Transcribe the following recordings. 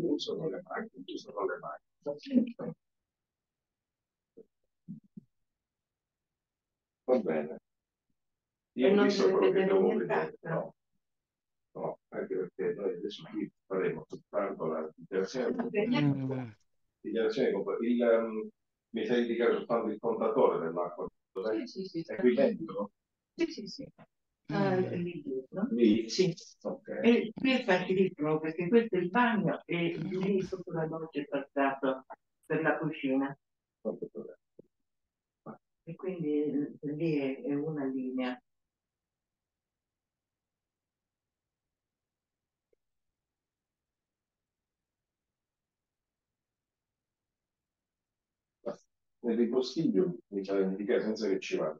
Non sono le macchine, ci Va bene. Io non so quello che devo vedere, no. No, anche perché noi adesso qui faremo soltanto la dichiarazione. Mm. Dichiarazione il, um, mi sei indicare soltanto il contatore dell'acqua. Sì, sì, sì. È qui dentro? Sì, sì, sì. Ah, eh, lì dietro Sì. Okay. E qui è facilissimo perché questo è il bagno e lì mm. sotto la doccia è passato per la cucina. E quindi eh, lì è, è una linea. Nel ripostiglio mi ci identifica senza che ci vada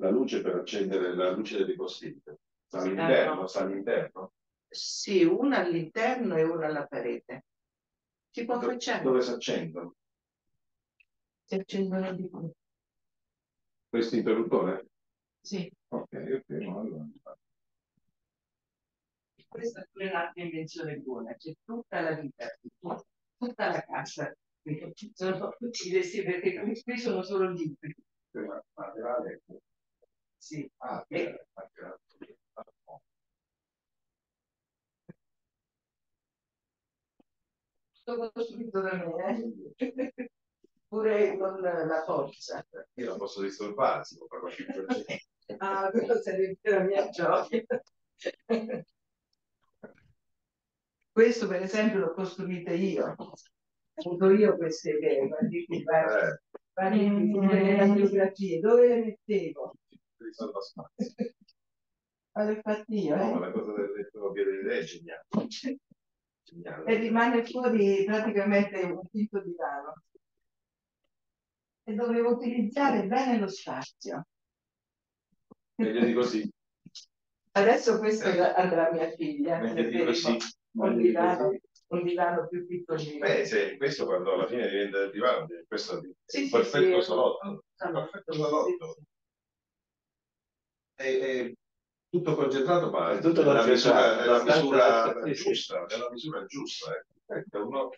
la luce per accendere la luce delle costinte. Sta all'interno, ecco. sta all'interno. Sì, una all'interno e una alla parete. Si può certo. Dove si accendono? Si accendono di qui. Questo interruttore? Sì. Ok, ok, no, allora. Questa è un'altra invenzione buona, c'è tutta la vita, tutta la casa, sono utili vestiti, perché qui sono solo libri. Sì, ma, ma, sì. Ah, bene. Tutto costruito da me, eh? pure con la forza. Io non posso disturbare, si ah, può fare con 5 Ah, quello sarebbe la mia gioia. Questo per esempio l'ho costruito io. Ho avuto io queste idee, varie, varie, varie, varie, varie, varie, varie, varie, varie, varie, varie, di salvaspazio. Vado infatti io, eh? No, la cosa del detto via di lei è geniale. E rimane fuori praticamente un tipo di lano. E dovevo utilizzare bene lo spazio. Meglio di così. Adesso questo eh. andrà mia figlia. Meglio di così. Un divano, un divano più piccolino. Beh, sì, questo quando alla fine diventa il divano, questo è sì, perfetto sì, salotto. Sì, perfetto salotto è, è tutto concentrato, ma è tutto nella, misura, nella misura giusta, nella misura giusta. Ecco, uno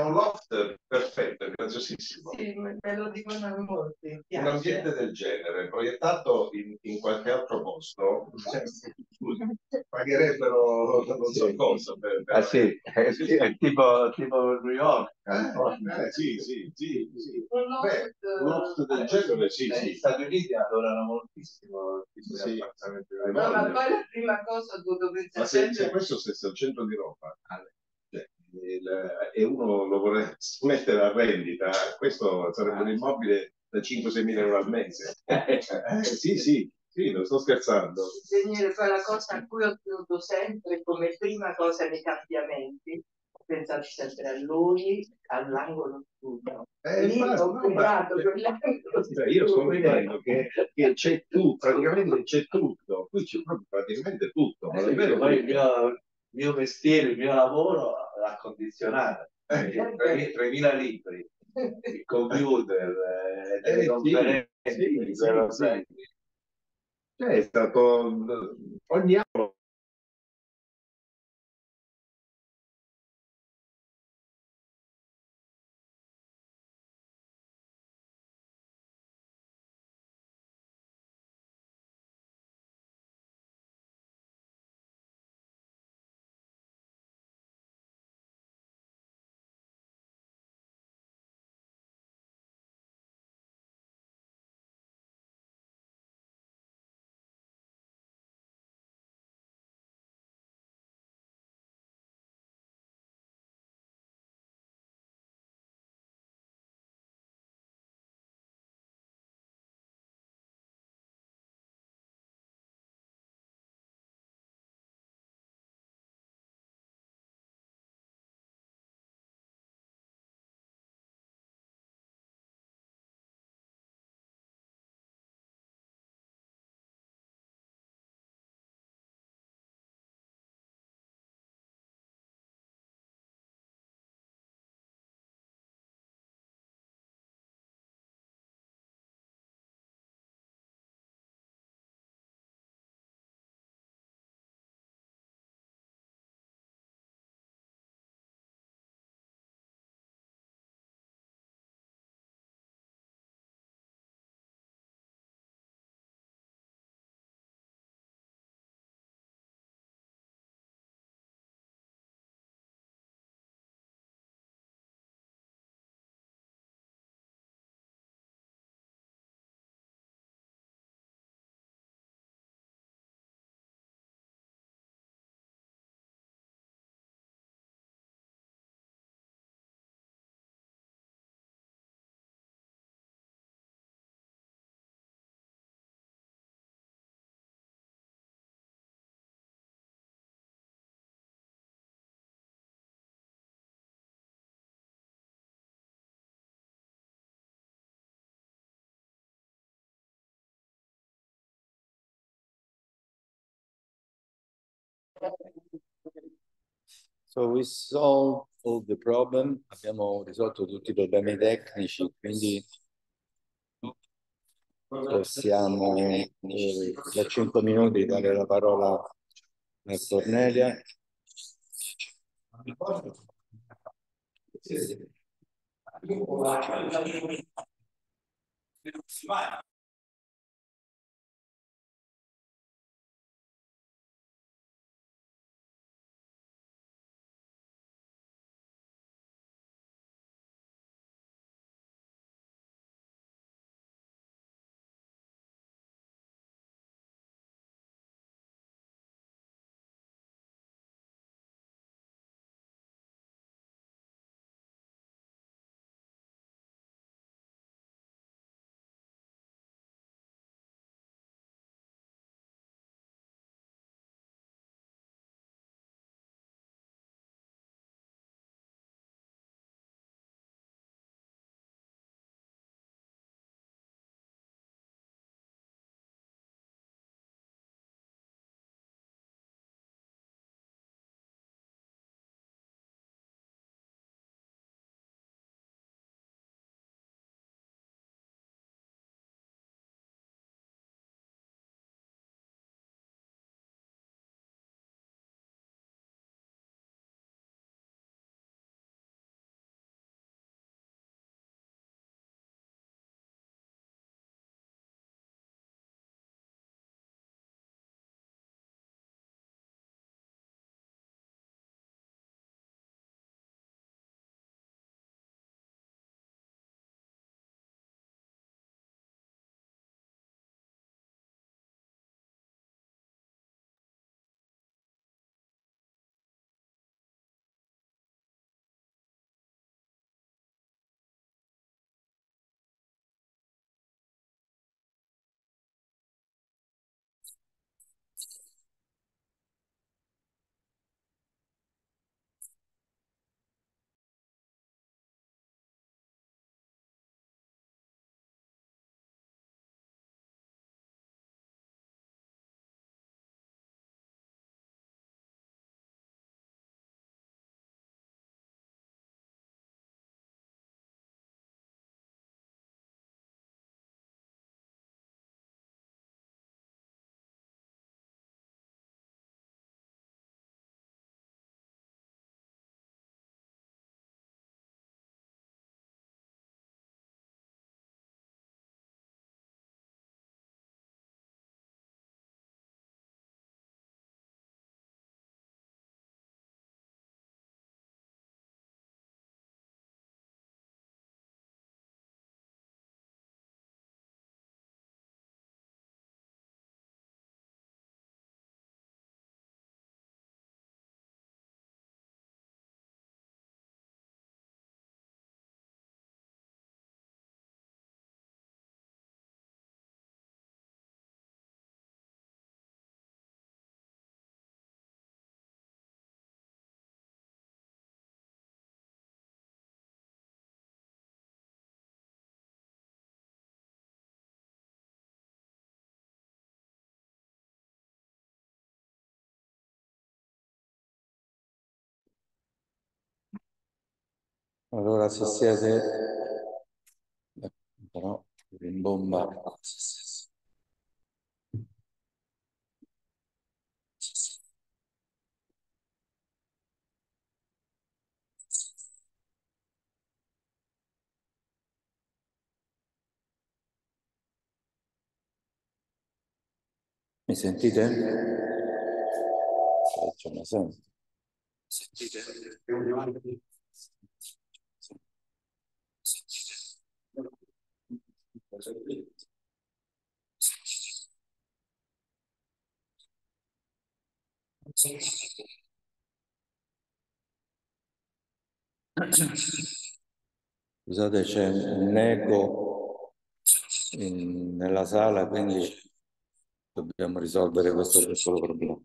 un loft perfetto, è graziosissimo. Sì, me lo dicono molti. Un ambiente del genere, proiettato in, in qualche altro posto, cioè, eh, pagherebbero non so cosa. Per, per... Ah, eh, sì. È, tipo, tipo, New York. Eh, eh, eh, sì, sì, sì. sì. Un, loft, Beh, un loft del genere, sì. Negli sì. Stati Uniti adorano moltissimo sì. Ma, poi la prima cosa dove pensare... Ma se, se questo stesse al centro di Roma, il, e uno lo vorrebbe mettere a rendita, questo sarebbe un immobile da 5-6 mila euro al mese. Eh, sì, sì, sì, non sto scherzando. Ingegnere, poi la cosa a cui ho tenuto sempre come prima cosa nei cambiamenti, pensate sempre a lui, all'angolo studio. eh, eh cioè, io sto vedendo che, che, c'è tutto, praticamente c'è tutto, qui c'è proprio praticamente tutto. Ma eh, davvero, poi il mio, mio mestiere, il mio lavoro l'ha condizionata. Eh, 3.000 libri, il computer, eh, eh le conferenze, sì, sì, sì. Cioè, è stato ogni anno So we solved all the problem, abbiamo risolto tutti i problemi tecnici, quindi possiamo eh, 5 minuti dare la parola a Cornelia. Sì. Allora, se siete... Però rimbomba. Mi sentite? Faccio una sento. Sentite? Scusate, c'è un eco in, nella sala, quindi dobbiamo risolvere questo piccolo problema.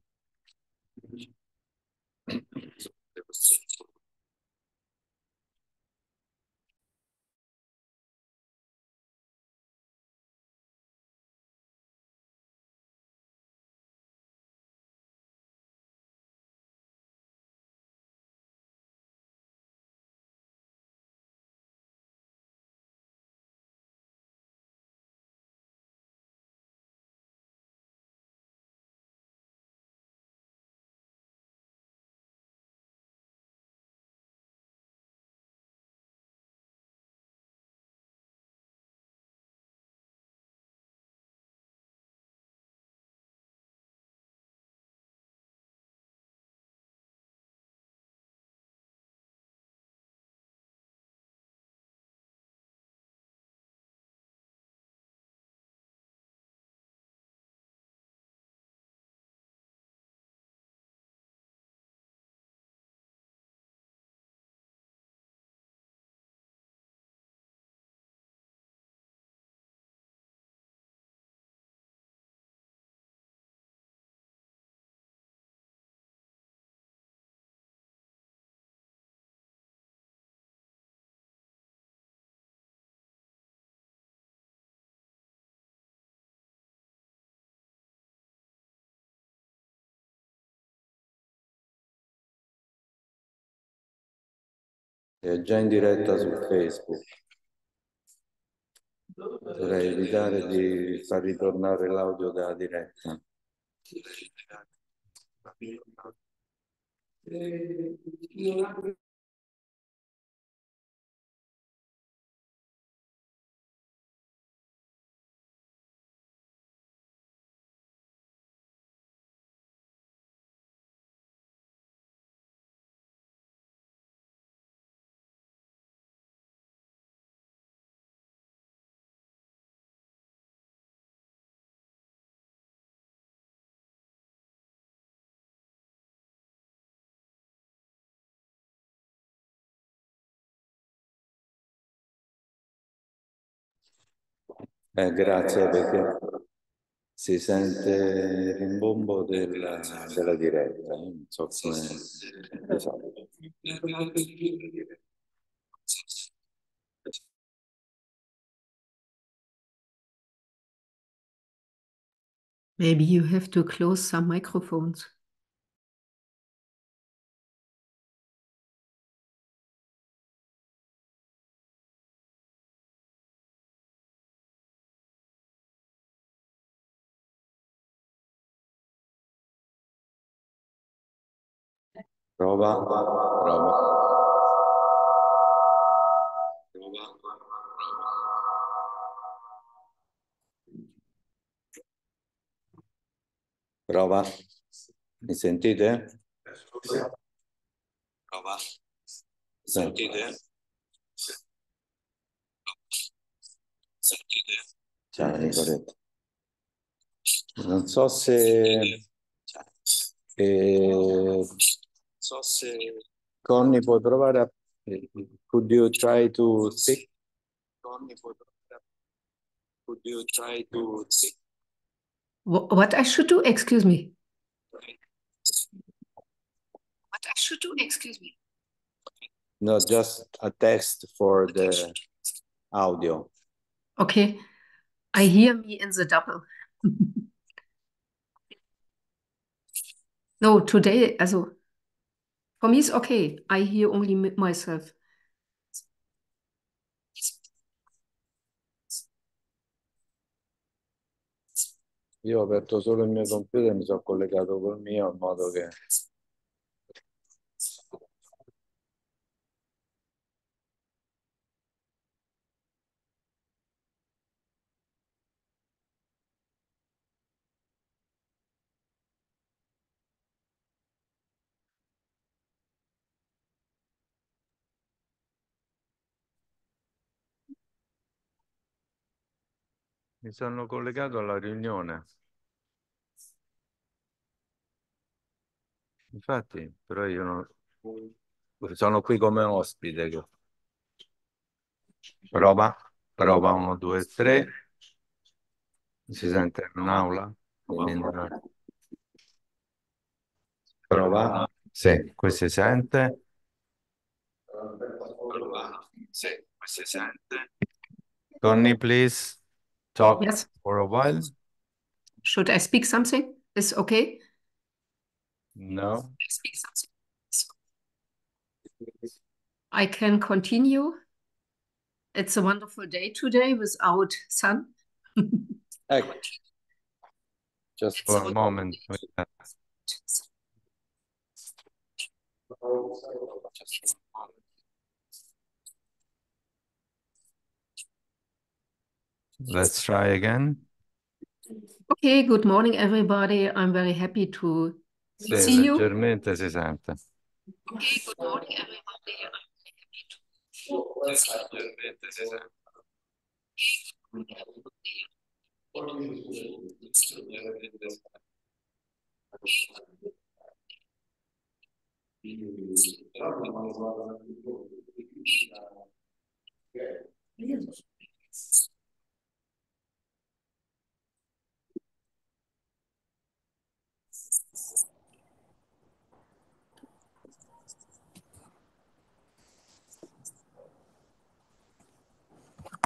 è già in diretta su Facebook. Dovrei evitare di far ritornare l'audio dalla diretta. Eh, grazie perché si sente il rimbombo della, della diretta, non so come... Esatto. Maybe you have to close some microphones. Prova, prova. Prova, Mi sentite? Prova. Sentite? Sentite? Ciao Nicoletto. Non so se... Eh, so se... Connie, puoi provare a... Could you try to speak? puoi provare a... Could you try to speak? What I should do? Excuse me. What I should do? Excuse me. No, just a test for what the audio. Okay. I hear me in the double. no, today, also for me, it's okay. I hear only myself. Io ho aperto solo il mio computer e mi sono collegato col mio in modo che Mi sono collegato alla riunione. Infatti, però io non... Sono qui come ospite. Prova, prova, uno, due, tre. Si sente in aula? Prova. Sì, questo si sente. Prova. Sì, questo si sente. Tony, please. talk yes. for a while. Should I speak something? Is okay? No. I can continue. It's a wonderful day today without sun. okay. Just it's for a moment. Just Let's try again. Okay, good morning, everybody. I'm very happy to sì, see you. si sente. Okay, good morning, everybody.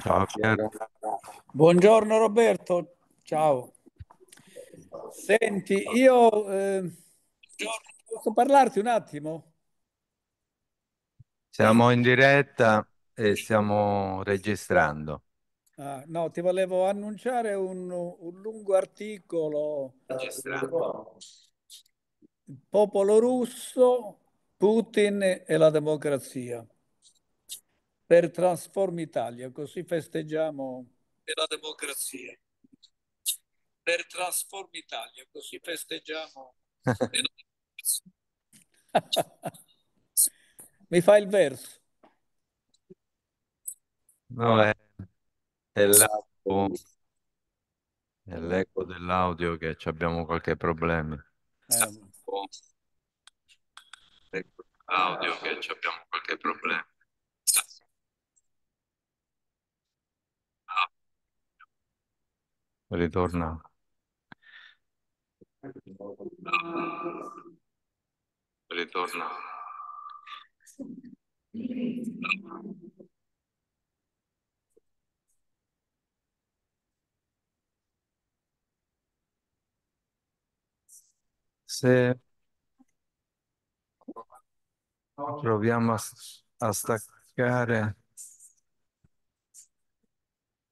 Ciao Piero. Buongiorno Roberto, ciao. Senti, io eh, posso parlarti un attimo? Siamo in diretta e stiamo registrando. Ah, no, ti volevo annunciare un, un lungo articolo. Registrato. Popolo russo, Putin e la democrazia per Transform Italia, così festeggiamo la democrazia. Per Transform Italia, così festeggiamo Mi fa il verso. No, è, è l'eco, è l'eco dell'audio che abbiamo qualche problema. Eh. L'eco dell'audio che abbiamo qualche problema. ritorna. Ritorna. Se proviamo a, a staccare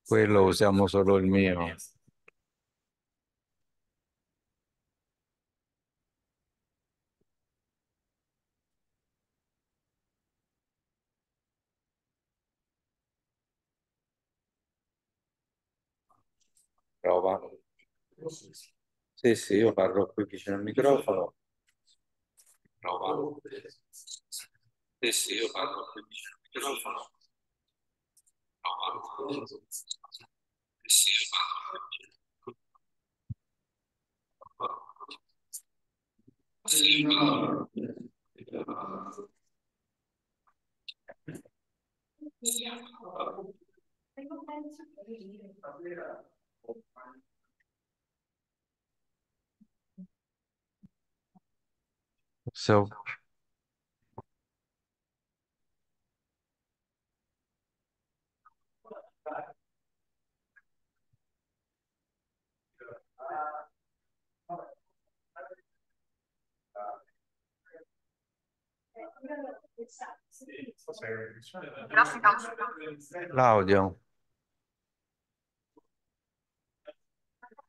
quello usiamo solo il mio. prova. Sì, sì, io parlo qui vicino al microfono. Prova. Sì, sì, io parlo qui vicino al microfono. Prova. Sì, sì, io parlo qui vicino al microfono. Sì, io parlo. qui So L'audio.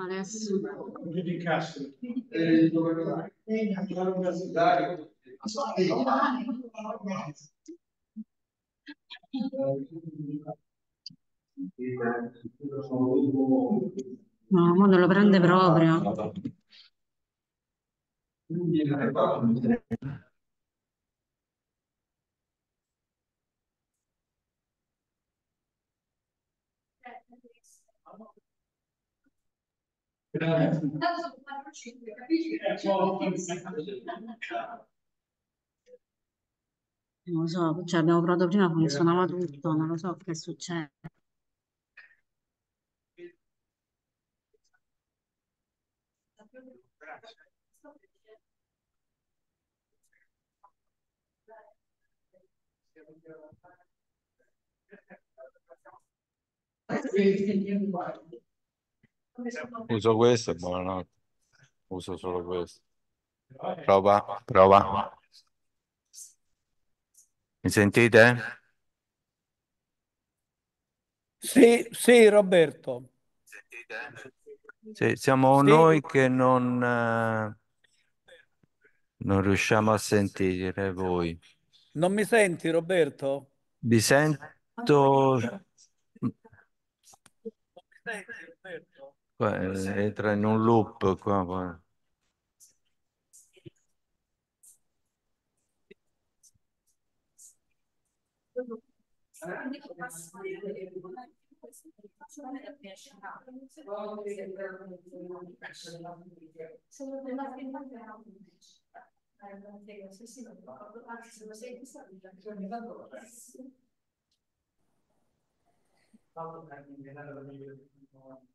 adesso. Giudicassero. Eh, No, ma non lo prende proprio. Non lo so, cioè abbiamo provato prima, suonava tutto, non lo so che succede. Grazie. Uso questo e buonanotte. Uso solo questo. Prova, prova. Mi sentite? Sì, sì, Roberto. Sì, siamo sì. noi che non, eh, non riusciamo a sentire voi. Non mi senti, Roberto? Vi sento... Qua, entra in un loop qua. qua. Grazie.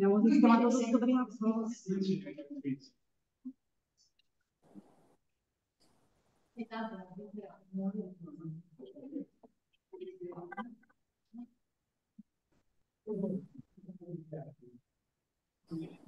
Eu ouvi falar sobre ações. Thank you.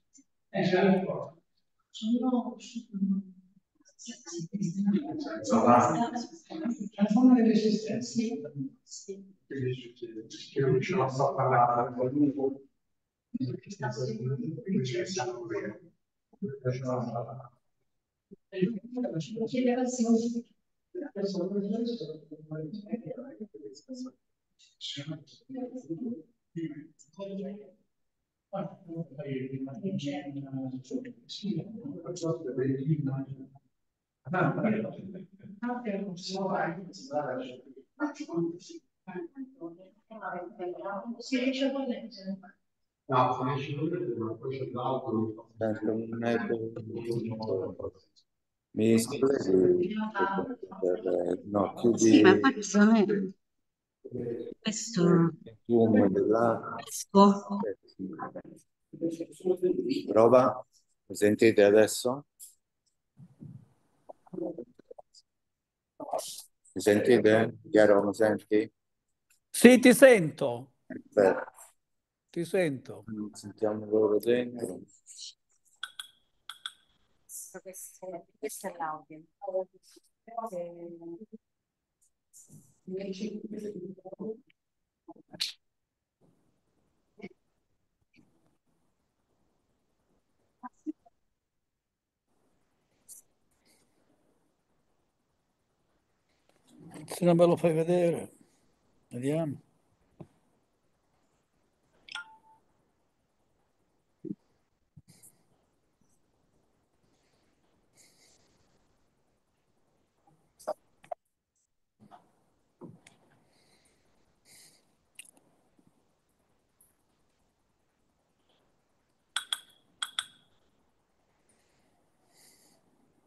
É, é Salvar. Transforma é ele existência. Que eu chamo essa palavra, eu não vou. Thank you. No, sono 5 minuti, ma poi c'è l'altro. Certo, non è Mi scusi, eh, no, chiudi. Sì, ma poi questo. Questo. Prova, lo sentite adesso? Mi sentite? Chiaro, mi senti? Sì, ti sento. Perfetto. Ti sento. Sentiamo loro dentro. Questo, questo è l'audio. Se non me lo fai vedere, vediamo.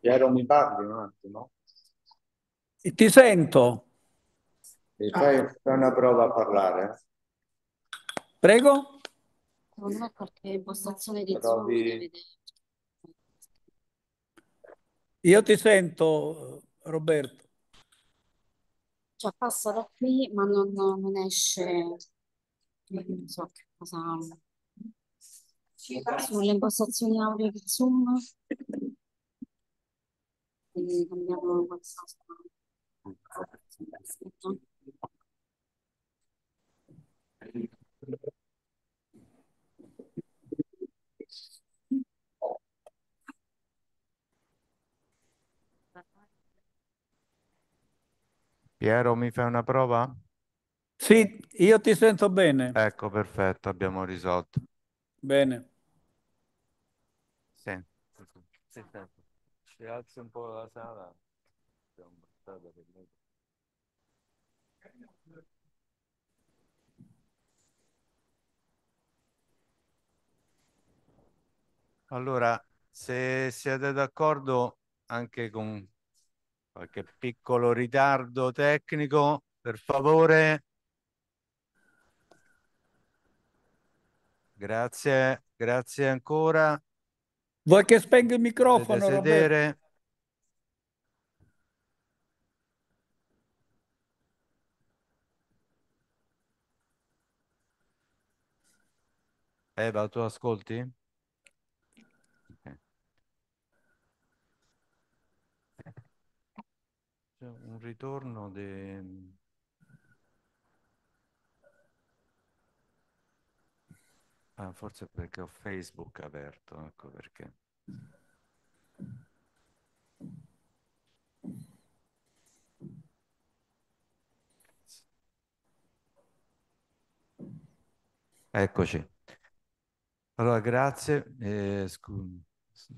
Piero, mi parli un attimo? E Ti sento. Mi fai ah. una prova a parlare? Eh. Prego? Secondo me qualche impostazione di Provi... Io ti sento, Roberto. Cioè passa da qui ma non, non esce, non so che cosa... Sono le impostazioni audio di Zoom? quindi cambiamo qualcosa. Aspetta. Piero, mi fai una prova? Sì, io ti sento bene. Ecco, perfetto, abbiamo risolto. Bene. Sì. sì, sì. Se un po' la sala, c'è un per me. Allora, se siete d'accordo anche con qualche piccolo ritardo tecnico, per favore. Grazie, grazie ancora. Vuoi che spenga il microfono, Roberto? Eva, eh, tu ascolti? Okay. un ritorno di... Ah, forse perché ho Facebook aperto, ecco perché. Eccoci. Allora, grazie. Eh, scu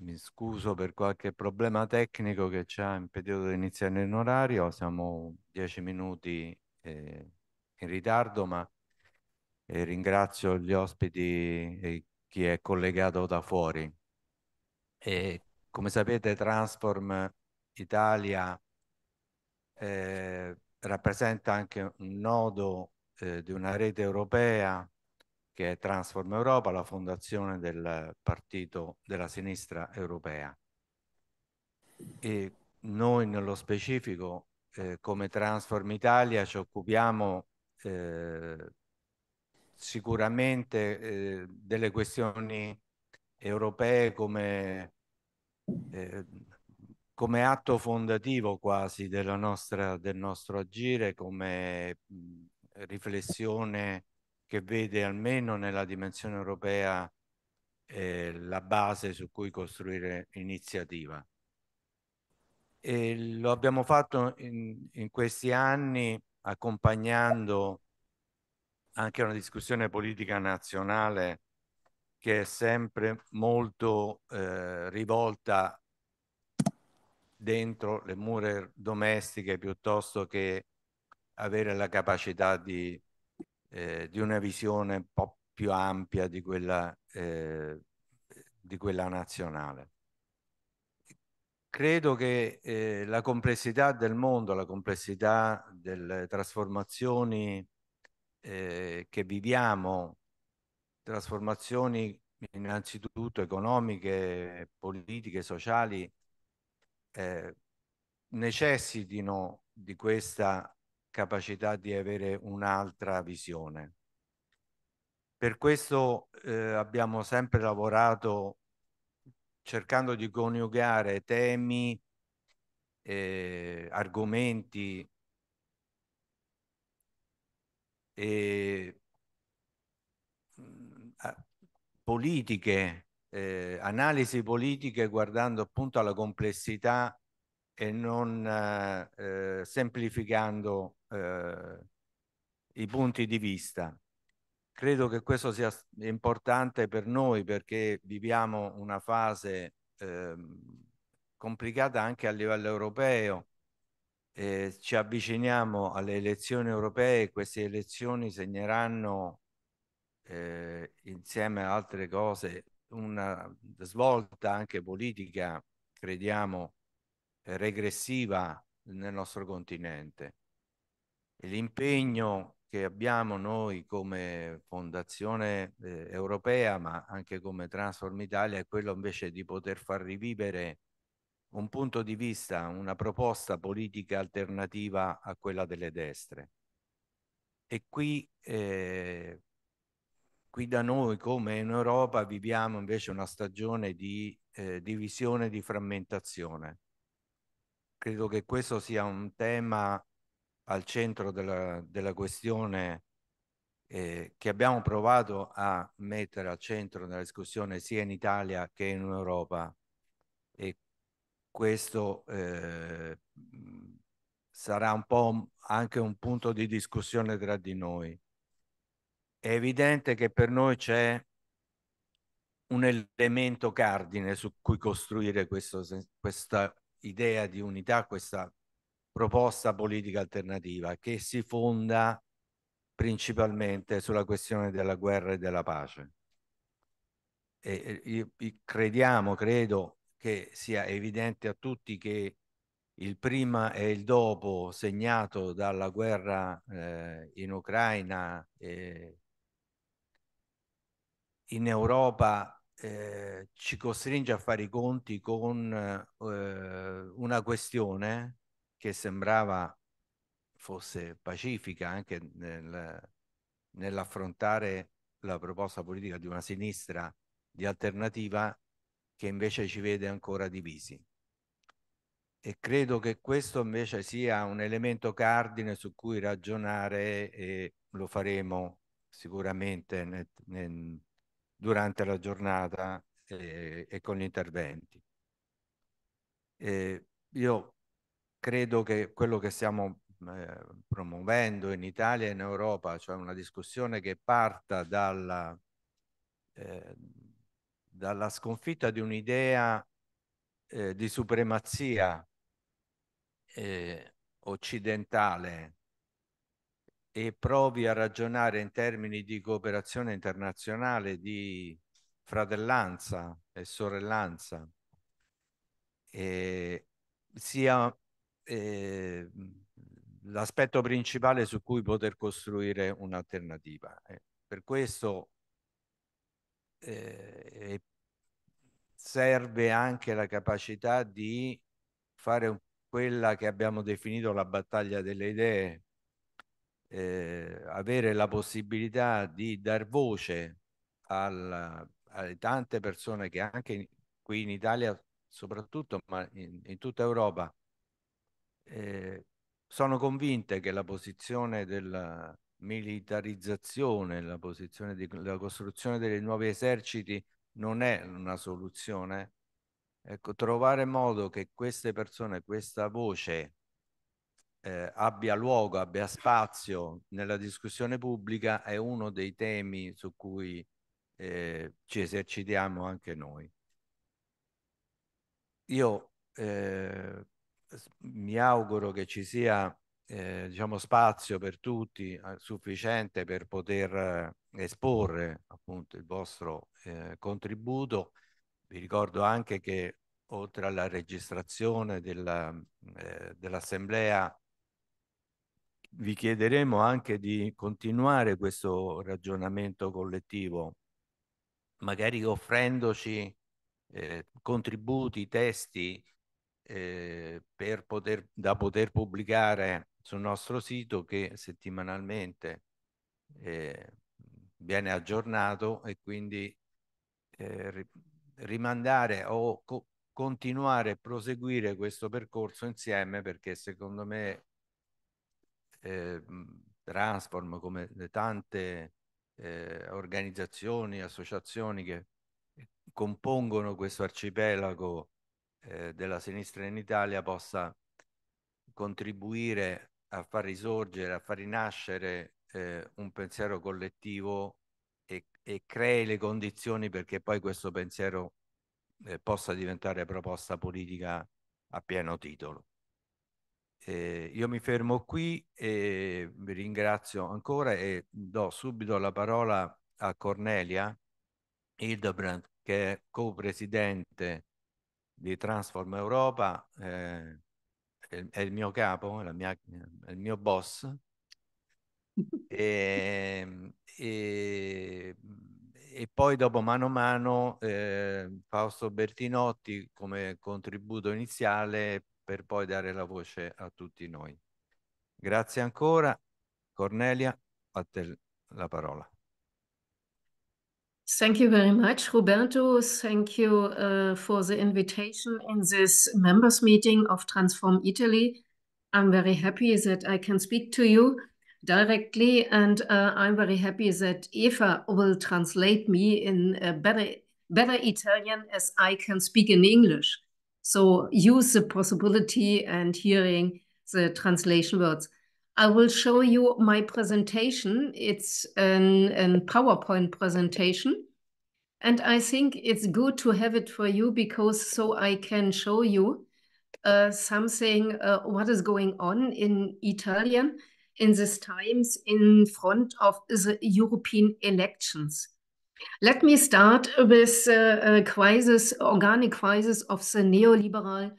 mi scuso per qualche problema tecnico che ci ha impedito di iniziare in orario. Siamo dieci minuti eh, in ritardo, ma e ringrazio gli ospiti e chi è collegato da fuori. E come sapete Transform Italia eh, rappresenta anche un nodo eh, di una rete europea che è Transform Europa, la fondazione del partito della sinistra europea. E noi nello specifico eh, come Transform Italia ci occupiamo eh, sicuramente eh, delle questioni europee come, eh, come atto fondativo quasi nostra, del nostro agire, come riflessione che vede almeno nella dimensione europea eh, la base su cui costruire iniziativa. E lo abbiamo fatto in, in questi anni accompagnando anche una discussione politica nazionale che è sempre molto eh, rivolta dentro le mura domestiche piuttosto che avere la capacità di, eh, di una visione un po' più ampia di quella, eh, di quella nazionale. Credo che eh, la complessità del mondo, la complessità delle trasformazioni eh, che viviamo trasformazioni innanzitutto economiche, politiche, sociali, eh, necessitino di questa capacità di avere un'altra visione. Per questo eh, abbiamo sempre lavorato cercando di coniugare temi, eh, argomenti e mm, politiche, eh, analisi politiche guardando appunto alla complessità e non eh, semplificando eh, i punti di vista. Credo che questo sia importante per noi perché viviamo una fase ehm, complicata anche a livello europeo eh, ci avviciniamo alle elezioni europee, queste elezioni segneranno eh, insieme a altre cose una svolta anche politica, crediamo, regressiva nel nostro continente. L'impegno che abbiamo noi come Fondazione eh, Europea, ma anche come Transform Italia, è quello invece di poter far rivivere un punto di vista, una proposta politica alternativa a quella delle destre. E qui, eh, qui da noi, come in Europa, viviamo invece una stagione di eh, divisione, di frammentazione. Credo che questo sia un tema al centro della, della questione eh, che abbiamo provato a mettere al centro della discussione sia in Italia che in Europa questo eh, sarà un po' anche un punto di discussione tra di noi. È evidente che per noi c'è un elemento cardine su cui costruire questo, questa idea di unità, questa proposta politica alternativa che si fonda principalmente sulla questione della guerra e della pace. E, e, e crediamo, credo, che sia evidente a tutti che il prima e il dopo segnato dalla guerra eh, in Ucraina, e in Europa eh, ci costringe a fare i conti con eh, una questione che sembrava fosse pacifica anche nel, nell'affrontare la proposta politica di una sinistra di alternativa che invece ci vede ancora divisi. E credo che questo invece sia un elemento cardine su cui ragionare e lo faremo sicuramente nel, nel, durante la giornata eh, e con gli interventi. Eh, io credo che quello che stiamo eh, promuovendo in Italia e in Europa, cioè una discussione che parta dalla, eh, dalla sconfitta di un'idea eh, di supremazia eh, occidentale e provi a ragionare in termini di cooperazione internazionale, di fratellanza e sorellanza, eh, sia eh, l'aspetto principale su cui poter costruire un'alternativa. Eh, per questo eh, serve anche la capacità di fare un, quella che abbiamo definito la battaglia delle idee, eh, avere la possibilità di dar voce al, alle tante persone che anche qui in Italia soprattutto, ma in, in tutta Europa, eh, sono convinte che la posizione della, militarizzazione, la, posizione di, la costruzione dei nuovi eserciti non è una soluzione, ecco, trovare modo che queste persone, questa voce eh, abbia luogo, abbia spazio nella discussione pubblica è uno dei temi su cui eh, ci esercitiamo anche noi. Io eh, mi auguro che ci sia eh, diciamo, spazio per tutti eh, sufficiente per poter eh, esporre appunto il vostro eh, contributo. Vi ricordo anche che oltre alla registrazione eh, dell'assemblea vi chiederemo anche di continuare questo ragionamento collettivo, magari offrendoci eh, contributi, testi eh, per poter, da poter pubblicare sul nostro sito che settimanalmente eh, viene aggiornato e quindi eh, rimandare o co continuare a proseguire questo percorso insieme perché secondo me eh, Transform come le tante eh, organizzazioni, associazioni che compongono questo arcipelago eh, della sinistra in Italia possa contribuire a far risorgere, a far rinascere eh, un pensiero collettivo e, e, crei le condizioni perché poi questo pensiero eh, possa diventare proposta politica a pieno titolo. Eh, io mi fermo qui e vi ringrazio ancora e do subito la parola a Cornelia Hildebrandt che è co-presidente di Transform Europa. Eh, è il mio capo, mia, è il mio boss. e, ehm, e, e, poi dopo mano a mano eh, Fausto Bertinotti come contributo iniziale per poi dare la voce a tutti noi. Grazie ancora. Cornelia, a te la parola. Thank you very much, Roberto. Thank you uh, for the invitation in this members meeting of Transform Italy. I'm very happy that I can speak to you directly, and uh, I'm very happy that Eva will translate me in better, better Italian as I can speak in English. So use the possibility and hearing the translation words. I will show you my presentation. It's an, an PowerPoint presentation. And I think it's good to have it for you because so I can show you uh, something, uh, what is going on in Italian in these times in front of the European elections. Let me start with uh, a crisis, organic crisis of the neoliberal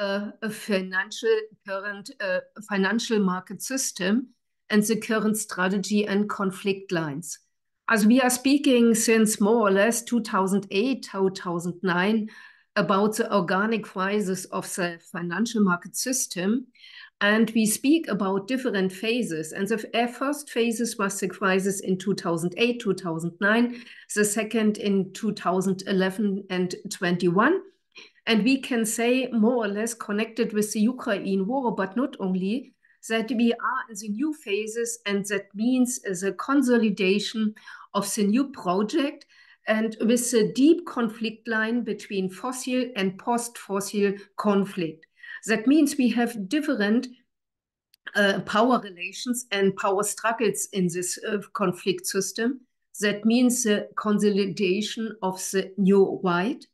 Äh, financial current äh, financial market system and the current strategy and conflict lines. As we are speaking since more or less 2008, 2009, about the organic crisis of the financial market system, and we speak about different phases. And the first phases was the crisis in 2008, 2009, the second in 2011 and 21, and we can say, more or less, connected with the Ukraine war, but not only, that we are in the new phases, and that means the consolidation of the new project and with a deep conflict line between fossil and post fossil conflict. That means we have different uh, power relations and power struggles in this uh, conflict system. That means the consolidation of the new white.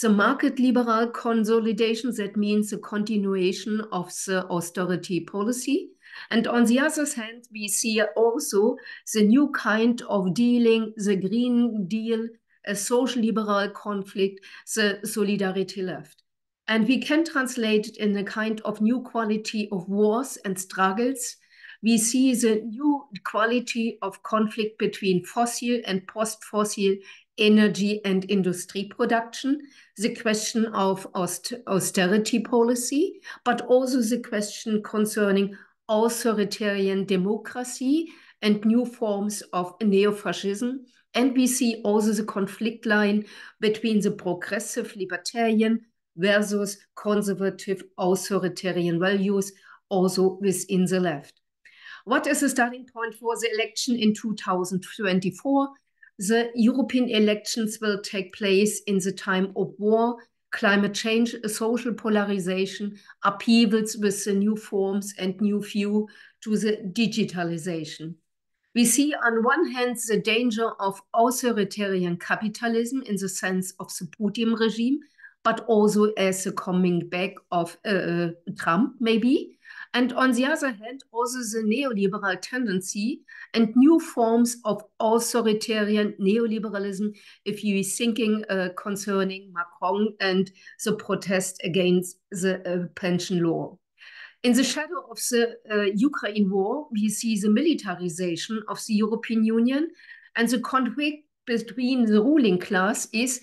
The market liberal consolidation, that means the continuation of the austerity policy. And on the other hand, we see also the new kind of dealing, the Green Deal, a social liberal conflict, the Solidarity Left. And we can translate it in a kind of new quality of wars and struggles. We see the new quality of conflict between fossil and post fossil energy and industry production, the question of austerity policy, but also the question concerning authoritarian democracy and new forms of neo-fascism. And we see also the conflict line between the progressive libertarian versus conservative authoritarian values also within the left. What is the starting point for the election in 2024? the European elections will take place in the time of war, climate change, social polarization, upheavals with the new forms and new view to the digitalization. We see on one hand the danger of authoritarian capitalism in the sense of the Putin regime, but also as a coming back of uh, uh Trump, maybe, and on the other hand, also the neoliberal tendency and new forms of authoritarian neoliberalism, if you are thinking uh, concerning Macron and the protest against the uh, pension law. In the shadow of the uh, Ukraine war, we see the militarization of the European Union and the conflict between the ruling class is,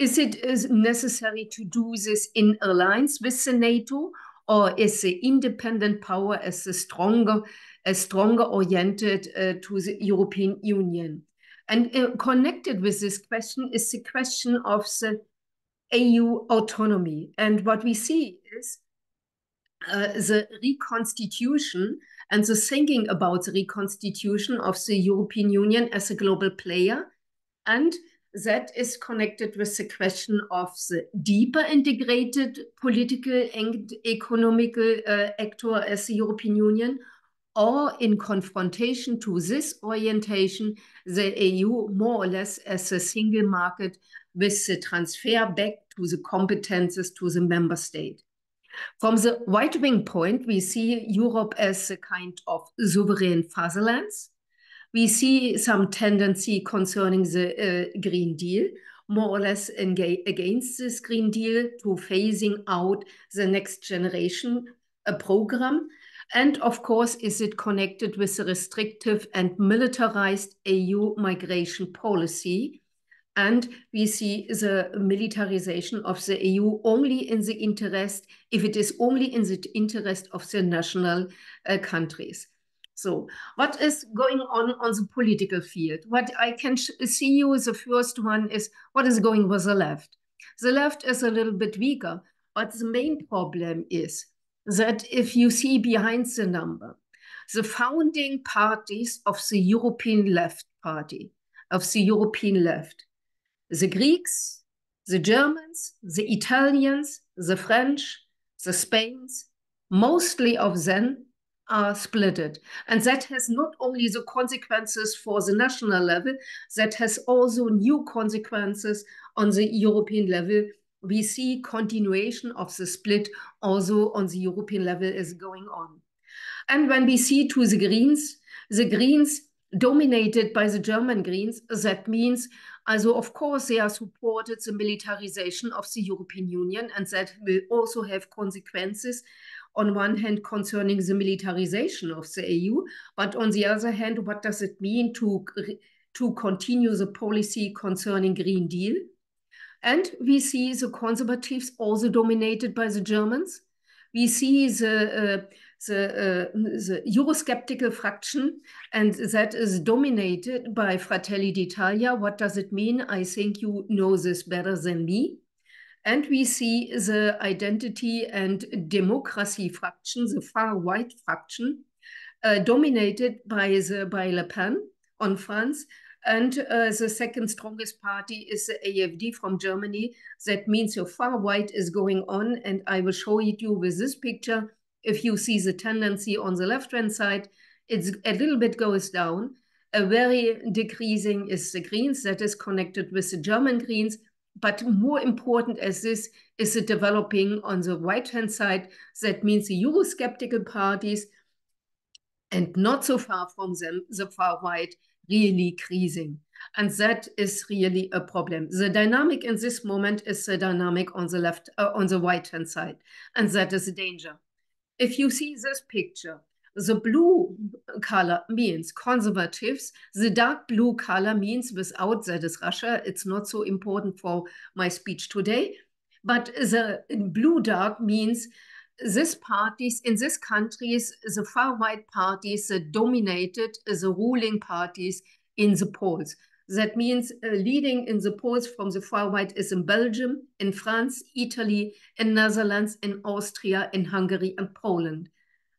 is it is necessary to do this in alliance with the NATO or is the independent power as a stronger, as stronger oriented uh, to the European Union. And uh, connected with this question is the question of the EU autonomy. And what we see is uh, the reconstitution and the thinking about the reconstitution of the European Union as a global player and that is connected with the question of the deeper integrated political and economical uh, actor as the European Union, or in confrontation to this orientation, the EU more or less as a single market with the transfer back to the competences to the member state. From the right wing point, we see Europe as a kind of sovereign fatherlands we see some tendency concerning the uh, Green Deal, more or less against this Green Deal to phasing out the next generation uh, program. And of course, is it connected with the restrictive and militarized EU migration policy? And we see the militarization of the EU only in the interest, if it is only in the interest of the national uh, countries. So, what is going on on the political field? What I can see you, the first one is what is going with the left. The left is a little bit weaker, but the main problem is that if you see behind the number, the founding parties of the European left party, of the European left, the Greeks, the Germans, the Italians, the French, the Spains, mostly of them are splitted. And that has not only the consequences for the national level, that has also new consequences on the European level. We see continuation of the split also on the European level is going on. And when we see to the Greens, the Greens dominated by the German Greens, that means also, of course, they are supported the militarization of the European Union, and that will also have consequences on one hand concerning the militarization of the EU, but on the other hand, what does it mean to, to continue the policy concerning Green Deal? And we see the conservatives also dominated by the Germans. We see the, uh, the, uh, the Eurosceptical fraction, and that is dominated by Fratelli d'Italia. What does it mean? I think you know this better than me. And we see the identity and democracy faction, the far right faction, uh, dominated by the by Le Pen on France. And uh, the second strongest party is the AFD from Germany. That means the far right is going on. And I will show it you with this picture. If you see the tendency on the left-hand side, it's a little bit goes down. A very decreasing is the Greens that is connected with the German Greens but more important as this is the developing on the right hand side. That means the Eurosceptical parties and not so far from them, the far right really creasing. And that is really a problem. The dynamic in this moment is the dynamic on the left, uh, on the right hand side. And that is a danger. If you see this picture, the blue color means conservatives. The dark blue color means without that is Russia. It's not so important for my speech today. But the blue dark means this parties in these countries, the far right parties that dominated the ruling parties in the polls. That means uh, leading in the polls from the far right is in Belgium, in France, Italy, in Netherlands, in Austria, in Hungary, and Poland.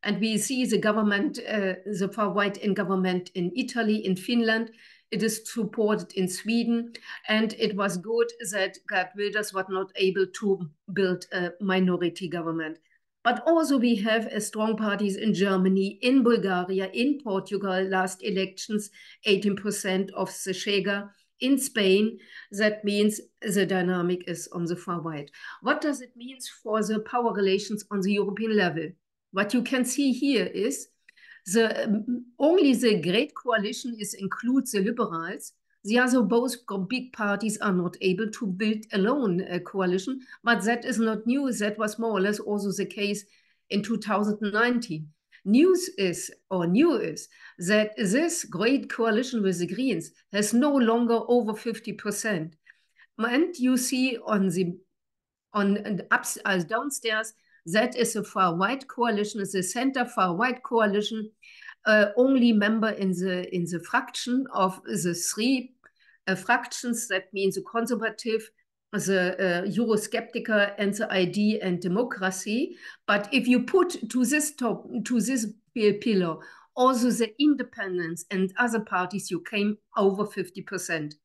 And we see the government, uh, the far right in government in Italy, in Finland. It is supported in Sweden. And it was good that Gerd Wilders was not able to build a minority government. But also we have strong parties in Germany, in Bulgaria, in Portugal, last elections, 18% of the Shega. in Spain. That means the dynamic is on the far right. What does it mean for the power relations on the European level? What you can see here is the um, only the Great Coalition is includes the Liberals. The other both big parties are not able to build alone a uh, coalition, but that is not news. That was more or less also the case in 2019. News is, or new is, that this great coalition with the Greens has no longer over 50%. And you see on the on, on ups, uh, downstairs that is a far right coalition, the a center far right coalition, uh, only member in the in the fraction of the three uh, fractions. That means the conservative, the uh, Eurosceptica, and the ID and democracy. But if you put to this top to this pillar also the independents and other parties, you came over fifty percent,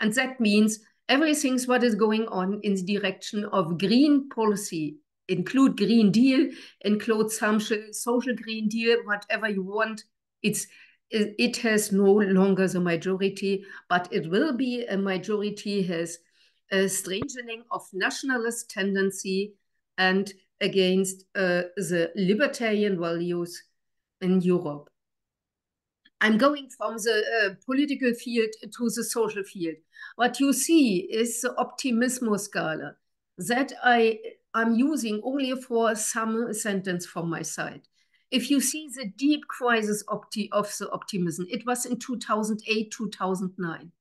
and that means everything's what is going on in the direction of green policy include Green Deal, include some social Green Deal, whatever you want. It's it has no longer the majority, but it will be a majority has a strengthening of nationalist tendency and against uh, the libertarian values in Europe. I'm going from the uh, political field to the social field. What you see is the optimismo scala that I I'm using only for some sentence from my side. If you see the deep crisis of the optimism, it was in 2008, 2009.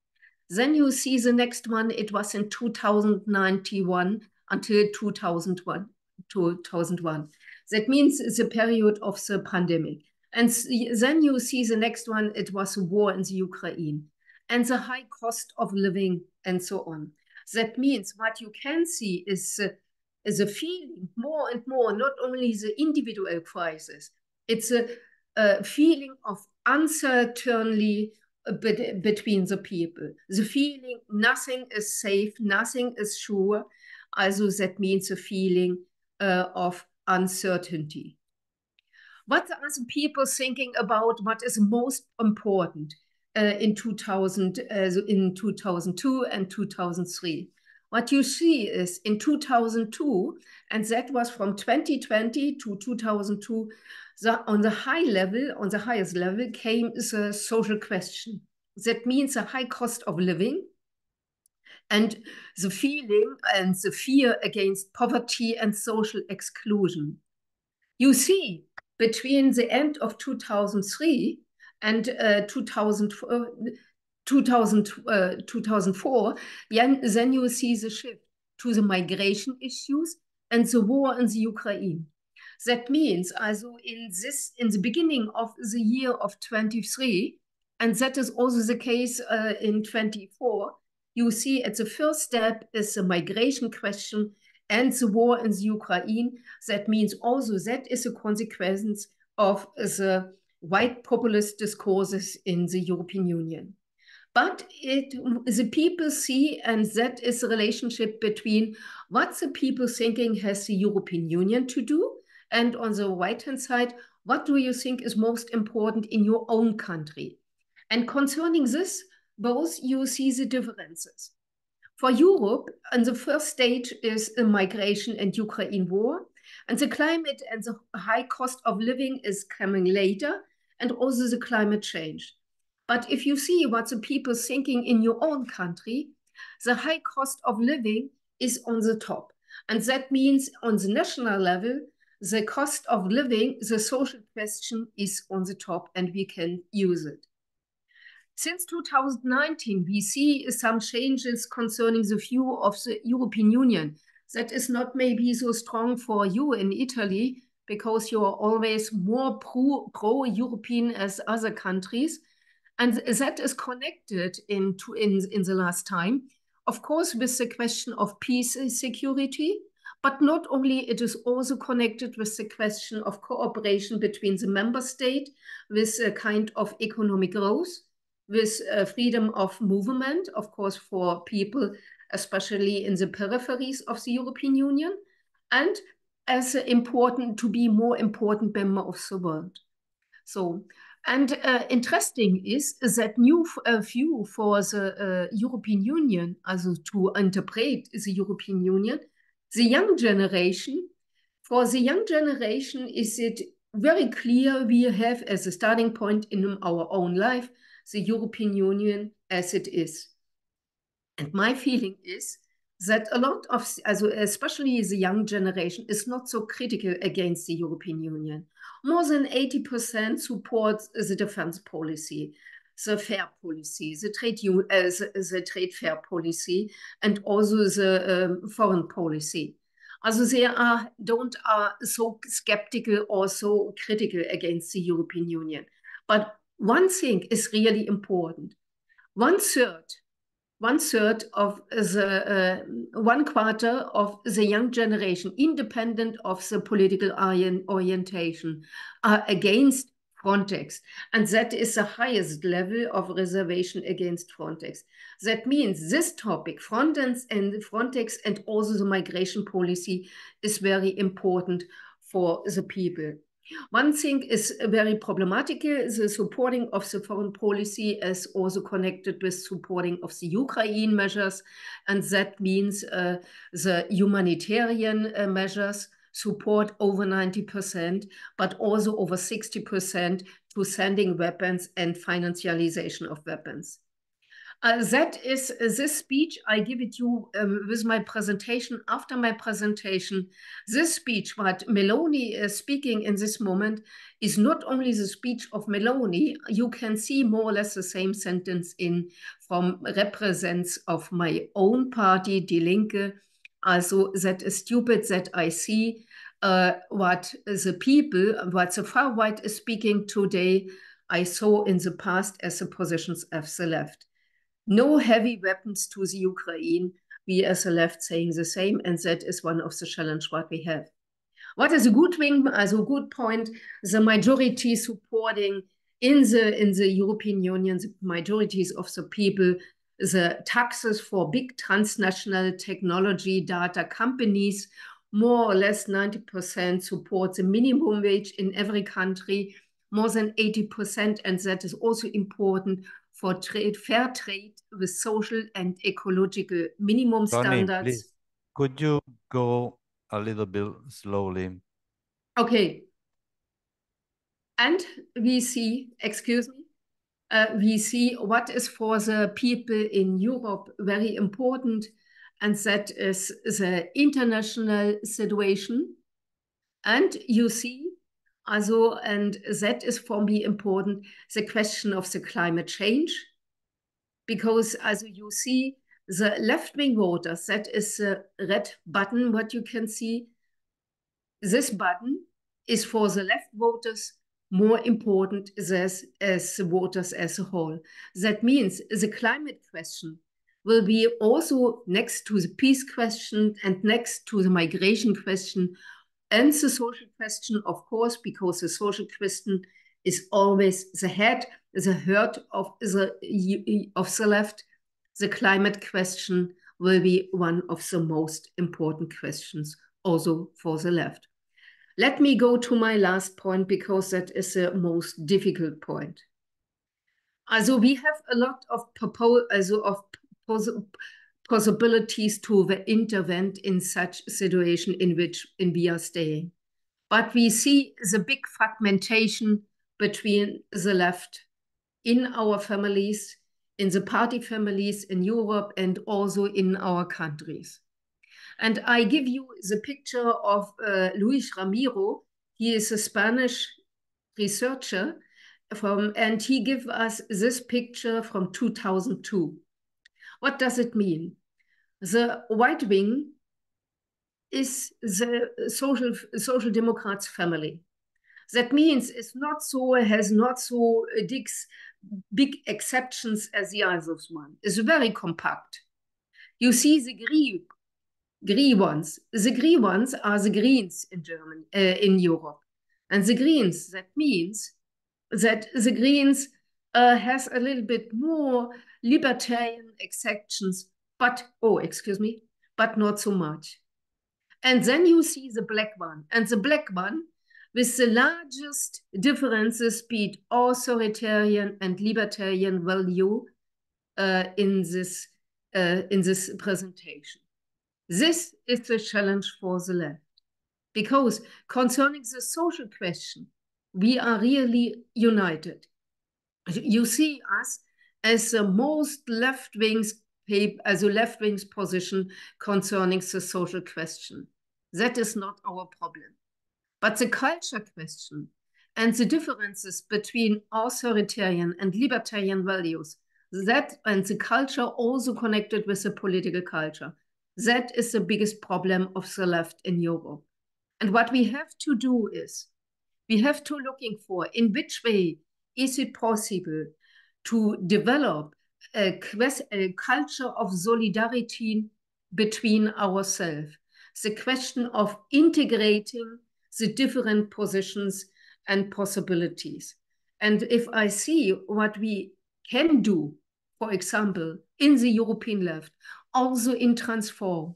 Then you see the next one, it was in 2091 until 2001. 2001. That means the period of the pandemic. And then you see the next one, it was a war in the Ukraine and the high cost of living and so on. That means what you can see is the a feeling more and more, not only the individual crisis, it's a, a feeling of uncertainty between the people. The feeling nothing is safe, nothing is sure. Also, that means a feeling uh, of uncertainty. What are the people thinking about? What is most important uh, in 2000, uh, in 2002 and 2003? What you see is in 2002, and that was from 2020 to 2002, the, on the high level, on the highest level, came the social question. That means the high cost of living and the feeling and the fear against poverty and social exclusion. You see, between the end of 2003 and uh, 2004, 2000, uh, äh, 2004, then you see the shift to the migration issues and the war in the Ukraine. That means, also in this, in the beginning of the year of 23, and that is also the case uh, in 24, you see at the first step is the migration question and the war in the Ukraine. That means also that is a consequence of the white populist discourses in the European Union but it the people see and that is a relationship between what the people thinking has the european union to do and on the right hand side what do you think is most important in your own country and concerning this both you see the differences for europe and the first stage is the migration and ukraine war and the climate and the high cost of living is coming later and also the climate change but if you see what the people thinking in your own country, the high cost of living is on the top. And that means on the national level, the cost of living, the social question is on the top and we can use it. Since 2019, we see some changes concerning the view of the European Union. That is not maybe so strong for you in Italy because you are always more pro, European as other countries. And that is connected in, to, in, in the last time, of course, with the question of peace and security, but not only, it is also connected with the question of cooperation between the member state, with a kind of economic growth, with uh, freedom of movement, of course, for people, especially in the peripheries of the European Union, and as important to be more important member of the world. So and uh, interesting is that new uh, view for the uh, European Union, also to interpret the European Union, the young generation, for the young generation, is it very clear we have as a starting point in our own life the European Union as it is. And my feeling is that a lot of, also especially the young generation, is not so critical against the European Union more than 80% supports the defense policy, the fair policy, the trade, uh, the, the trade fair policy, and also the um, foreign policy. Also they are, don't are so skeptical or so critical against the European Union. But one thing is really important. One third one third of the uh, one quarter of the young generation, independent of the political orientation, are against Frontex, and that is the highest level of reservation against Frontex. That means this topic, Frontex and Frontex, and also the migration policy, is very important for the people. One thing is very problematical, uh, the supporting of the foreign policy is also connected with supporting of the Ukraine measures, and that means uh, the humanitarian uh, measures support over 90%, but also over 60% to sending weapons and financialization of weapons. Uh, that is uh, this speech. I give it you um, with my presentation. After my presentation, this speech, what Meloni is speaking in this moment, is not only the speech of Meloni. You can see more or less the same sentence in from represents of my own party, Die Linke. Also, that is stupid that I see uh, what the people, what the far right is speaking today. I saw in the past as the positions of the left no heavy weapons to the Ukraine. We as a left saying the same, and that is one of the challenge what we have. What is a good thing, as a good point, the majority supporting in the in the European Union, the majorities of the people, the taxes for big transnational technology data companies, more or less 90% support the minimum wage in every country, more than 80%, and that is also important for trade, fair trade with social and ecological minimum standards. Please, could you go a little bit slowly? Okay. And we see, excuse me, uh, we see what is for the people in Europe very important, and that is the international situation. And you see also, and that is for me important, the question of the climate change, because as you see, the left-wing voters, that is the red button, what you can see, this button is for the left voters more important as, as the voters as a whole. That means the climate question will be also next to the peace question and next to the migration question and the social question, of course, because the social question is always the head, the heart of the of the left. The climate question will be one of the most important questions also for the left. Let me go to my last point because that is the most difficult point. Also, we have a lot of, propo- also of possibilities to intervene in such situation in which in we are staying. But we see the big fragmentation between the left in our families, in the party families in Europe, and also in our countries. And I give you the picture of uh, Luis Ramiro. He is a Spanish researcher from, and he gave us this picture from 2002. What does it mean? the right wing is the social social democrats family. That means it's not so has not so big, big exceptions as the others one. It's very compact. You see the green, green ones. The green ones are the Greens in Germany, uh, in Europe, and the Greens. That means that the Greens uh, has a little bit more libertarian exceptions but, oh, excuse me, but not so much. And then you see the black one. And the black one, with the largest differences between authoritarian and libertarian value uh, in, this, uh, in this presentation. This is the challenge for the left. Because concerning the social question, we are really united. You see us as the most left wing as a left wing's position concerning the social question. That is not our problem. But the culture question and the differences between authoritarian and libertarian values, that and the culture also connected with the political culture. That is the biggest problem of the left in Europe. And what we have to do is, we have to looking for in which way is it possible to develop a, a culture of solidarity between ourselves, the question of integrating the different positions and possibilities. And if I see what we can do, for example, in the European left, also in transform,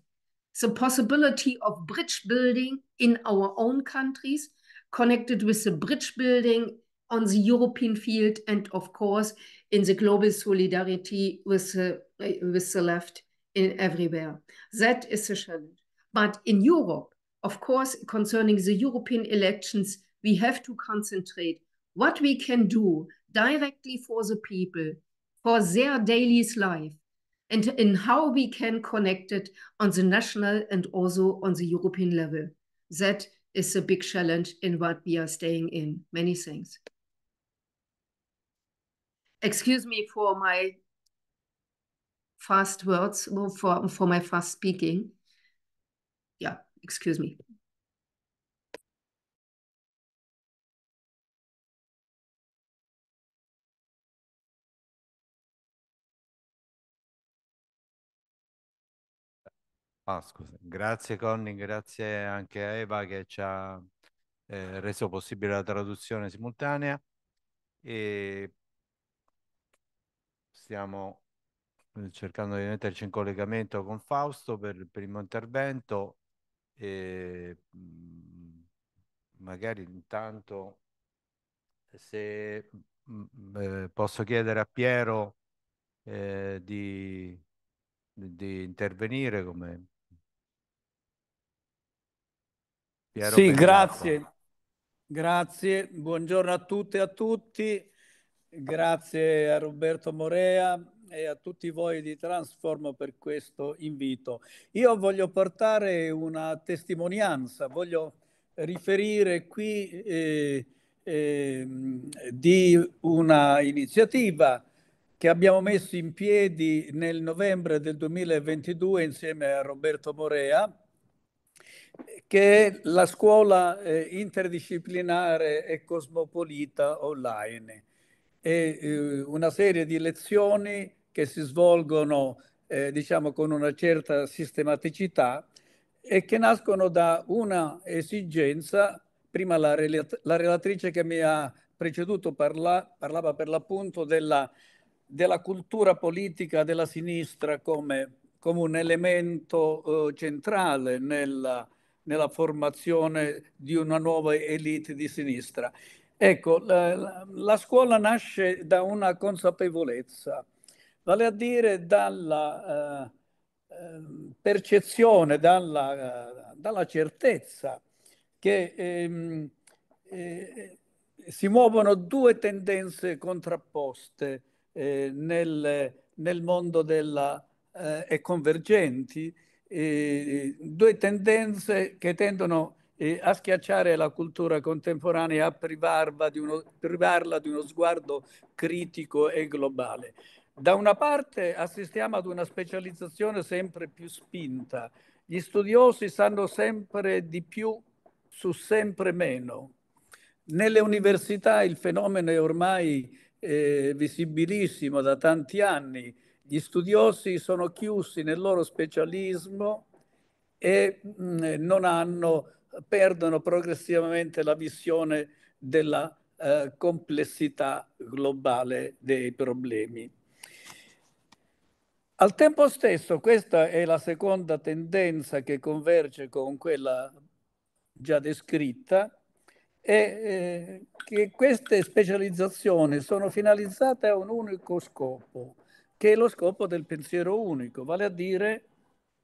the possibility of bridge building in our own countries, connected with the bridge building on the European field, and of course, in the global solidarity with the, with the left in everywhere. That is a challenge. But in Europe, of course, concerning the European elections, we have to concentrate what we can do directly for the people, for their daily life, and in how we can connect it on the national and also on the European level. That is a big challenge in what we are staying in. Many thanks. excuse me for my fast words, for, for my fast speaking. Yeah, excuse me. Ah, scusa. Grazie Connie, grazie anche a Eva che ci ha eh, reso possibile la traduzione simultanea. E stiamo eh, cercando di metterci in collegamento con Fausto per il primo intervento e mm, magari intanto se mm, mm, eh, posso chiedere a Piero eh, di, di, intervenire come Piero sì, Benacqua. grazie. Grazie, buongiorno a tutte e a tutti. Grazie a Roberto Morea e a tutti voi di Transformo per questo invito. Io voglio portare una testimonianza, voglio riferire qui eh, eh, di una iniziativa che abbiamo messo in piedi nel novembre del 2022 insieme a Roberto Morea, che è la scuola eh, interdisciplinare e cosmopolita online è eh, una serie di lezioni che si svolgono eh, diciamo con una certa sistematicità e che nascono da una esigenza, prima la, relat- la relatrice che mi ha preceduto parla- parlava per l'appunto della, della, cultura politica della sinistra come, come un elemento eh, centrale nella, nella formazione di una nuova elite di sinistra. Ecco, la, la, scuola nasce da una consapevolezza, vale a dire dalla eh, ehm, percezione, dalla, dalla, certezza che ehm, eh, eh, si muovono due tendenze contrapposte eh, nel, nel, mondo della, eh, e convergenti, eh, due tendenze che tendono a eh, a schiacciare la cultura contemporanea, a privarla di, uno, privarla di uno sguardo critico e globale. Da una parte assistiamo ad una specializzazione sempre più spinta, gli studiosi sanno sempre di più su sempre meno. Nelle università il fenomeno è ormai eh, visibilissimo da tanti anni, gli studiosi sono chiusi nel loro specialismo e mh, mm, non hanno perdono progressivamente la visione della eh, complessità globale dei problemi. Al tempo stesso, questa è la seconda tendenza che converge con quella già descritta, è eh, che queste specializzazioni sono finalizzate a un unico scopo, che è lo scopo del pensiero unico, vale a dire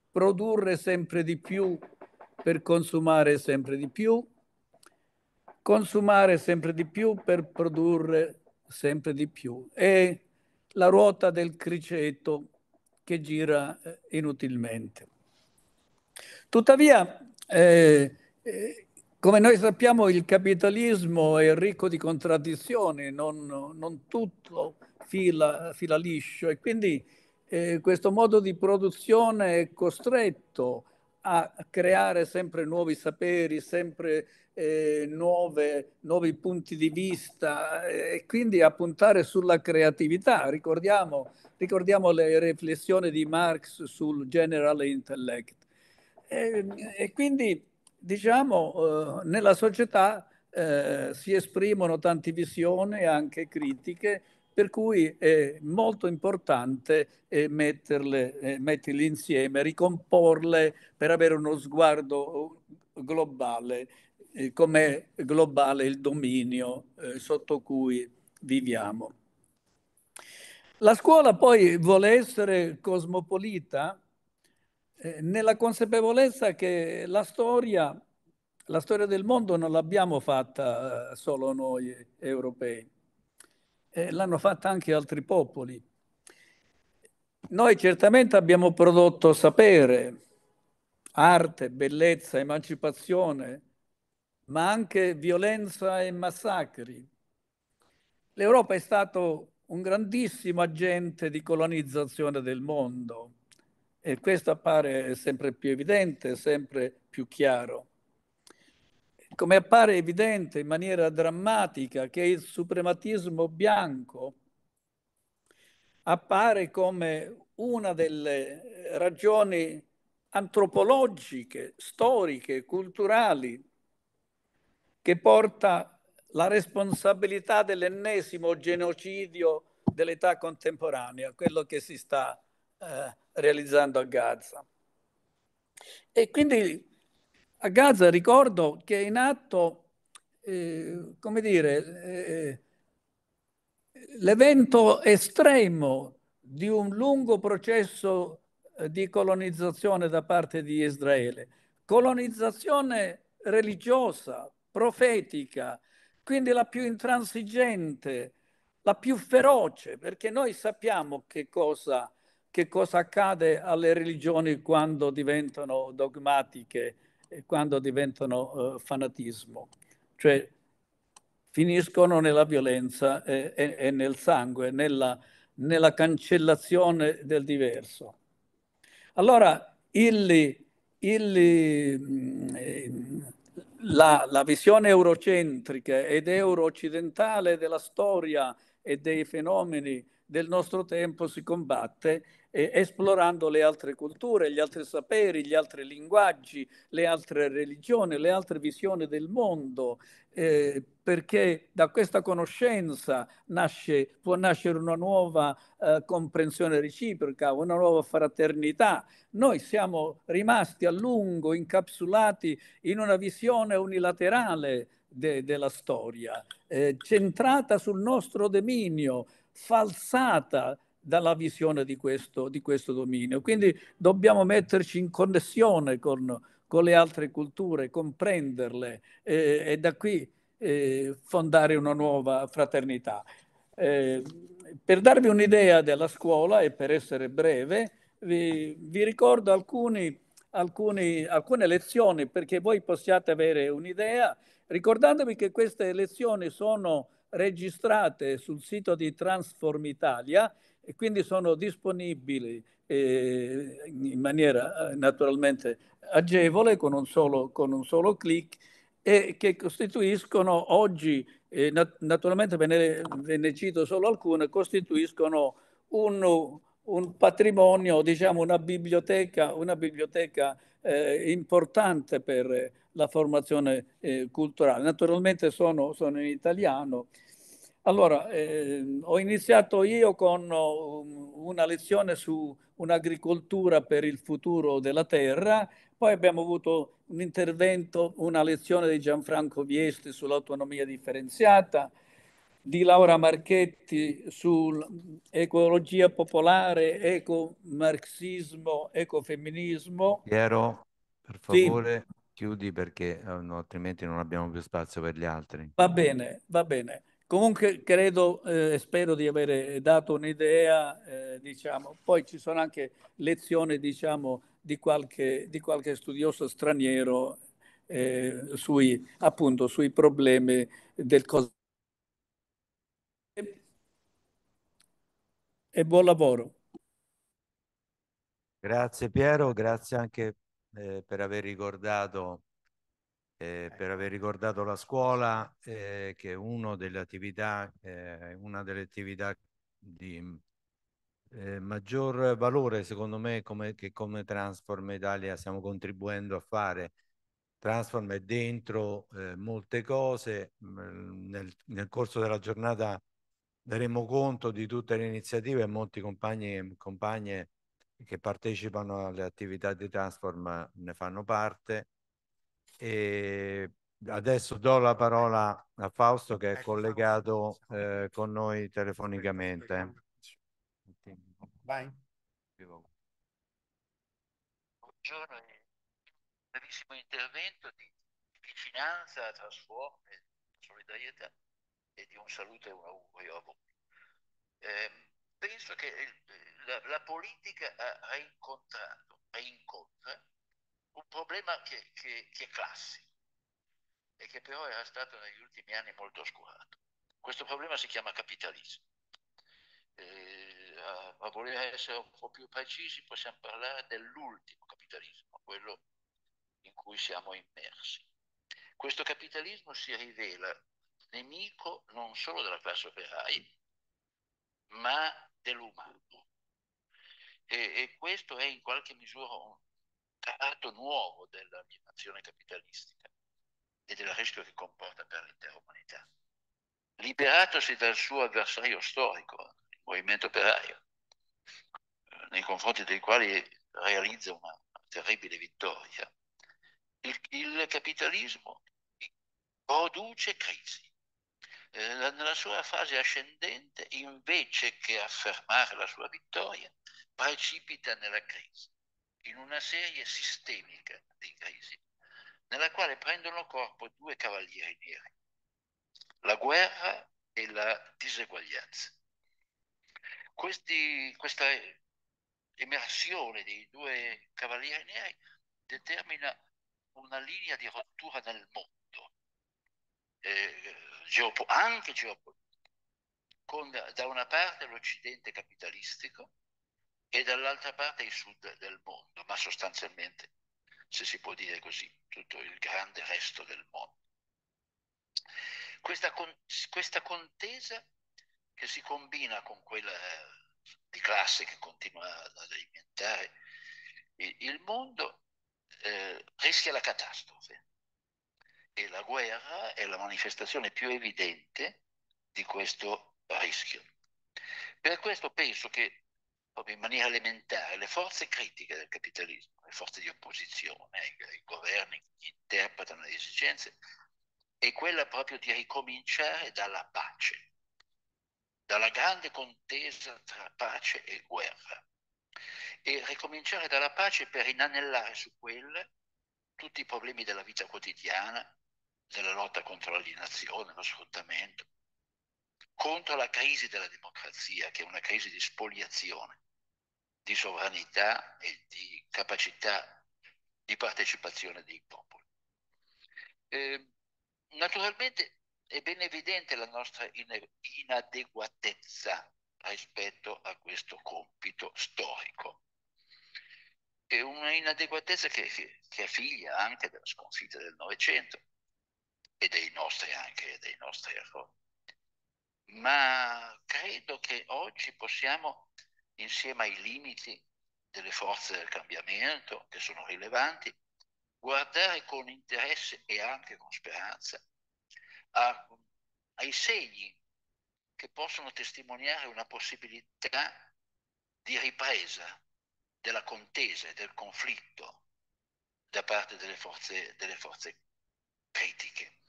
produrre sempre di più per consumare sempre di più, consumare sempre di più per produrre sempre di più. È la ruota del criceto che gira eh, inutilmente. Tuttavia, eh, eh, come noi sappiamo, il capitalismo è ricco di contraddizioni, non, non tutto fila, fila liscio e quindi eh, questo modo di produzione è costretto a creare sempre nuovi saperi, sempre eh, nuove, nuovi punti di vista eh, e quindi a puntare sulla creatività. Ricordiamo, ricordiamo le riflessioni di Marx sul general intellect. E, eh, e quindi, diciamo, eh, nella società eh, si esprimono tante visioni, anche critiche, per cui è molto importante eh, metterle, eh, metterle insieme, ricomporle per avere uno sguardo eh, globale, eh, come globale il dominio sotto cui viviamo. La scuola poi vuole essere cosmopolita nella consapevolezza che la storia, la storia del mondo non l'abbiamo fatta solo noi europei eh, l'hanno fatta anche altri popoli. Noi certamente abbiamo prodotto sapere, arte, bellezza, emancipazione, ma anche violenza e massacri. L'Europa è stato un grandissimo agente di colonizzazione del mondo e questo appare sempre più evidente, sempre più chiaro come ecco, appare evidente in maniera drammatica che il suprematismo bianco appare come una delle ragioni antropologiche, storiche, culturali che porta la responsabilità dell'ennesimo genocidio dell'età contemporanea, quello che si sta eh, realizzando a Gaza. E quindi a Gaza ricordo che è in atto, eh, come dire, eh, l'evento estremo di un lungo processo eh, di colonizzazione da parte di Israele, colonizzazione religiosa, profetica, quindi la più intransigente, la più feroce, perché noi sappiamo che cosa, che cosa accade alle religioni quando diventano dogmatiche quando diventano eh, fanatismo, cioè finiscono nella violenza e, e, e nel sangue, nella, nella, cancellazione del diverso. Allora il, il, mm, la, la, visione eurocentrica ed euro-occidentale della storia e dei fenomeni del nostro tempo si combatte eh, esplorando le altre culture, gli altri saperi, gli altri linguaggi, le altre religioni, le altre visioni del mondo, eh, perché da questa conoscenza nasce, può nascere una nuova eh, comprensione reciproca, una nuova fraternità. Noi siamo rimasti a lungo incapsulati in una visione unilaterale de- della storia, eh, centrata sul nostro dominio, falsata dalla visione di questo, di questo dominio. Quindi dobbiamo metterci in connessione con, con le altre culture, comprenderle eh, e da qui eh, fondare una nuova fraternità. Eh, per darvi un'idea della scuola e per essere breve, vi, vi ricordo alcuni, alcuni, alcune lezioni perché voi possiate avere un'idea, ricordandovi che queste lezioni sono registrate sul sito di Transform Italia e quindi sono disponibili eh, in maniera eh, naturalmente agevole con un solo, con un solo clic e che costituiscono oggi, eh, nat- naturalmente ve ne, ve ne, cito solo alcune, costituiscono un, un patrimonio, diciamo una biblioteca, una biblioteca eh, importante per la formazione eh, culturale. Naturalmente sono, sono in italiano allora, eh, ho iniziato io con um, una lezione su un'agricoltura per il futuro della terra, poi abbiamo avuto un intervento, una lezione di Gianfranco Viesti sull'autonomia differenziata, di Laura Marchetti sull'ecologia mm, popolare, ecomarxismo, ecofemminismo. Piero, per favore, sì. chiudi perché eh, altrimenti non abbiamo più spazio per gli altri. Va bene, va bene. Comunque credo eh, e eh, spero di avere dato un'idea, eh, diciamo. poi ci sono anche lezioni diciamo, di, qualche, di, qualche, studioso straniero eh, sui, appunto, sui problemi del cosa. E buon lavoro. Grazie Piero, grazie anche eh, per aver ricordato eh, eh, per aver ricordato la scuola, eh, che è una delle attività, eh, una delle attività di eh, maggior valore, secondo me, come, che come Transform Italia stiamo contribuendo a fare. Transform è dentro eh, molte cose, mm, nel, nel, corso della giornata daremo conto di tutte le iniziative e molti compagni e compagne che partecipano alle attività di Transform ne fanno parte e adesso do la parola a Fausto che è ecco, collegato eh, con noi telefonicamente. Vai. Buongiorno, brevissimo intervento di vicinanza, trasforma, solidarietà e di un saluto e un augurio a voi. Eh, penso che il, la, la, politica ha reincontrato, incontrato un problema che, che, che è classico e che però era stato negli ultimi anni molto oscurato. Questo problema si chiama capitalismo. Eh, a, voler essere un po' più precisi possiamo parlare dell'ultimo capitalismo, quello in cui siamo immersi. Questo capitalismo si rivela nemico non solo della classe operaia, ma dell'umano. E, e questo è in qualche misura un, mercato nuovo dell'animazione capitalistica e del rischio che comporta per l'intera umanità. Liberatosi dal suo avversario storico, il movimento operaio, eh, nei confronti dei quali realizza una terribile vittoria, il, il capitalismo produce crisi. Eh, nella sua fase ascendente, invece che affermare la sua vittoria, precipita nella crisi in una serie sistemica di crisi, nella quale prendono corpo due cavalieri neri, la guerra e la diseguaglianza. Questi, questa emersione dei due cavalieri neri determina una linea di rottura nel mondo, eh, geopo- anche geopolitica, con da una parte l'Occidente capitalistico, e dall'altra parte il sud del mondo, ma sostanzialmente, se si può dire così, tutto il grande resto del mondo. Questa, con, questa contesa che si combina con quella eh, di classe che continua ad alimentare il, il mondo eh, rischia la catastrofe e la guerra è la manifestazione più evidente di questo rischio. Per questo penso che proprio in maniera elementare, le forze critiche del capitalismo, le forze di opposizione, eh, i governi che interpretano le esigenze, è quella proprio di ricominciare dalla pace, dalla grande contesa tra pace e guerra, e ricominciare dalla pace per inanellare su quella tutti i problemi della vita quotidiana, della lotta contro l'alienazione, lo sfruttamento, contro la crisi della democrazia, che è una crisi di spoliazione, di sovranità e di capacità di partecipazione dei popoli. Eh, naturalmente è ben evidente la nostra inadeguatezza rispetto a questo compito storico. È una inadeguatezza che, che è figlia anche della sconfitta del Novecento e dei nostri anche dei nostri errori ma credo che oggi possiamo, insieme ai limiti delle forze del cambiamento, che sono rilevanti, guardare con interesse e anche con speranza a, ai segni che possono testimoniare una possibilità di ripresa della contesa e del conflitto da parte delle forze, delle forze critiche.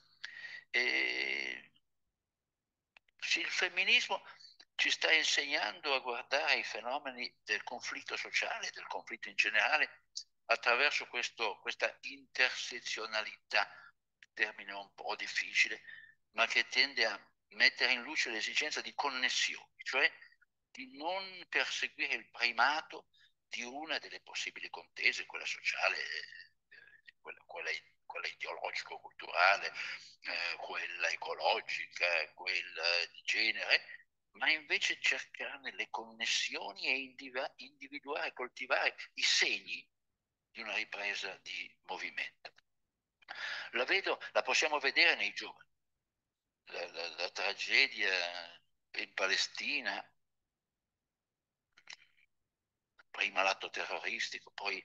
E il femminismo ci sta insegnando a guardare i fenomeni del conflitto sociale, del conflitto in generale, attraverso questo, questa intersezionalità, termine un po' difficile, ma che tende a mettere in luce l'esigenza di connessioni, cioè di non perseguire il primato di una delle possibili contese, quella sociale, eh, quella, quella quella ideologico-culturale, eh, quella ecologica, quella di genere, ma invece cercare le connessioni e individuare, coltivare i segni di una ripresa di movimento. La, vedo, la possiamo vedere nei giovani. La, la, la tragedia in Palestina, prima l'atto terroristico, poi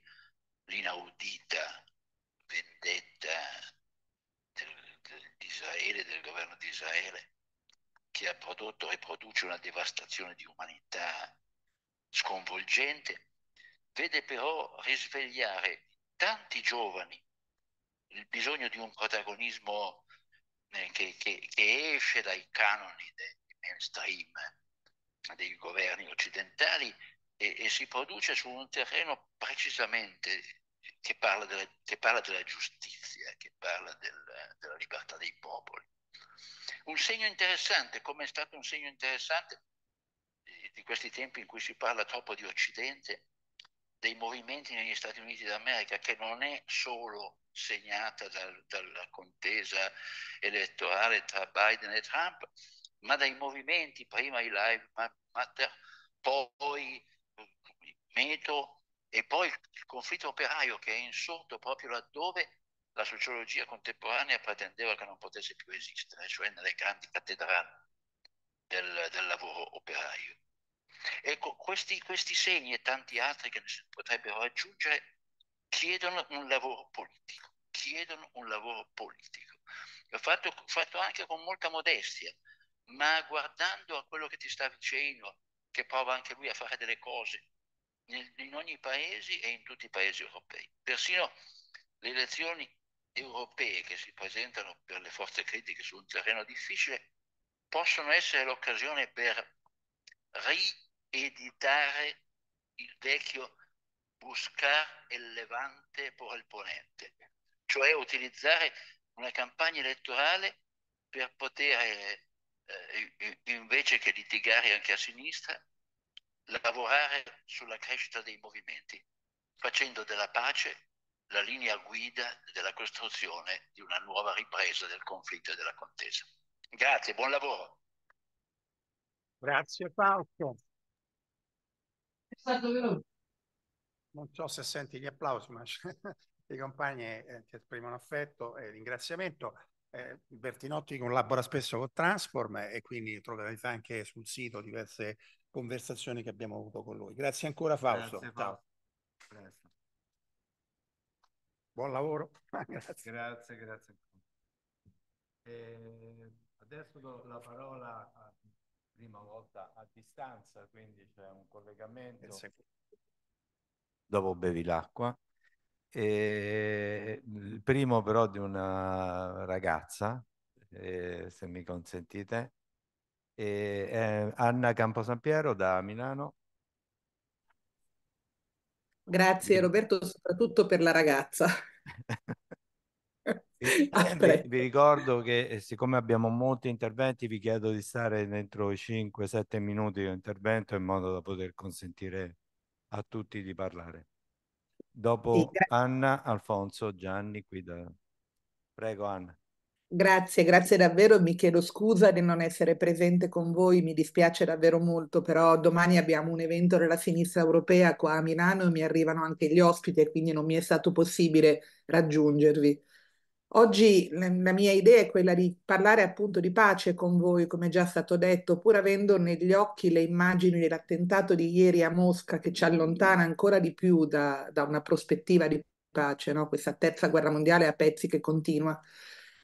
l'inaudita vendetta del, del, di Israele, del governo di Israele, che ha prodotto e produce una devastazione di umanità sconvolgente, vede però risvegliare tanti giovani il bisogno di un protagonismo eh, che, che, che esce dai canoni del mainstream dei governi occidentali e, e si produce su un terreno precisamente che parla, delle, che parla della giustizia, che parla del, della libertà dei popoli. Un segno interessante, come è stato un segno interessante di, di questi tempi in cui si parla troppo di Occidente, dei movimenti negli Stati Uniti d'America, che non è solo segnata dal, dalla contesa elettorale tra Biden e Trump, ma dai movimenti, prima i live matter, poi eh, Meto, e poi il conflitto operaio che è insorto proprio laddove la sociologia contemporanea pretendeva che non potesse più esistere, cioè nelle grandi cattedrali del, del lavoro operaio. Ecco, questi, questi segni e tanti altri che si potrebbero aggiungere chiedono un lavoro politico, chiedono un lavoro politico, fatto, fatto anche con molta modestia, ma guardando a quello che ti sta vicino, che prova anche lui a fare delle cose, in ogni paese e in tutti i paesi europei. Persino le elezioni europee che si presentano per le forze critiche su un terreno difficile possono essere l'occasione per rieditare il vecchio buscar el levante por el ponente, cioè utilizzare una campagna elettorale per poter, eh, eh invece che litigare anche a sinistra, lavorare sulla crescita dei movimenti, facendo della pace la linea guida della costruzione di una nuova ripresa del conflitto e della contesa. Grazie, buon lavoro. Grazie Paolo. Non so se senti gli applausi, ma i compagni eh, ti esprimono affetto e ringraziamento. Eh, Bertinotti collabora spesso con Transform eh, e quindi troverete anche sul sito diverse conversazioni che abbiamo avuto con lui. Grazie ancora Fausto. Grazie, Fausto. Buon lavoro. grazie, grazie. grazie. Eh, adesso do la parola a prima volta a distanza, quindi c'è un collegamento. Dopo bevi l'acqua. E il primo però di una ragazza, eh, se mi consentite, e, eh, Anna Camposampiero da Milano. Grazie Roberto, soprattutto per la ragazza. Eh, vi, vi, ricordo che eh, siccome abbiamo molti interventi vi chiedo di stare dentro i 5-7 minuti di intervento in modo da poter consentire a tutti di parlare. Dopo sì, Anna, Alfonso, Gianni qui da... Prego Anna. Grazie, grazie davvero. Mi chiedo scusa di non essere presente con voi, mi dispiace davvero molto, però domani abbiamo un evento della sinistra europea qua a Milano e mi arrivano anche gli ospiti e quindi non mi è stato possibile raggiungervi. Oggi la mia idea è quella di parlare appunto di pace con voi, come già stato detto, pur avendo negli occhi le immagini dell'attentato di ieri a Mosca che ci allontana ancora di più da, da una prospettiva di pace, no? questa terza guerra mondiale a pezzi che continua.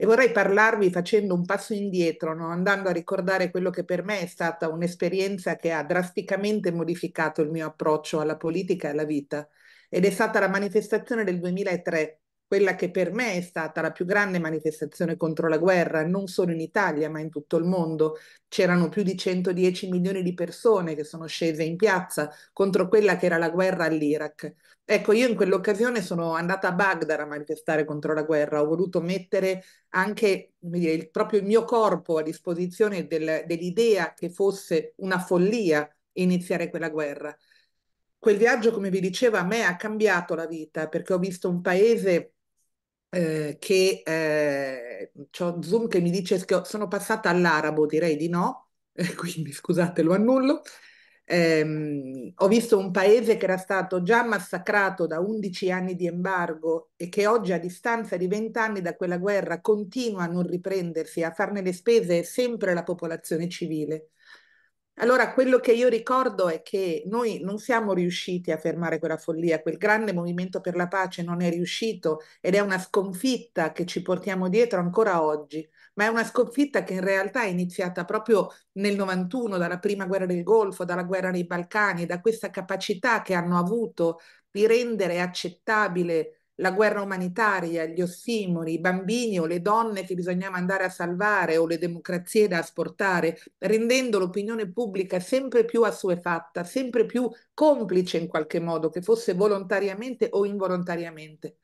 E vorrei parlarvi facendo un passo indietro, no? andando a ricordare quello che per me è stata un'esperienza che ha drasticamente modificato il mio approccio alla politica e alla vita. Ed è stata la manifestazione del 2003 quella che per me è stata la più grande manifestazione contro la guerra, non solo in Italia ma in tutto il mondo. C'erano più di 110 milioni di persone che sono scese in piazza contro quella che era la guerra all'Iraq. Ecco, io in quell'occasione sono andata a Baghdad a manifestare contro la guerra, ho voluto mettere anche dire, il, proprio il mio corpo a disposizione del, dell'idea che fosse una follia iniziare quella guerra. Quel viaggio, come vi dicevo, a me ha cambiato la vita perché ho visto un paese eh, che eh, ho Zoom che mi dice che sono passata all'arabo, direi di no, eh, quindi scusate, lo annullo. Eh, ho visto un paese che era stato già massacrato da 11 anni di embargo e che oggi a distanza di 20 anni da quella guerra continua a non riprendersi, a farne le spese sempre la popolazione civile. Allora, quello che io ricordo è che noi non siamo riusciti a fermare quella follia, quel grande movimento per la pace non è riuscito ed è una sconfitta che ci portiamo dietro ancora oggi, ma è una sconfitta che in realtà è iniziata proprio nel 91, dalla prima guerra del Golfo, dalla guerra nei Balcani, da questa capacità che hanno avuto di rendere accettabile la guerra umanitaria, gli ossimori, i bambini o le donne che bisognava andare a salvare o le democrazie da asportare, rendendo l'opinione pubblica sempre più assuefatta, sempre più complice in qualche modo, che fosse volontariamente o involontariamente.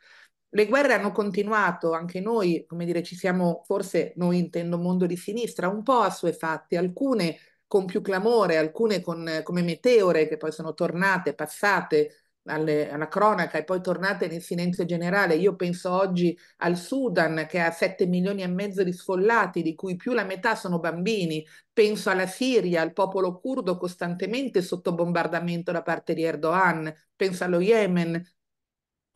Le guerre hanno continuato, anche noi, come dire, ci siamo, forse noi intendo mondo di sinistra, un po' assuefatti, alcune con più clamore, alcune con, come meteore che poi sono tornate, passate, alle, alla cronaca e poi tornate nel silenzio generale. Io penso oggi al Sudan che ha 7 milioni e mezzo di sfollati, di cui più la metà sono bambini. Penso alla Siria, al popolo curdo costantemente sotto bombardamento da parte di Erdogan. Penso allo Yemen,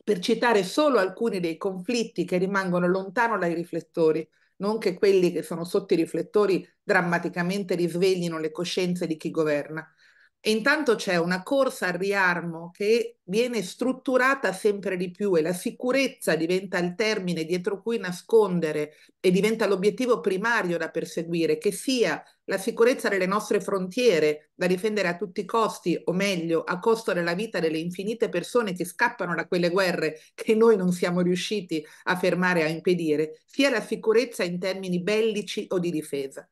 per citare solo alcuni dei conflitti che rimangono lontano dai riflettori, non che quelli che sono sotto i riflettori drammaticamente risveglino le coscienze di chi governa. E intanto c'è una corsa al riarmo che viene strutturata sempre di più e la sicurezza diventa il termine dietro cui nascondere e diventa l'obiettivo primario da perseguire, che sia la sicurezza delle nostre frontiere da difendere a tutti i costi, o meglio, a costo della vita delle infinite persone che scappano da quelle guerre che noi non siamo riusciti a fermare, a impedire, sia la sicurezza in termini bellici o di difesa.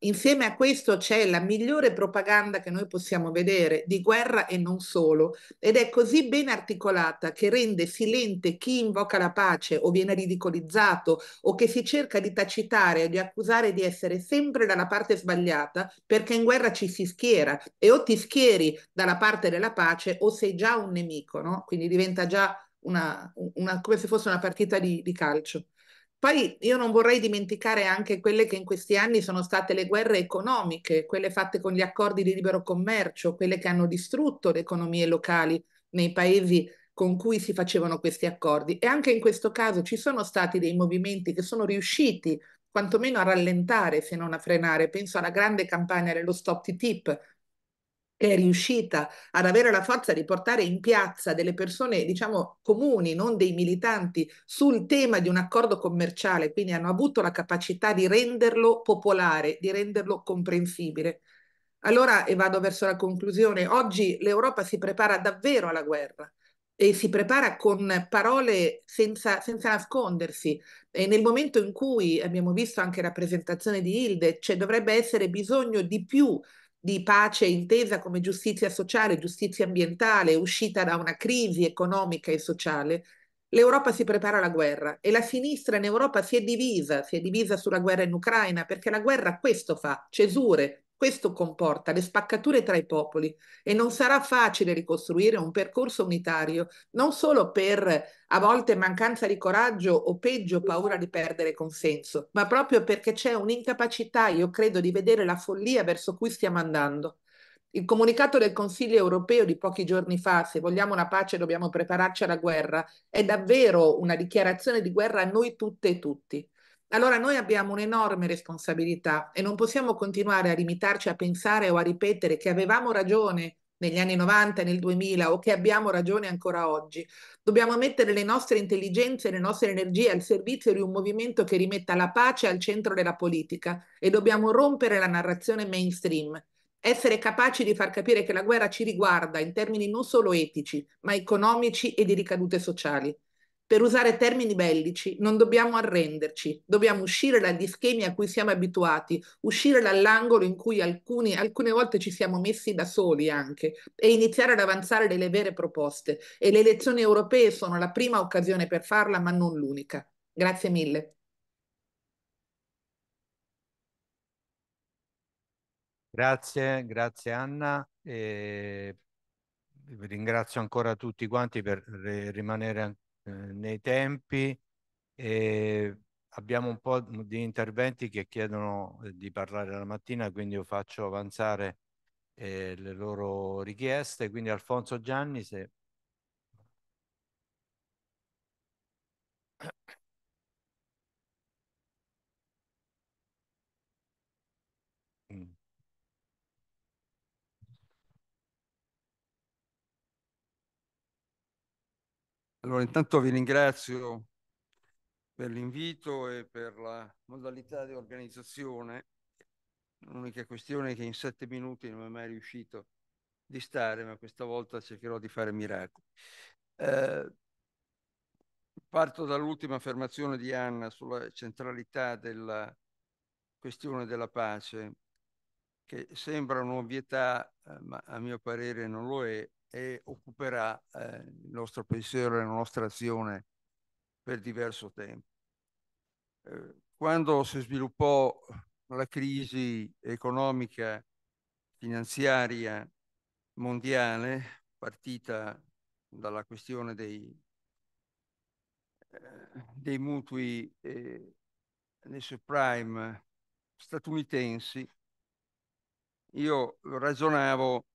Insieme a questo c'è la migliore propaganda che noi possiamo vedere di guerra e non solo, ed è così ben articolata che rende silente chi invoca la pace o viene ridicolizzato o che si cerca di tacitare o di accusare di essere sempre dalla parte sbagliata, perché in guerra ci si schiera e o ti schieri dalla parte della pace o sei già un nemico, no? quindi diventa già una, una, come se fosse una partita di, di calcio. Poi io non vorrei dimenticare anche quelle che in questi anni sono state le guerre economiche, quelle fatte con gli accordi di libero commercio, quelle che hanno distrutto le economie locali nei paesi con cui si facevano questi accordi. E anche in questo caso ci sono stati dei movimenti che sono riusciti quantomeno a rallentare se non a frenare. Penso alla grande campagna dello Stop TTIP è riuscita ad avere la forza di portare in piazza delle persone, diciamo, comuni, non dei militanti, sul tema di un accordo commerciale, quindi hanno avuto la capacità di renderlo popolare, di renderlo comprensibile. Allora, e vado verso la conclusione, oggi l'Europa si prepara davvero alla guerra e si prepara con parole senza, senza nascondersi. E nel momento in cui abbiamo visto anche la presentazione di Hilde, cioè dovrebbe essere bisogno di più di pace intesa come giustizia sociale, giustizia ambientale, uscita da una crisi economica e sociale, l'Europa si prepara alla guerra e la sinistra in Europa si è divisa, si è divisa sulla guerra in Ucraina perché la guerra questo fa, cesure, questo comporta le spaccature tra i popoli e non sarà facile ricostruire un percorso unitario, non solo per a volte mancanza di coraggio o peggio paura di perdere consenso, ma proprio perché c'è un'incapacità, io credo, di vedere la follia verso cui stiamo andando. Il comunicato del Consiglio europeo di pochi giorni fa, se vogliamo la pace dobbiamo prepararci alla guerra, è davvero una dichiarazione di guerra a noi tutte e tutti. Allora noi abbiamo un'enorme responsabilità e non possiamo continuare a limitarci a pensare o a ripetere che avevamo ragione negli anni 90, e nel 2000 o che abbiamo ragione ancora oggi. Dobbiamo mettere le nostre intelligenze, e le nostre energie al servizio di un movimento che rimetta la pace al centro della politica e dobbiamo rompere la narrazione mainstream, essere capaci di far capire che la guerra ci riguarda in termini non solo etici, ma economici e di ricadute sociali. Per usare termini bellici, non dobbiamo arrenderci, dobbiamo uscire dagli schemi a cui siamo abituati, uscire dall'angolo in cui alcuni, alcune volte ci siamo messi da soli anche e iniziare ad avanzare delle vere proposte. E le elezioni europee sono la prima occasione per farla, ma non l'unica. Grazie mille. Grazie, grazie Anna. E ringrazio ancora tutti quanti per rimanere ancora. Eh, nei tempi e abbiamo un po' di interventi che chiedono eh, di parlare la mattina, quindi io faccio avanzare eh, le loro richieste. Quindi Alfonso Gianni, se Allora, intanto vi ringrazio per l'invito e per la modalità di organizzazione. L'unica questione è che in sette minuti non è mai riuscito di stare, ma questa volta cercherò di fare miracoli. Eh, parto dall'ultima affermazione di Anna sulla centralità della questione della pace, che sembra un'ovvietà, eh, ma a mio parere non lo è, e occuperà eh, il nostro pensiero e la nostra azione per diverso tempo. Eh, quando si sviluppò la crisi economica finanziaria mondiale, partita dalla questione dei, eh, dei mutui eh, nei subprime statunitensi, io ragionavo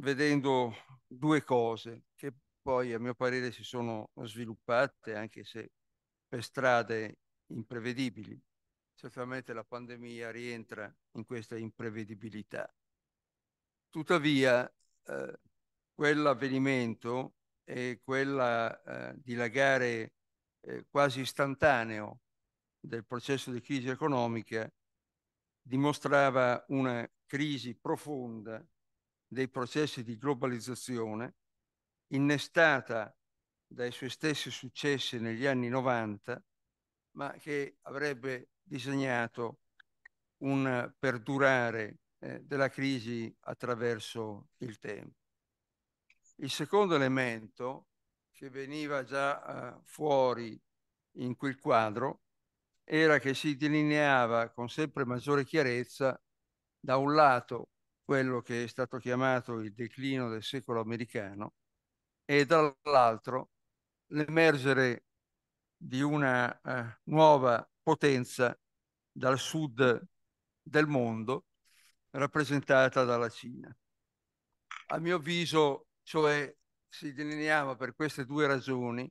vedendo due cose che poi a mio parere si sono sviluppate anche se per strade imprevedibili. Certamente la pandemia rientra in questa imprevedibilità. Tuttavia eh, quell'avvenimento e quella eh, dilagare eh, quasi istantaneo del processo di crisi economica dimostrava una crisi profonda dei processi di globalizzazione, innestata dai suoi stessi successi negli anni 90, ma che avrebbe disegnato un perdurare eh, della crisi attraverso il tempo. Il secondo elemento che veniva già eh, fuori in quel quadro era che si delineava con sempre maggiore chiarezza da un lato quello che è stato chiamato il declino del secolo americano e dall'altro l'emergere di una eh, nuova potenza dal sud del mondo rappresentata dalla Cina. A mio avviso, cioè, si delineava per queste due ragioni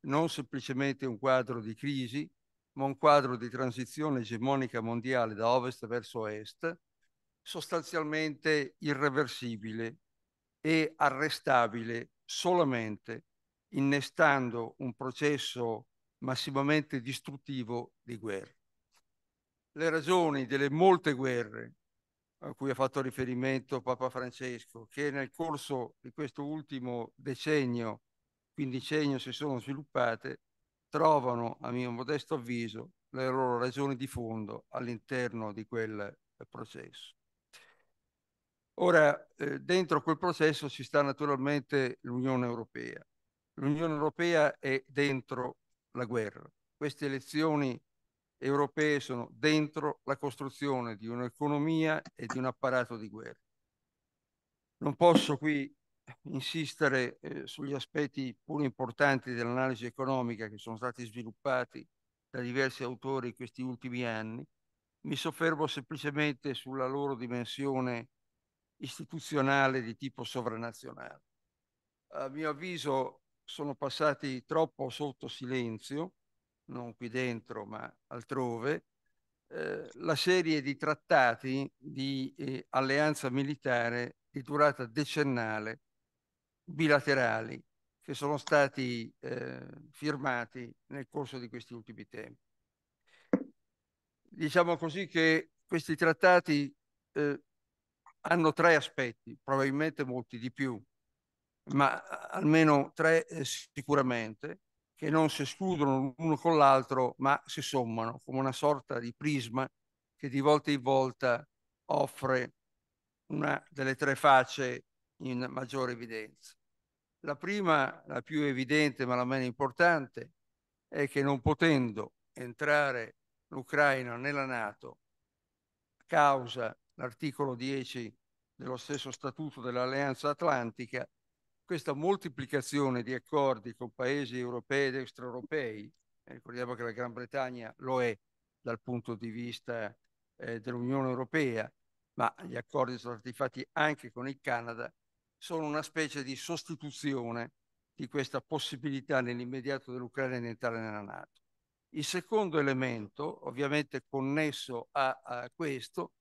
non semplicemente un quadro di crisi, ma un quadro di transizione egemonica mondiale da ovest verso est, sostanzialmente irreversibile e arrestabile solamente innestando un processo massimamente distruttivo di guerra. Le ragioni delle molte guerre a cui ha fatto riferimento Papa Francesco, che nel corso di questo ultimo decennio, quindicennio, si sono sviluppate, trovano, a mio modesto avviso, le loro ragioni di fondo all'interno di quel processo. Ora, eh, dentro quel processo ci sta naturalmente l'Unione Europea. L'Unione Europea è dentro la guerra. Queste elezioni europee sono dentro la costruzione di un'economia e di un apparato di guerra. Non posso qui insistere eh, sugli aspetti pur importanti dell'analisi economica che sono stati sviluppati da diversi autori in questi ultimi anni, mi soffermo semplicemente sulla loro dimensione istituzionale di tipo sovranazionale. A mio avviso sono passati troppo sotto silenzio, non qui dentro ma altrove, eh, la serie di trattati di eh, alleanza militare di durata decennale bilaterali che sono stati eh, firmati nel corso di questi ultimi tempi. Diciamo così che questi trattati eh, hanno tre aspetti, probabilmente molti di più, ma eh, almeno tre eh, sicuramente, che non si escludono l'uno con l'altro, ma si sommano come una sorta di prisma che di volta in volta offre una delle tre facce in maggiore evidenza. La prima, la più evidente ma la meno importante, è che non potendo entrare l'Ucraina nella Nato a causa l'articolo 10 dello stesso statuto dell'Alleanza Atlantica, questa moltiplicazione di accordi con paesi europei ed extraeuropei, eh, ricordiamo che la Gran Bretagna lo è dal punto di vista eh, dell'Unione Europea, ma gli accordi sono stati fatti anche con il Canada, sono una specie di sostituzione di questa possibilità nell'immediato dell'Ucraina di entrare nella Nato. Il secondo elemento, ovviamente connesso a, a questo,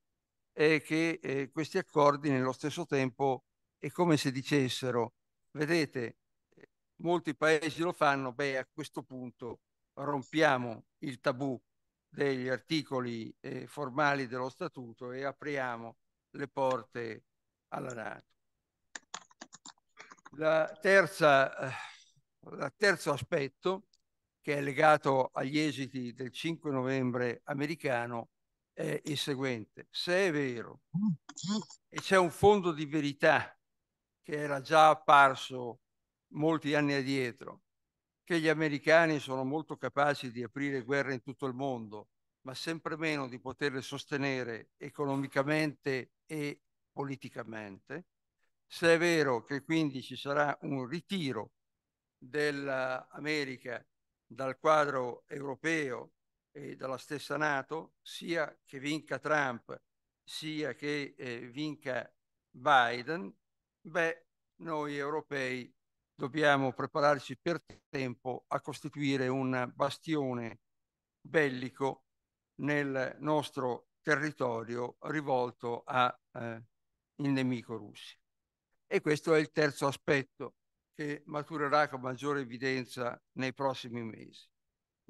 è che eh, questi accordi nello stesso tempo è come se dicessero, vedete, eh, molti paesi lo fanno, beh a questo punto rompiamo il tabù degli articoli eh, formali dello statuto e apriamo le porte alla Nato. La terza, eh, il terzo aspetto che è legato agli esiti del 5 novembre americano è il seguente. Se è vero mm. e c'è un fondo di verità che era già apparso molti anni addietro, che gli americani sono molto capaci di aprire guerre in tutto il mondo, ma sempre meno di poterle sostenere economicamente e politicamente, se è vero che quindi ci sarà un ritiro dell'America dal quadro europeo e eh, dalla stessa Nato, sia che vinca Trump, sia che eh, vinca Biden, beh, noi europei dobbiamo prepararci per tempo a costituire un bastione bellico nel nostro territorio rivolto al eh, nemico russo. E questo è il terzo aspetto che maturerà con maggiore evidenza nei prossimi mesi.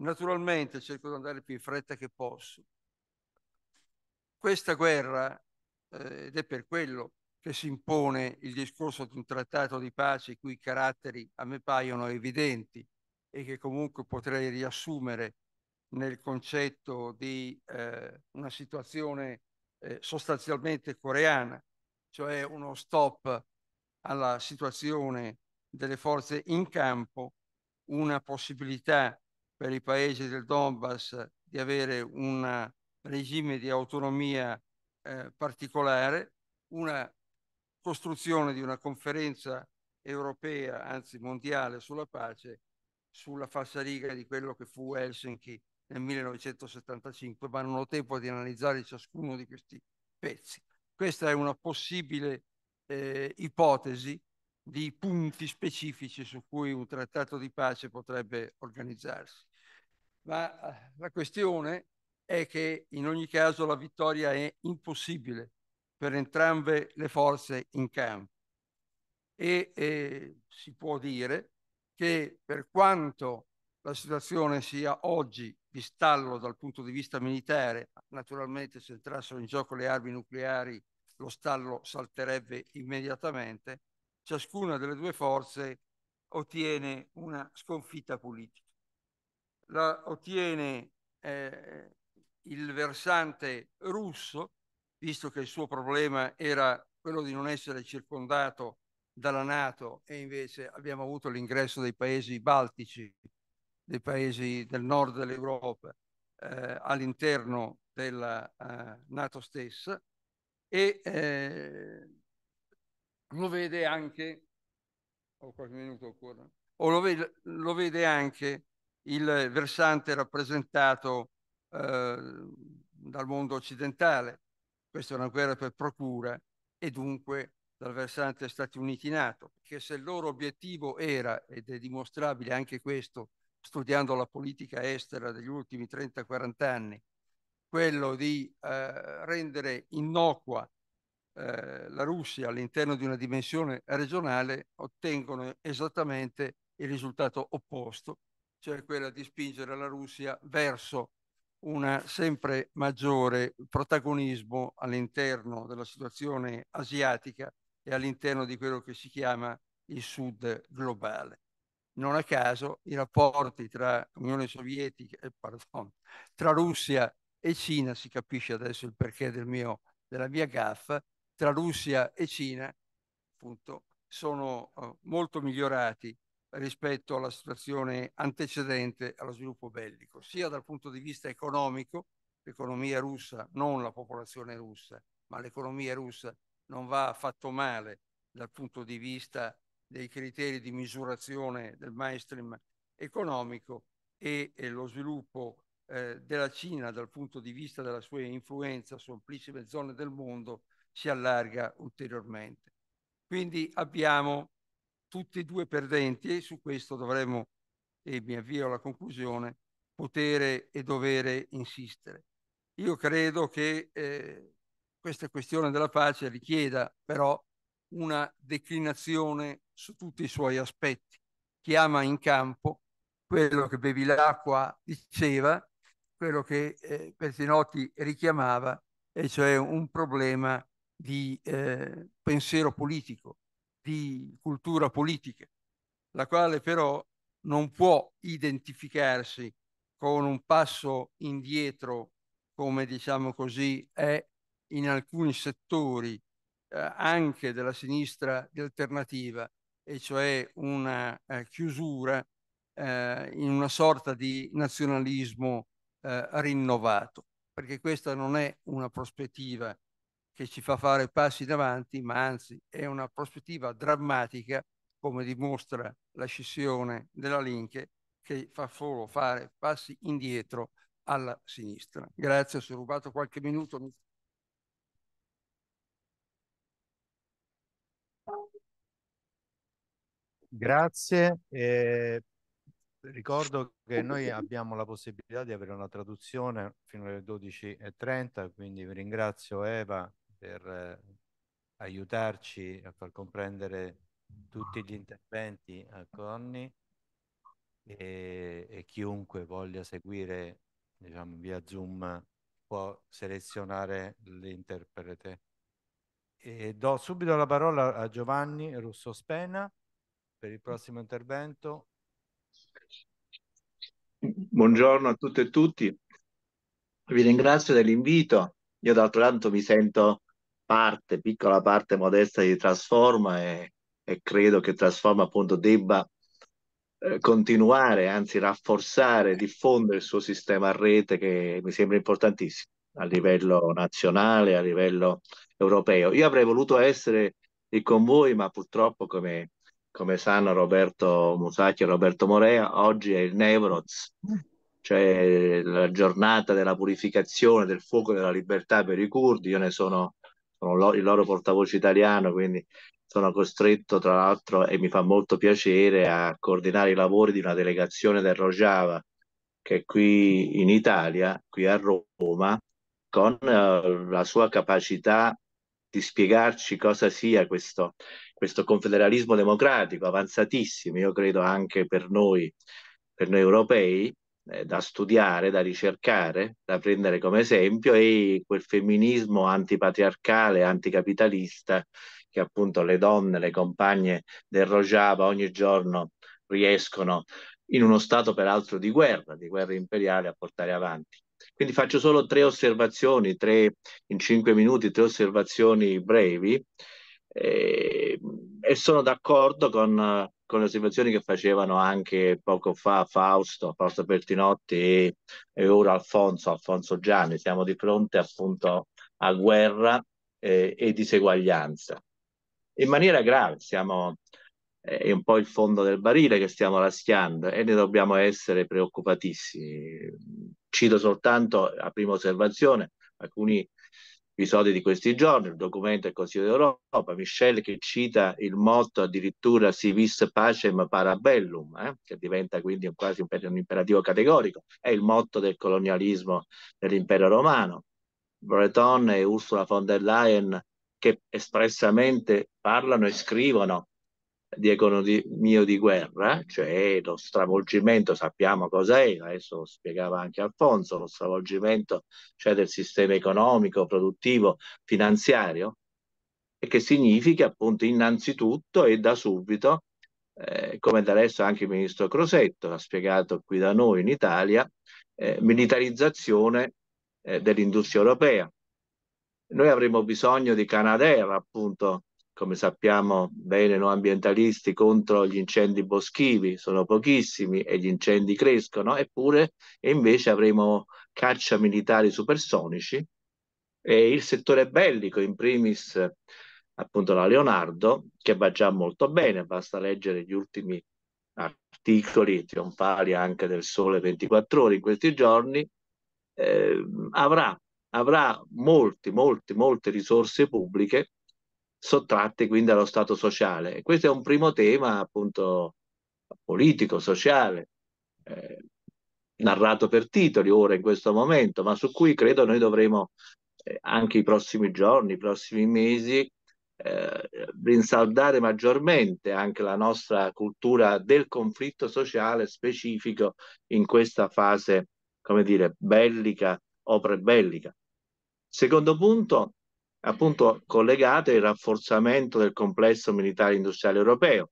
Naturalmente cerco di andare più in fretta che posso. Questa guerra, eh, ed è per quello che si impone il discorso di un trattato di pace i cui caratteri a me paiono evidenti e che comunque potrei riassumere nel concetto di eh, una situazione eh, sostanzialmente coreana, cioè uno stop alla situazione delle forze in campo, una possibilità per i paesi del Donbass di avere un regime di autonomia eh, particolare, una costruzione di una conferenza europea, anzi mondiale, sulla pace, sulla falsariga di quello che fu Helsinki nel 1975, ma non ho tempo di analizzare ciascuno di questi pezzi. Questa è una possibile eh, ipotesi di punti specifici su cui un trattato di pace potrebbe organizzarsi ma eh, la questione è che in ogni caso la vittoria è impossibile per entrambe le forze in campo. E eh, si può dire che per quanto la situazione sia oggi di stallo dal punto di vista militare, naturalmente se entrassero in gioco le armi nucleari lo stallo salterebbe immediatamente, ciascuna delle due forze ottiene una sconfitta politica la ottiene eh, il versante russo, visto che il suo problema era quello di non essere circondato dalla Nato e invece abbiamo avuto l'ingresso dei paesi baltici, dei paesi del nord dell'Europa eh, all'interno della eh, Nato stessa e eh, lo vede anche, ho qualche minuto ancora, o lo vede, lo vede anche il versante rappresentato eh, dal mondo occidentale. Questa è una guerra per procura e dunque dal versante Stati Uniti-NATO, perché se il loro obiettivo era, ed è dimostrabile anche questo studiando la politica estera degli ultimi 30-40 anni, quello di eh, rendere innocua eh, la Russia all'interno di una dimensione regionale, ottengono esattamente il risultato opposto, cioè quella di spingere la Russia verso un sempre maggiore protagonismo all'interno della situazione asiatica e all'interno di quello che si chiama il sud globale. Non a caso i rapporti tra, Sovietica, eh, tra Russia e Cina, si capisce adesso il perché del mio, della mia gaffa, tra Russia e Cina appunto, sono eh, molto migliorati rispetto alla situazione antecedente allo sviluppo bellico, sia dal punto di vista economico, l'economia russa, non la popolazione russa, ma l'economia russa non va affatto male dal punto di vista dei criteri di misurazione del mainstream economico e, e lo sviluppo eh, della Cina dal punto di vista della sua influenza su amplissime zone del mondo si allarga ulteriormente. Quindi abbiamo tutti e due perdenti e su questo dovremmo, e mi avvio alla conclusione, potere e dovere insistere. Io credo che eh, questa questione della pace richieda però una declinazione su tutti i suoi aspetti. Chiama in campo quello che Bevilacqua diceva, quello che eh, Perzinotti richiamava, e cioè un problema di eh, pensiero politico, di cultura politica, la quale però non può identificarsi con un passo indietro, come diciamo così, è in alcuni settori eh, anche della sinistra di alternativa, e cioè una eh, chiusura eh, in una sorta di nazionalismo eh, rinnovato, perché questa non è una prospettiva che ci fa fare passi in avanti, ma anzi è una prospettiva drammatica, come dimostra la scissione della Linke, che fa solo fare passi indietro alla sinistra. Grazie, se ho rubato qualche minuto. Grazie. Eh, ricordo che noi abbiamo la possibilità di avere una traduzione fino alle 12.30, quindi vi ringrazio Eva per eh, aiutarci a far comprendere tutti gli interventi a Conny e, e, chiunque voglia seguire diciamo, via Zoom può selezionare l'interprete. do subito la parola a Giovanni Russo Spena per il prossimo intervento. Buongiorno a tutte e tutti. Vi ringrazio dell'invito. Io d'altro canto mi sento parte, piccola parte modesta di Trasforma e, e credo che Trasforma appunto debba eh, continuare, anzi rafforzare, diffondere il suo sistema a rete che mi sembra importantissimo a livello nazionale, a livello europeo. Io avrei voluto essere lì con voi, ma purtroppo come, come sanno Roberto Musacchi e Roberto Morea, oggi è il Nevroz, cioè la giornata della purificazione del fuoco della libertà per i curdi. Io ne sono sono lo, il loro portavoce italiano, quindi sono costretto tra l'altro e mi fa molto piacere a coordinare i lavori di una delegazione del Rojava che è qui in Italia, qui a Roma, con eh, la sua capacità di spiegarci cosa sia questo, questo confederalismo democratico avanzatissimo, io credo anche per noi, per noi europei, eh, da studiare, da ricercare, da prendere come esempio e quel femminismo antipatriarcale, anticapitalista che appunto le donne, le compagne del Rojava ogni giorno riescono in uno stato peraltro di guerra, di guerra imperiale, a portare avanti. Quindi faccio solo tre osservazioni, tre, in cinque minuti, tre osservazioni brevi eh, e sono d'accordo con con le osservazioni che facevano anche poco fa Fausto, Fausto Bertinotti e, e ora Alfonso, Alfonso Gianni. Siamo di fronte appunto a guerra eh, e diseguaglianza. In maniera grave, siamo, eh, è un po' il fondo del barile che stiamo raschiando e ne dobbiamo essere preoccupatissimi. Cito soltanto la prima osservazione, alcuni episodi di questi giorni, il documento del Consiglio d'Europa, Michel che cita il motto addirittura si vis pacem parabellum, eh, che diventa quindi quasi un, un imperativo categorico, è il motto del colonialismo dell'impero romano. Breton e Ursula von der Leyen che espressamente parlano e scrivono di economia di guerra, cioè lo stravolgimento, sappiamo cosa è, adesso lo spiegava anche Alfonso, lo stravolgimento cioè, del sistema economico, produttivo, finanziario, e che significa appunto innanzitutto e da subito, eh, come da adesso anche il ministro Crosetto ha spiegato qui da noi in Italia, eh, militarizzazione eh, dell'industria europea. Noi avremo bisogno di Canadair appunto come sappiamo bene noi ambientalisti, contro gli incendi boschivi, sono pochissimi e gli incendi crescono, eppure e invece avremo caccia militari supersonici e il settore bellico, in primis appunto la Leonardo, che va già molto bene, basta leggere gli ultimi articoli trionfali anche del Sole 24 ore in questi giorni, eh, avrà, avrà molti, molti, molte risorse pubbliche sottratte quindi allo Stato sociale. questo è un primo tema appunto politico, sociale, eh, narrato per titoli ora in questo momento, ma su cui credo noi dovremo eh, anche i prossimi giorni, i prossimi mesi eh, rinsaldare maggiormente anche la nostra cultura del conflitto sociale specifico in questa fase, come dire, bellica o prebellica. Secondo punto, appunto collegate al rafforzamento del complesso militare industriale europeo,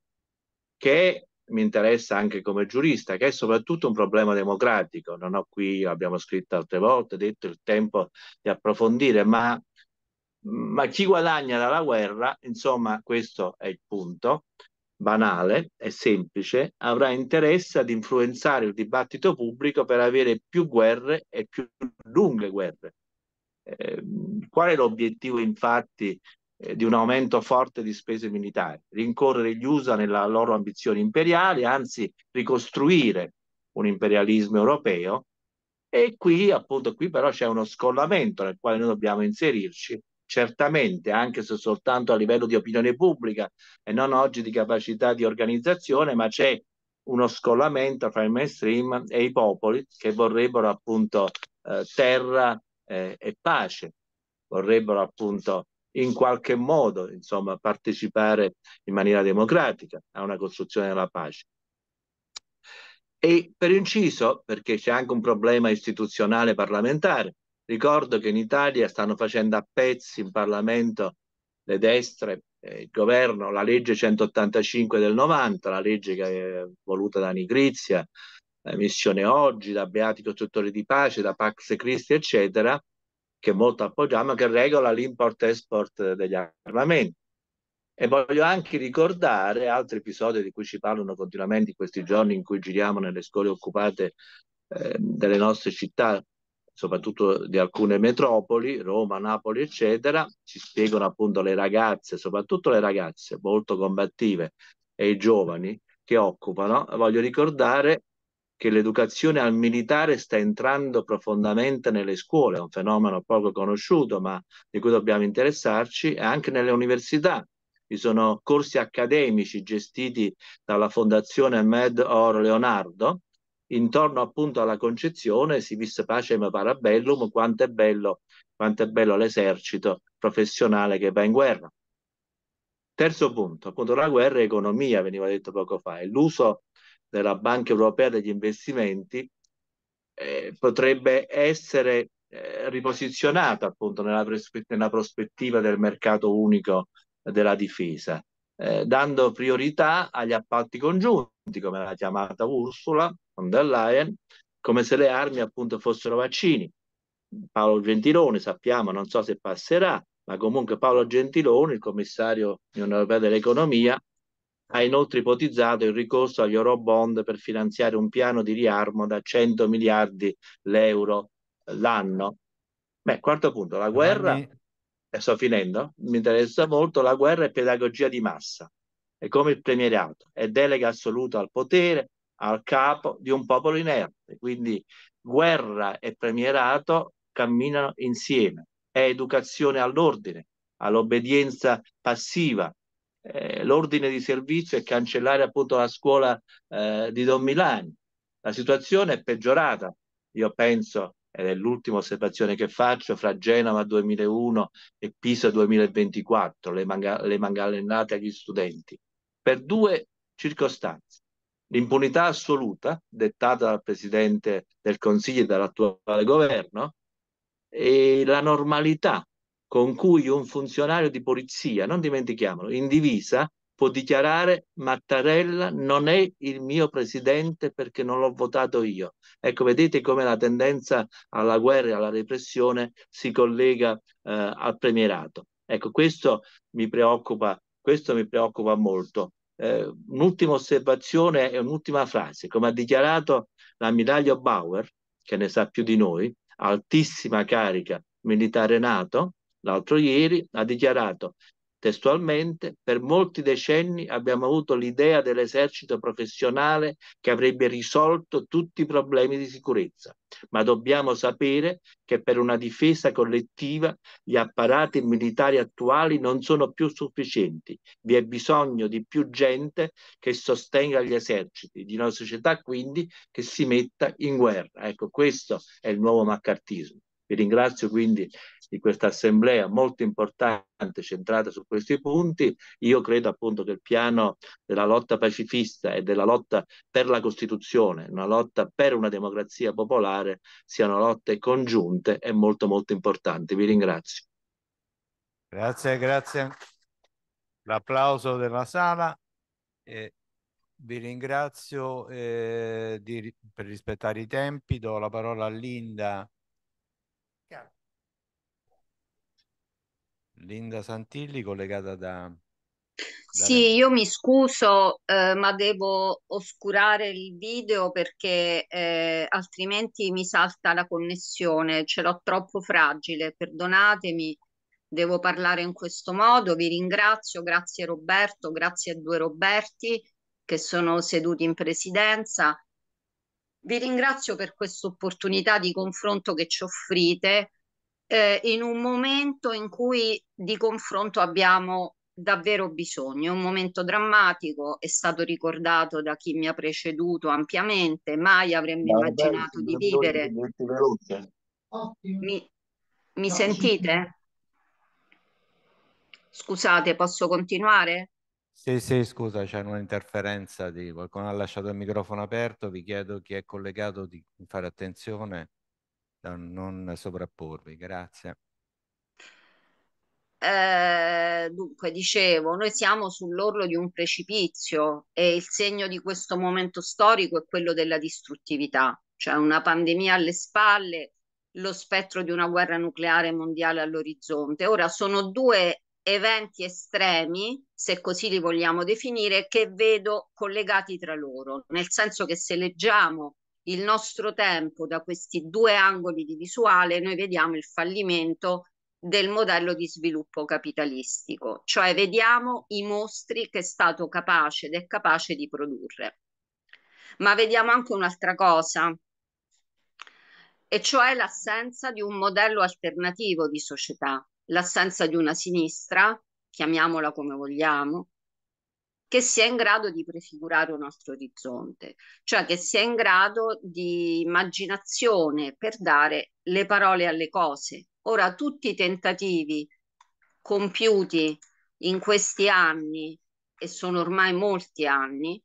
che mi interessa anche come giurista, che è soprattutto un problema democratico. Non ho qui, abbiamo scritto altre volte, detto il tempo di approfondire, ma, ma chi guadagna dalla guerra, insomma, questo è il punto, banale e semplice, avrà interesse ad influenzare il dibattito pubblico per avere più guerre e più lunghe guerre. Ehm, qual è l'obiettivo infatti eh, di un aumento forte di spese militari? Rincorrere gli USA nella loro ambizione imperiale, anzi ricostruire un imperialismo europeo e qui appunto qui però c'è uno scollamento nel quale noi dobbiamo inserirci certamente anche se soltanto a livello di opinione pubblica e non oggi di capacità di organizzazione ma c'è uno scollamento tra il mainstream e i popoli che vorrebbero appunto eh, terra eh, e pace. Vorrebbero appunto in qualche modo insomma, partecipare in maniera democratica a una costruzione della pace. E per inciso, perché c'è anche un problema istituzionale parlamentare, ricordo che in Italia stanno facendo a pezzi in Parlamento le destre, eh, il governo, la legge 185 del 90, la legge che è voluta da Nigrizia, Missione Oggi, da Beati Costruttori di Pace, da Pax Christi, eccetera, che molto appoggiamo, che regola l'import-export degli armamenti. E voglio anche ricordare altri episodi di cui ci parlano continuamente in questi giorni in cui giriamo nelle scuole occupate eh, delle nostre città, soprattutto di alcune metropoli, Roma, Napoli, eccetera, ci spiegano appunto le ragazze, soprattutto le ragazze molto combattive e i giovani che occupano. Voglio ricordare che l'educazione al militare sta entrando profondamente nelle scuole, è un fenomeno poco conosciuto ma di cui dobbiamo interessarci, e anche nelle università. Ci sono corsi accademici gestiti dalla Fondazione Med Or Leonardo, intorno appunto alla concezione si visse pacem parabellum, quanto è bello, quanto è bello l'esercito professionale che va in guerra. Terzo punto, appunto la guerra e economia, veniva detto poco fa, è l'uso della Banca Europea degli Investimenti eh, potrebbe essere eh, riposizionata appunto nella, prospe- nella, prospettiva del mercato unico della difesa, eh, dando priorità agli appalti congiunti, come l'ha chiamata Ursula von der Leyen, come se le armi appunto fossero vaccini. Paolo Gentiloni, sappiamo, non so se passerà, ma comunque Paolo Gentiloni, il commissario dell'Unione Europea dell'Economia, ha inoltre ipotizzato il ricorso agli euro bond per finanziare un piano di riarmo da 100 miliardi l'euro l'anno. Beh, quarto punto, la guerra, e eh, sto finendo, mi interessa molto, la guerra è pedagogia di massa, è come il premierato, è delega assoluta al potere, al capo di un popolo inerte, quindi guerra e premierato camminano insieme, è educazione all'ordine, all'obbedienza passiva, eh, l'ordine di servizio e cancellare appunto la scuola eh, di Don Milani. La situazione è peggiorata, io penso, ed è l'ultima osservazione che faccio, fra Genova 2001 e Pisa 2024, le, manga- le mangalennate agli studenti, per due circostanze. L'impunità assoluta dettata dal Presidente del Consiglio e dall'attuale governo e la normalità con cui un funzionario di polizia, non dimentichiamolo, in divisa può dichiarare Mattarella non è il mio presidente perché non l'ho votato io. Ecco, vedete come la tendenza alla guerra e alla repressione si collega eh, al premierato. Ecco, questo mi preoccupa, questo mi preoccupa molto. Eh, un'ultima osservazione e un'ultima frase. Come ha dichiarato l'ammiraglio Bauer, che ne sa più di noi, altissima carica militare NATO, l'altro ieri, ha dichiarato testualmente per molti decenni abbiamo avuto l'idea dell'esercito professionale che avrebbe risolto tutti i problemi di sicurezza, ma dobbiamo sapere che per una difesa collettiva gli apparati militari attuali non sono più sufficienti, vi è bisogno di più gente che sostenga gli eserciti, di una società quindi che si metta in guerra. Ecco, questo è il nuovo maccartismo. Vi ringrazio quindi di questa assemblea molto importante centrata su questi punti. Io credo appunto che il piano della lotta pacifista e della lotta per la Costituzione, una lotta per una democrazia popolare, siano lotte congiunte e molto molto importanti. Vi ringrazio. Grazie, grazie. L'applauso della sala. Eh, vi ringrazio eh, di, per rispettare i tempi. Do la parola a Linda Linda Santilli collegata da... Sì, io mi scuso, eh, ma devo oscurare il video perché eh, altrimenti mi salta la connessione, ce l'ho troppo fragile, perdonatemi, devo parlare in questo modo, vi ringrazio, grazie Roberto, grazie a due Roberti che sono seduti in presidenza, vi ringrazio per questa opportunità di confronto che ci offrite eh, in un momento in cui di confronto abbiamo davvero bisogno. un momento drammatico, è stato ricordato da chi mi ha preceduto ampiamente, mai avremmo immaginato bello, di vivere. Mi, mi no, sentite? Scusate, posso continuare? Sì, sì, scusa, c'è un'interferenza di qualcuno ha lasciato il microfono aperto, vi chiedo chi è collegato di fare attenzione da non sovrapporvi. Grazie. Eh, dunque, dicevo, noi siamo sull'orlo di un precipizio e il segno di questo momento storico è quello della distruttività, cioè una pandemia alle spalle, lo spettro di una guerra nucleare mondiale all'orizzonte. Ora sono due eventi estremi, se così li vogliamo definire, che vedo collegati tra loro, nel senso che se leggiamo il nostro tempo da questi due angoli di visuale, noi vediamo il fallimento del modello di sviluppo capitalistico, cioè vediamo i mostri che è stato capace ed è capace di produrre. Ma vediamo anche un'altra cosa, e cioè l'assenza di un modello alternativo di società, l'assenza di una sinistra, chiamiamola come vogliamo, che sia in grado di prefigurare un altro orizzonte, cioè che sia in grado di immaginazione per dare le parole alle cose. Ora, tutti i tentativi compiuti in questi anni, e sono ormai molti anni,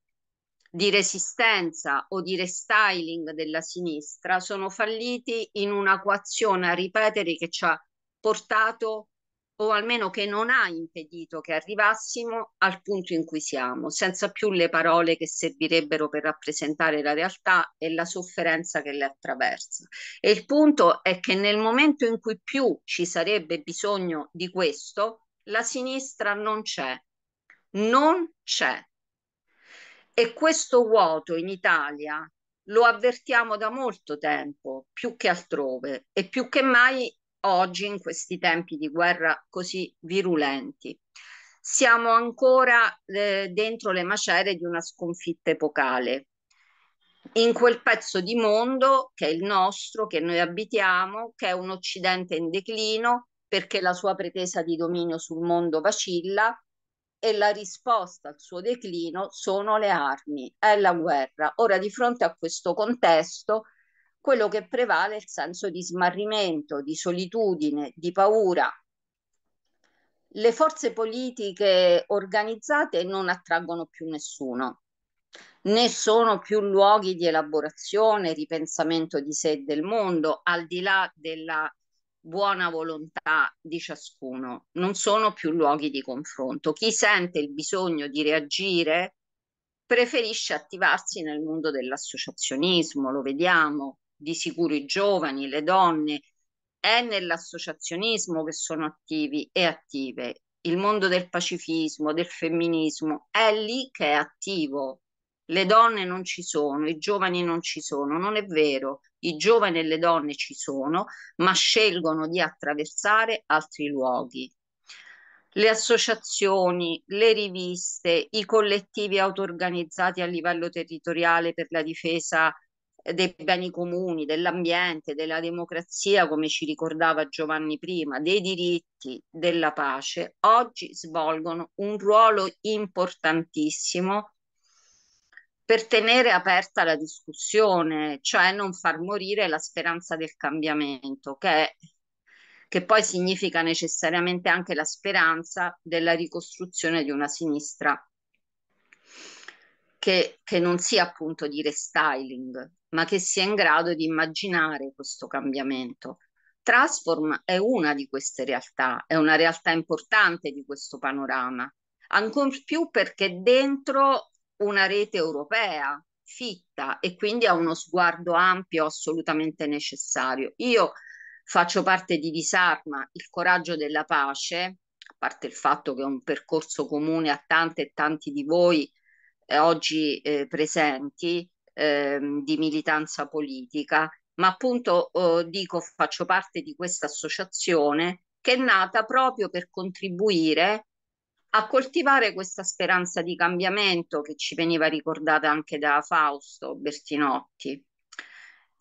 di resistenza o di restyling della sinistra sono falliti in una coazione a ripetere che ci ha portato o almeno che non ha impedito che arrivassimo al punto in cui siamo, senza più le parole che servirebbero per rappresentare la realtà e la sofferenza che le attraversa. E il punto è che nel momento in cui più ci sarebbe bisogno di questo, la sinistra non c'è, non c'è. E questo vuoto in Italia lo avvertiamo da molto tempo, più che altrove, e più che mai oggi in questi tempi di guerra così virulenti. Siamo ancora eh, dentro le macerie di una sconfitta epocale. In quel pezzo di mondo che è il nostro, che noi abitiamo, che è un Occidente in declino, perché la sua pretesa di dominio sul mondo vacilla e la risposta al suo declino sono le armi, è la guerra. Ora, di fronte a questo contesto, quello che prevale è il senso di smarrimento, di solitudine, di paura. Le forze politiche organizzate non attraggono più nessuno, né sono più luoghi di elaborazione, ripensamento di sé e del mondo, al di là della buona volontà di ciascuno, non sono più luoghi di confronto. Chi sente il bisogno di reagire preferisce attivarsi nel mondo dell'associazionismo, lo vediamo, di sicuro i giovani, le donne, è nell'associazionismo che sono attivi e attive. Il mondo del pacifismo, del femminismo, è lì che è attivo. Le donne non ci sono, i giovani non ci sono, non è vero. I giovani e le donne ci sono, ma scelgono di attraversare altri luoghi le associazioni, le riviste, i collettivi auto-organizzati a livello territoriale per la difesa dei beni comuni, dell'ambiente, della democrazia, come ci ricordava Giovanni prima, dei diritti, della pace, oggi svolgono un ruolo importantissimo per tenere aperta la discussione, cioè non far morire la speranza del cambiamento, che, che poi significa necessariamente anche la speranza della ricostruzione di una sinistra che, che, non sia appunto di restyling, ma che sia in grado di immaginare questo cambiamento. Transform è una di queste realtà, è una realtà importante di questo panorama, ancor più perché dentro una rete europea fitta e quindi ha uno sguardo ampio assolutamente necessario. Io faccio parte di Disarma, il coraggio della pace, a parte il fatto che è un percorso comune a tante e tanti di voi eh, oggi eh, presenti, Ehm, di militanza politica, ma appunto eh, dico faccio parte di questa associazione che è nata proprio per contribuire a coltivare questa speranza di cambiamento che ci veniva ricordata anche da Fausto Bertinotti,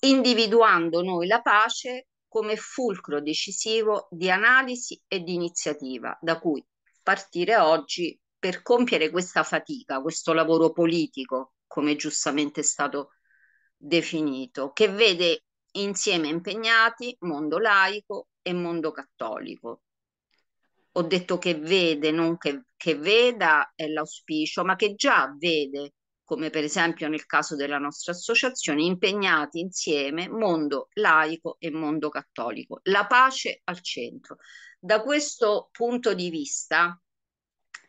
individuando noi la pace come fulcro decisivo di analisi e di iniziativa, da cui partire oggi per compiere questa fatica, questo lavoro politico come giustamente è stato definito, che vede insieme impegnati mondo laico e mondo cattolico. Ho detto che vede, non che, che veda è l'auspicio, ma che già vede, come per esempio nel caso della nostra associazione, impegnati insieme mondo laico e mondo cattolico, la pace al centro. Da questo punto di vista,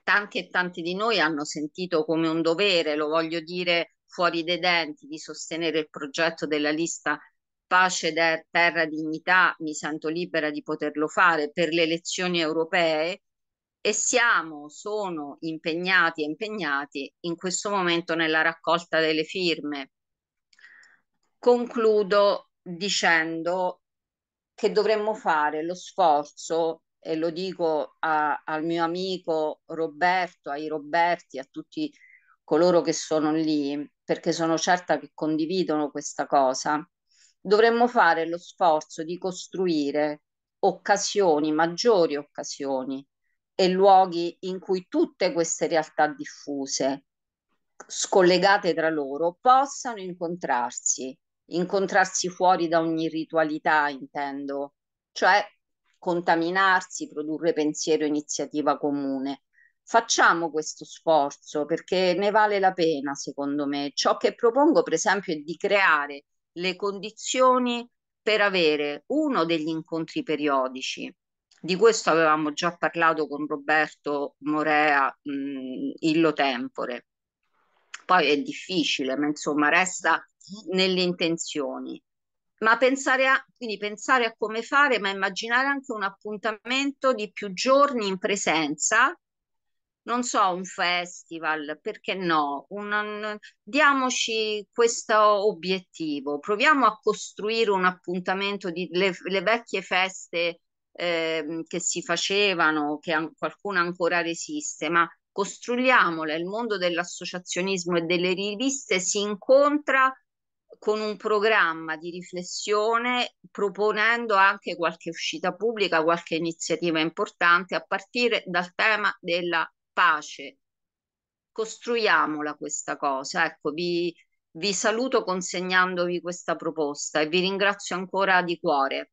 tanti e tanti di noi hanno sentito come un dovere, lo voglio dire fuori dei denti, di sostenere il progetto della lista Pace, der, Terra, Dignità, mi sento libera di poterlo fare per le elezioni europee e siamo, sono impegnati e impegnati in questo momento nella raccolta delle firme. Concludo dicendo che dovremmo fare lo sforzo e lo dico a, al mio amico Roberto, ai Roberti, a tutti coloro che sono lì, perché sono certa che condividono questa cosa, dovremmo fare lo sforzo di costruire occasioni, maggiori occasioni e luoghi in cui tutte queste realtà diffuse, scollegate tra loro, possano incontrarsi, incontrarsi fuori da ogni ritualità, intendo, cioè contaminarsi, produrre pensiero e iniziativa comune. Facciamo questo sforzo perché ne vale la pena, secondo me. Ciò che propongo, per esempio, è di creare le condizioni per avere uno degli incontri periodici. Di questo avevamo già parlato con Roberto Morea mh, illo tempore. Poi è difficile, ma insomma resta nelle intenzioni ma pensare a, quindi pensare a come fare, ma immaginare anche un appuntamento di più giorni in presenza, non so, un festival, perché no? Un, un, diamoci questo obiettivo, proviamo a costruire un appuntamento di le, le vecchie feste eh, che si facevano, che an, qualcuna ancora resiste, ma costruiamola, il mondo dell'associazionismo e delle riviste si incontra con un programma di riflessione, proponendo anche qualche uscita pubblica, qualche iniziativa importante, a partire dal tema della pace. Costruiamola questa cosa. Ecco, vi, vi saluto consegnandovi questa proposta e vi ringrazio ancora di cuore.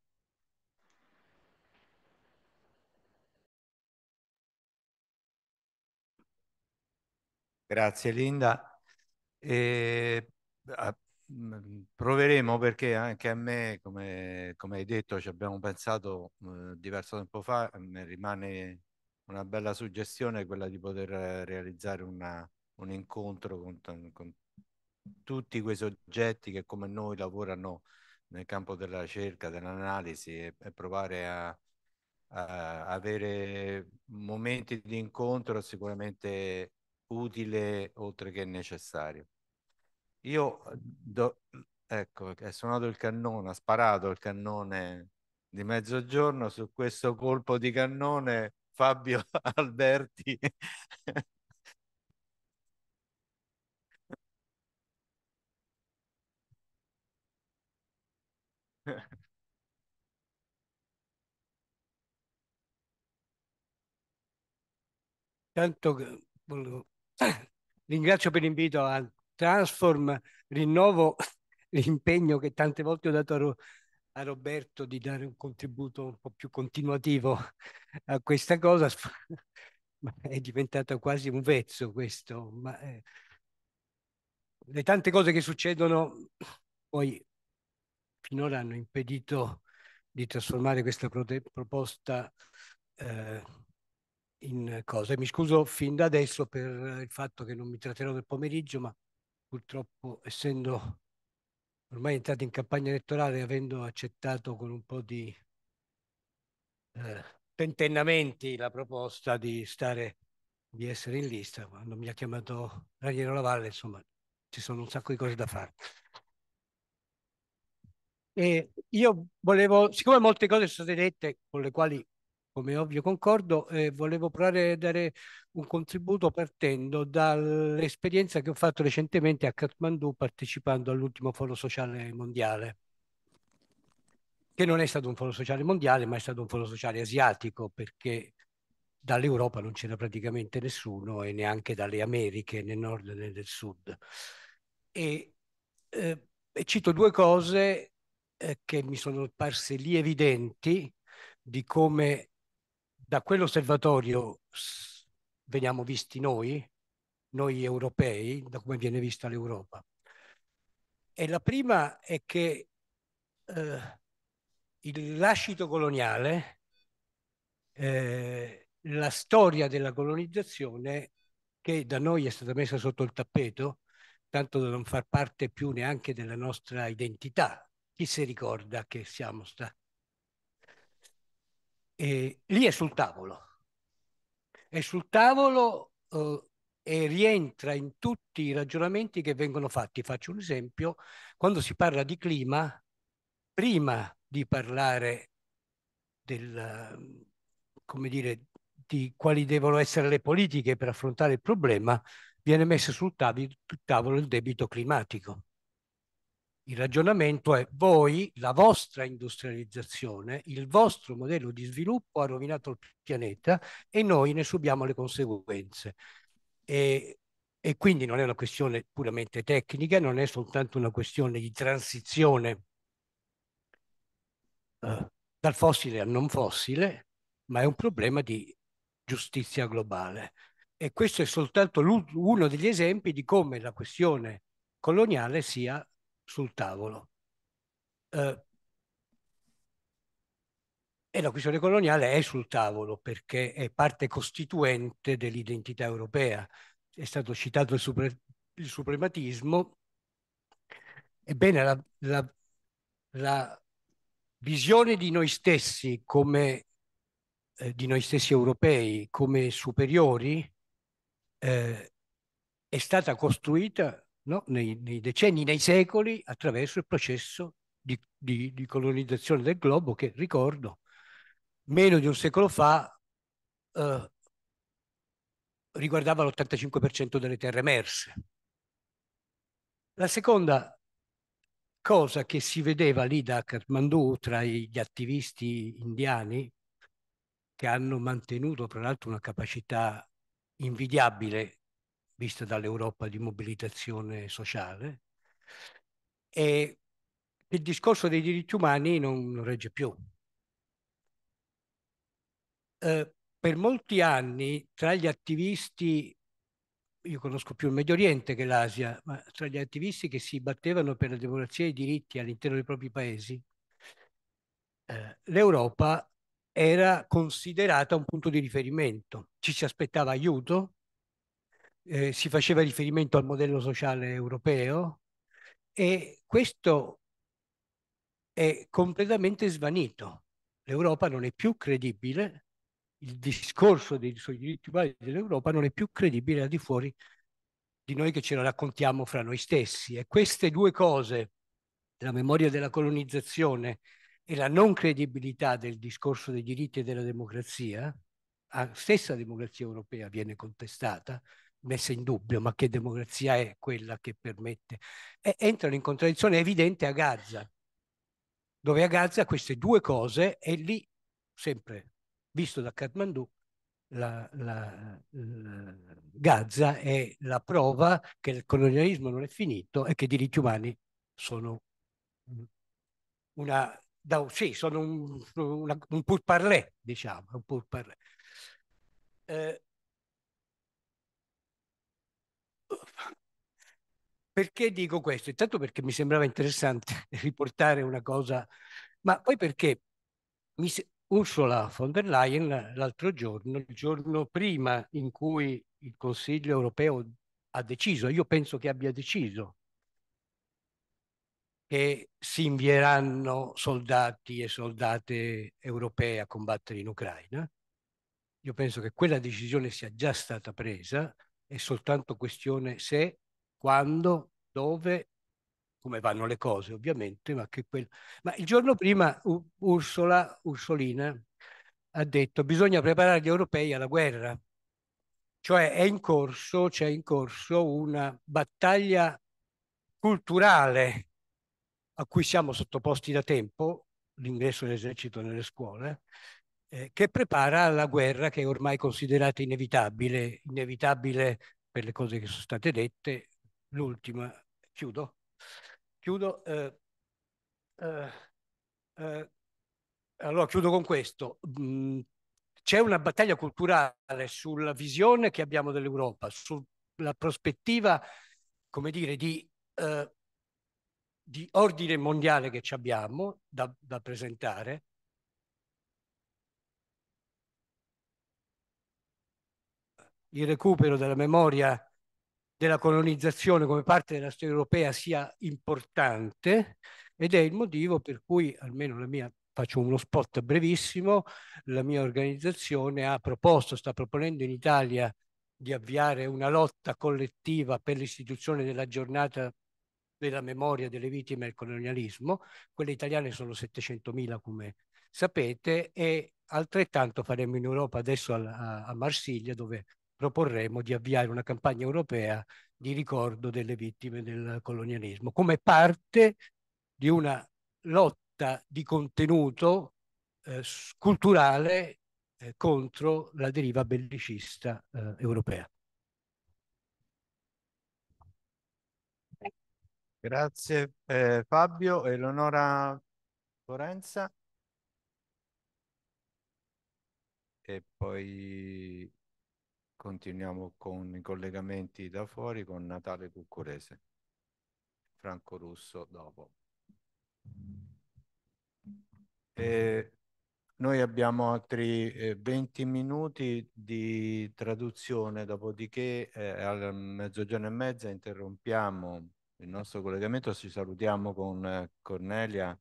Grazie Linda. E ah, Mm, mm, proveremo perché anche a me, come, come hai detto, ci abbiamo pensato eh, diverso tempo fa, mi mm, rimane una bella suggestione quella di poter eh, realizzare una, un incontro con, con tutti quei soggetti che come noi lavorano nel campo della ricerca, dell'analisi e, e provare a, a, avere momenti di incontro sicuramente utile oltre che necessario. Io, eh, do, ecco, è suonato il cannone, ha sparato il cannone di mezzogiorno, su questo colpo di cannone Fabio Alberti Tanto che ringrazio per l'invito a Transform, rinnovo l'impegno che tante volte ho dato a, Ro a Roberto di dare un contributo un po' più continuativo a questa cosa. è diventato quasi un vezzo questo, ma eh, le tante cose che succedono poi finora hanno impedito di trasformare questa proposta eh, in cosa. mi scuso fin da adesso per il fatto che non mi tratterò del pomeriggio, ma purtroppo essendo ormai entrato in campagna elettorale, e avendo accettato con un po' di eh, tentennamenti la proposta di stare di essere in lista, quando mi ha chiamato Raniero Lavalle, insomma, ci sono un sacco di cose da fare. E io volevo, siccome molte cose sono state dette con le quali come ovvio concordo, eh, volevo provare a dare un contributo partendo dall'esperienza che ho fatto recentemente a Kathmandu partecipando all'ultimo foro sociale mondiale, che non è stato un foro sociale mondiale, ma è stato un foro sociale asiatico, perché dall'Europa non c'era praticamente nessuno e neanche dalle Americhe, né nord né del sud. E, eh, cito due cose eh, che mi sono parse lì evidenti di come da quell'osservatorio veniamo visti noi, noi europei, da come viene vista l'Europa. E la prima è che eh, il lascito coloniale, eh, la storia della colonizzazione che da noi è stata messa sotto il tappeto, tanto da non far parte più neanche della nostra identità. Chi si ricorda che siamo stati e lì è sul tavolo, è sul tavolo eh, e rientra in tutti i ragionamenti che vengono fatti. Faccio un esempio, quando si parla di clima, prima di parlare del, come dire, di quali devono essere le politiche per affrontare il problema, viene messo sul tavolo il debito climatico. Il ragionamento è voi, la vostra industrializzazione, il vostro modello di sviluppo ha rovinato il pianeta e noi ne subiamo le conseguenze. E, e quindi non è una questione puramente tecnica, non è soltanto una questione di transizione eh, dal fossile al non fossile, ma è un problema di giustizia globale. E questo è soltanto uno degli esempi di come la questione coloniale sia sul tavolo. Eh, e la questione coloniale è sul tavolo perché è parte costituente dell'identità europea. È stato citato il, super, il suprematismo. Ebbene, la, la, la, visione di noi stessi come eh, di noi stessi europei come superiori eh, è stata costruita no? nei, nei, decenni, nei secoli, attraverso il processo di, di, di, colonizzazione del globo che, ricordo, meno di un secolo fa eh, riguardava l'85% delle terre emerse. La seconda cosa che si vedeva lì da Kathmandu tra gli attivisti indiani, che hanno mantenuto tra l'altro una capacità invidiabile vista dall'Europa di mobilitazione sociale, e il discorso dei diritti umani non, regge più. Eh, per molti anni tra gli attivisti, io conosco più il Medio Oriente che l'Asia, ma tra gli attivisti che si battevano per la democrazia e i diritti all'interno dei propri paesi, eh, l'Europa era considerata un punto di riferimento. Ci si aspettava aiuto, eh, si faceva riferimento al modello sociale europeo e questo è completamente svanito. L'Europa non è più credibile, il discorso dei suoi diritti umani dell'Europa non è più credibile al di fuori di noi che ce la raccontiamo fra noi stessi. E queste due cose, la memoria della colonizzazione e la non credibilità del discorso dei diritti e della democrazia, la stessa democrazia europea viene contestata, messa in dubbio, ma che democrazia è quella che permette? E entrano in contraddizione evidente a Gaza, dove a Gaza queste due cose e lì, sempre visto da Kathmandu, la, la, la Gaza è la prova che il colonialismo non è finito e che i diritti umani sono una da, sì, sono un, un pur parlé, diciamo, un pur parlé. Eh, perché dico questo? Intanto perché mi sembrava interessante riportare una cosa, ma poi perché mi, Ursula von der Leyen l'altro giorno, il giorno prima in cui il Consiglio europeo ha deciso, io penso che abbia deciso, che si invieranno soldati e soldate europee a combattere in Ucraina. Io penso che quella decisione sia già stata presa è soltanto questione se, quando, dove, come vanno le cose ovviamente, ma, che quel... ma il giorno prima U Ursula, Ursolina, ha detto bisogna preparare gli europei alla guerra, cioè è in corso, c'è in corso una battaglia culturale a cui siamo sottoposti da tempo, l'ingresso dell'esercito nelle scuole, eh, che prepara la guerra che è ormai considerata inevitabile, inevitabile per le cose che sono state dette. L'ultima, chiudo, chiudo, eh, eh, eh allora chiudo con questo. Mm, c'è una battaglia culturale sulla visione che abbiamo dell'Europa, sulla prospettiva, come dire, di eh, di ordine mondiale che ci abbiamo da, da, presentare il recupero della memoria della colonizzazione come parte della storia europea sia importante ed è il motivo per cui, almeno la mia, faccio uno spot brevissimo, la mia organizzazione ha proposto, sta proponendo in Italia di avviare una lotta collettiva per l'istituzione della giornata della memoria delle vittime del colonialismo. Quelle italiane sono 700.000 come sapete e altrettanto faremo in Europa adesso a, a Marsiglia dove proporremo di avviare una campagna europea di ricordo delle vittime del colonialismo, come parte di una lotta di contenuto eh, culturale eh, contro la deriva bellicista eh, europea. Grazie eh, Fabio. Eleonora Lorenza. E poi Continuiamo con i collegamenti da fuori con Natale Cucurese, Franco Russo dopo. E noi abbiamo altri 20 eh, minuti di traduzione, dopodiché eh, al mezzogiorno e mezza interrompiamo il nostro collegamento, ci salutiamo con eh, Cornelia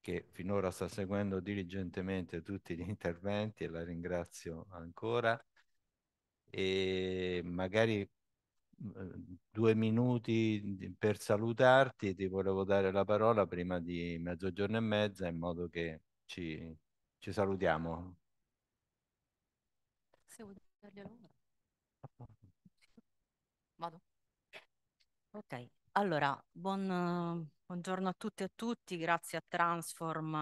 che finora sta seguendo diligentemente tutti gli interventi e la ringrazio ancora e magari mhmm, due minuti per salutarti, ti volevo dare la parola prima di mezzogiorno e mezza in modo che ci, ci salutiamo. Se vuoi dargli Vado. Ok, allora, buon, buongiorno a tutti e a tutti, grazie a Transform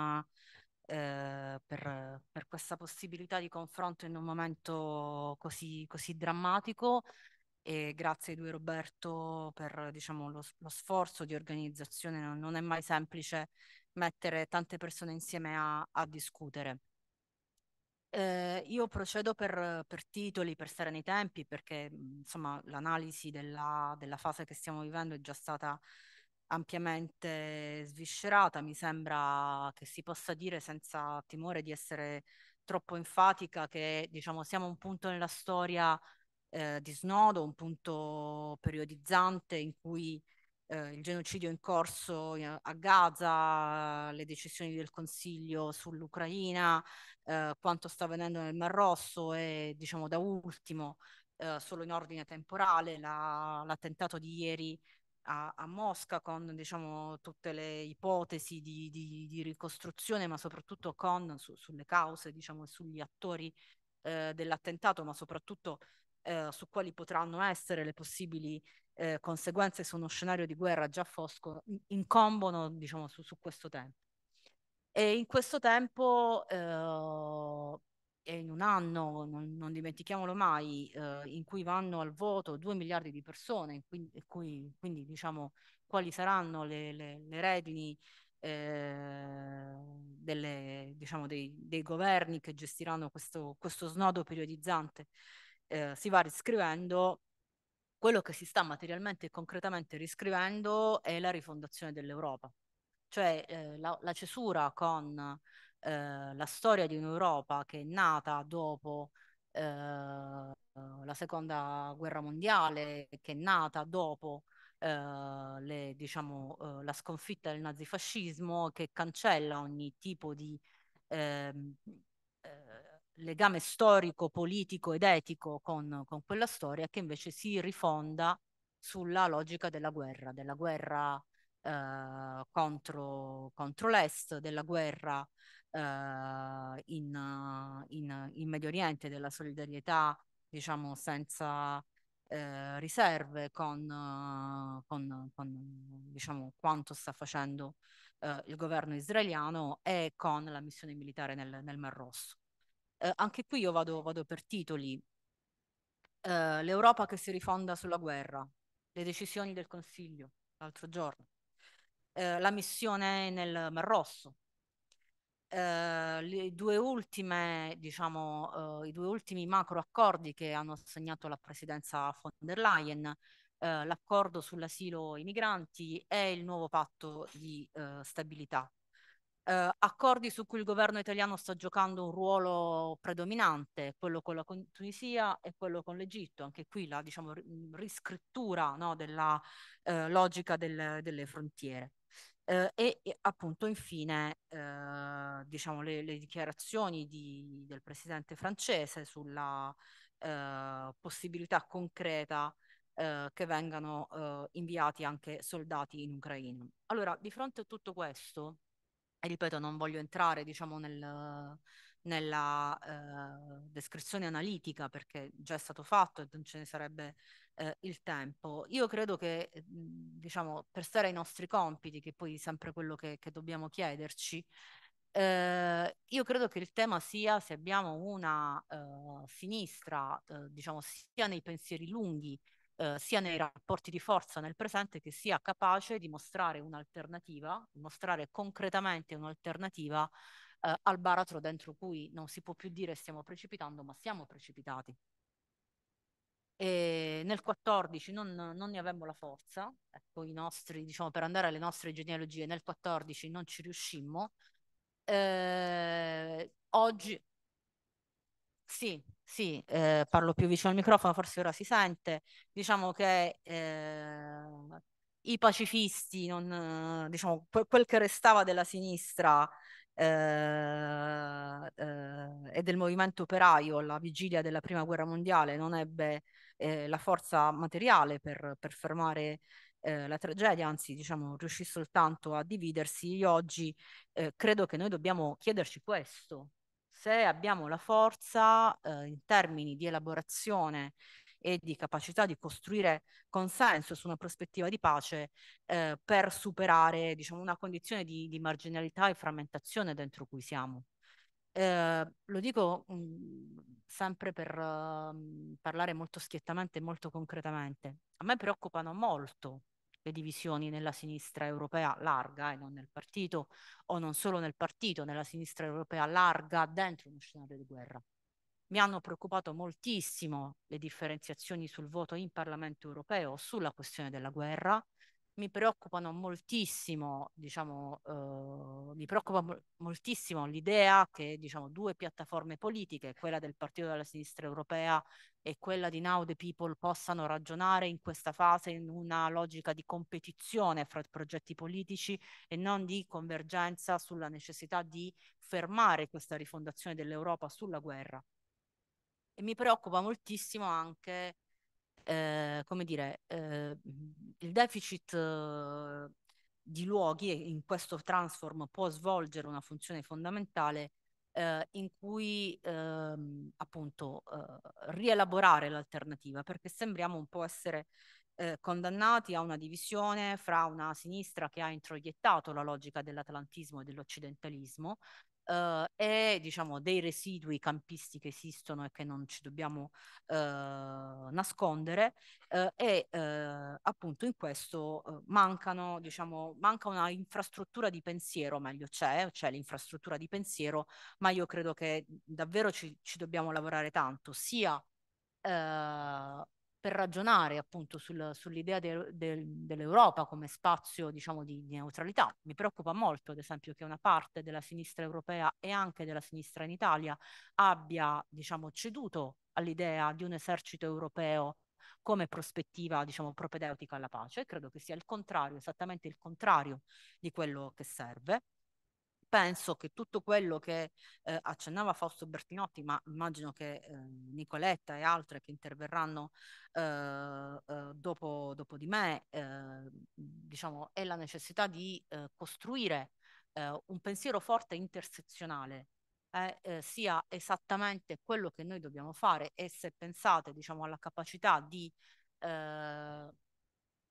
eh, per, per, questa possibilità di confronto in un momento così, così drammatico e grazie ai due Roberto per diciamo, lo, lo, sforzo di organizzazione. Non, non, è mai semplice mettere tante persone insieme a, a discutere. Eh, io procedo per, per, titoli, per stare nei tempi, perché mhmm, insomma l'analisi della, della fase che stiamo vivendo è già stata ampiamente sviscerata, mi sembra che si possa dire senza timore di essere troppo enfatica che diciamo siamo a un punto nella storia eh, di snodo, un punto periodizzante in cui eh, il genocidio in corso a Gaza, le decisioni del Consiglio sull'Ucraina, eh, quanto sta avvenendo nel Mar Rosso e diciamo da ultimo, eh, solo in ordine temporale, la, l'attentato di ieri a, a Mosca con diciamo, tutte le ipotesi di, di, di ricostruzione, ma soprattutto con, su, sulle cause diciamo, e sugli attori eh, dell'attentato, ma soprattutto eh, su quali potranno essere le possibili eh, conseguenze su uno scenario di guerra già fosco, incombono diciamo, su, su questo tempo. E in questo tempo eh, e in un anno, non, non dimentichiamolo mai, eh, in cui vanno al voto 2 miliardi di persone, quindi, cui, quindi diciamo quali saranno le, le, le redini eh, delle, diciamo, dei, dei, governi che gestiranno questo, questo snodo periodizzante, eh, si va riscrivendo. Quello che si sta materialmente e concretamente riscrivendo è la rifondazione dell'Europa, cioè eh, la, la, cesura con eh, la storia di un'Europa che è nata dopo eh, la seconda guerra mondiale, che è nata dopo eh, le, diciamo, eh, la sconfitta del nazifascismo, che cancella ogni tipo di ehm, eh, legame storico, politico ed etico con, con quella storia, che invece si rifonda sulla logica della guerra, della guerra eh, contro, contro l'Est, della guerra eh, in, in, in, Medio Oriente, della solidarietà, diciamo, senza eh, riserve con, con, con diciamo, quanto sta facendo eh, il governo israeliano e con la missione militare nel, nel Mar Rosso. anche qui io vado, vado per titoli. Uh, l'Europa che si rifonda sulla guerra, le decisioni del Consiglio l'altro giorno, uh, la missione nel Mar Rosso, eh, le due ultime, diciamo, eh, i due ultimi macro accordi che hanno segnato la presidenza von der Leyen, eh, l'accordo sull'asilo ai migranti e il nuovo patto di eh, stabilità. Eh, accordi su cui il governo italiano sta giocando un ruolo predominante, quello con la Tunisia e quello con l'Egitto, anche qui la diciamo, riscrittura no, della eh, logica del, delle frontiere. Eh, e, e, appunto infine eh, diciamo le, le dichiarazioni di, del presidente francese sulla eh, possibilità concreta che vengano inviati anche soldati in Ucraina. Allora, di fronte a tutto questo, e ripeto, non voglio entrare diciamo nel, nella eh, descrizione analitica perché già è stato fatto e non ce ne sarebbe eh, il tempo. Io credo che, mhmm, diciamo, per stare ai nostri compiti, che poi è sempre quello che, che dobbiamo chiederci, eh, io credo che il tema sia se abbiamo una sinistra, ehm, ehm, diciamo, sia nei pensieri lunghi, ehm, sia nei rapporti di forza nel presente, che sia capace di mostrare un'alternativa, mostrare concretamente un'alternativa eh, baratro dentro cui non si può più dire stiamo precipitando, ma siamo precipitati. E nel 14 non, non, ne avevamo la forza, ecco, nostri, diciamo, per andare alle nostre genealogie, nel 14 non ci riuscimmo. Eh, oggi, sì, sì, eh, parlo più vicino al microfono, forse ora si sente, diciamo che eh, i pacifisti, non, diciamo, quel che restava della sinistra eh, eh, e del movimento operaio alla vigilia della prima guerra mondiale non ebbe eh, la forza materiale per, per fermare eh, la tragedia, anzi diciamo riuscì soltanto a dividersi, io oggi eh, credo che noi dobbiamo chiederci questo, se abbiamo la forza eh, in termini di elaborazione e di capacità di costruire consenso su una prospettiva di pace eh, per superare diciamo, una condizione di, di, marginalità e frammentazione dentro cui siamo. Eh, lo dico mh, mm, sempre per uh, parlare molto schiettamente e molto concretamente. A me preoccupano molto le divisioni nella sinistra europea larga e non nel partito, o non solo nel partito, nella sinistra europea larga dentro uno scenario di guerra. Mi hanno preoccupato moltissimo le differenziazioni sul voto in Parlamento europeo sulla questione della guerra. Mi preoccupano moltissimo, diciamo, eh, mi preoccupa moltissimo l'idea che diciamo, due piattaforme politiche, quella del Partito della Sinistra Europea e quella di Now the People, possano ragionare in questa fase in una logica di competizione fra progetti politici e non di convergenza sulla necessità di fermare questa rifondazione dell'Europa sulla guerra e mi preoccupa moltissimo anche, eh, come dire, eh, il deficit eh, di luoghi, e in questo Transform può svolgere una funzione fondamentale, eh, in cui ehm, appunto eh, rielaborare l'alternativa, perché sembriamo un po' essere eh, condannati a una divisione fra una sinistra che ha introiettato la logica dell'atlantismo e dell'occidentalismo uh, eh, e diciamo dei residui campisti che esistono e che non ci dobbiamo uh, nascondere uh, e appunto in questo mancano diciamo manca una infrastruttura di pensiero meglio c'è c'è l'infrastruttura di pensiero ma io credo che davvero ci, ci dobbiamo lavorare tanto sia per ragionare appunto sul, sull'idea de, de, dell'Europa come spazio diciamo di, di, neutralità. Mi preoccupa molto ad esempio che una parte della sinistra europea e anche della sinistra in Italia abbia diciamo ceduto all'idea di un esercito europeo come prospettiva diciamo propedeutica alla pace. Credo che sia il contrario, esattamente il contrario di quello che serve penso che tutto quello che eh, accennava Fausto Bertinotti, ma immagino che eh, Nicoletta e altre che interverranno eh, eh dopo, dopo, di me, ehm, diciamo, è la necessità di eh, costruire eh, un pensiero forte intersezionale eh, eh, sia esattamente quello che noi dobbiamo fare e se pensate diciamo alla capacità di eh,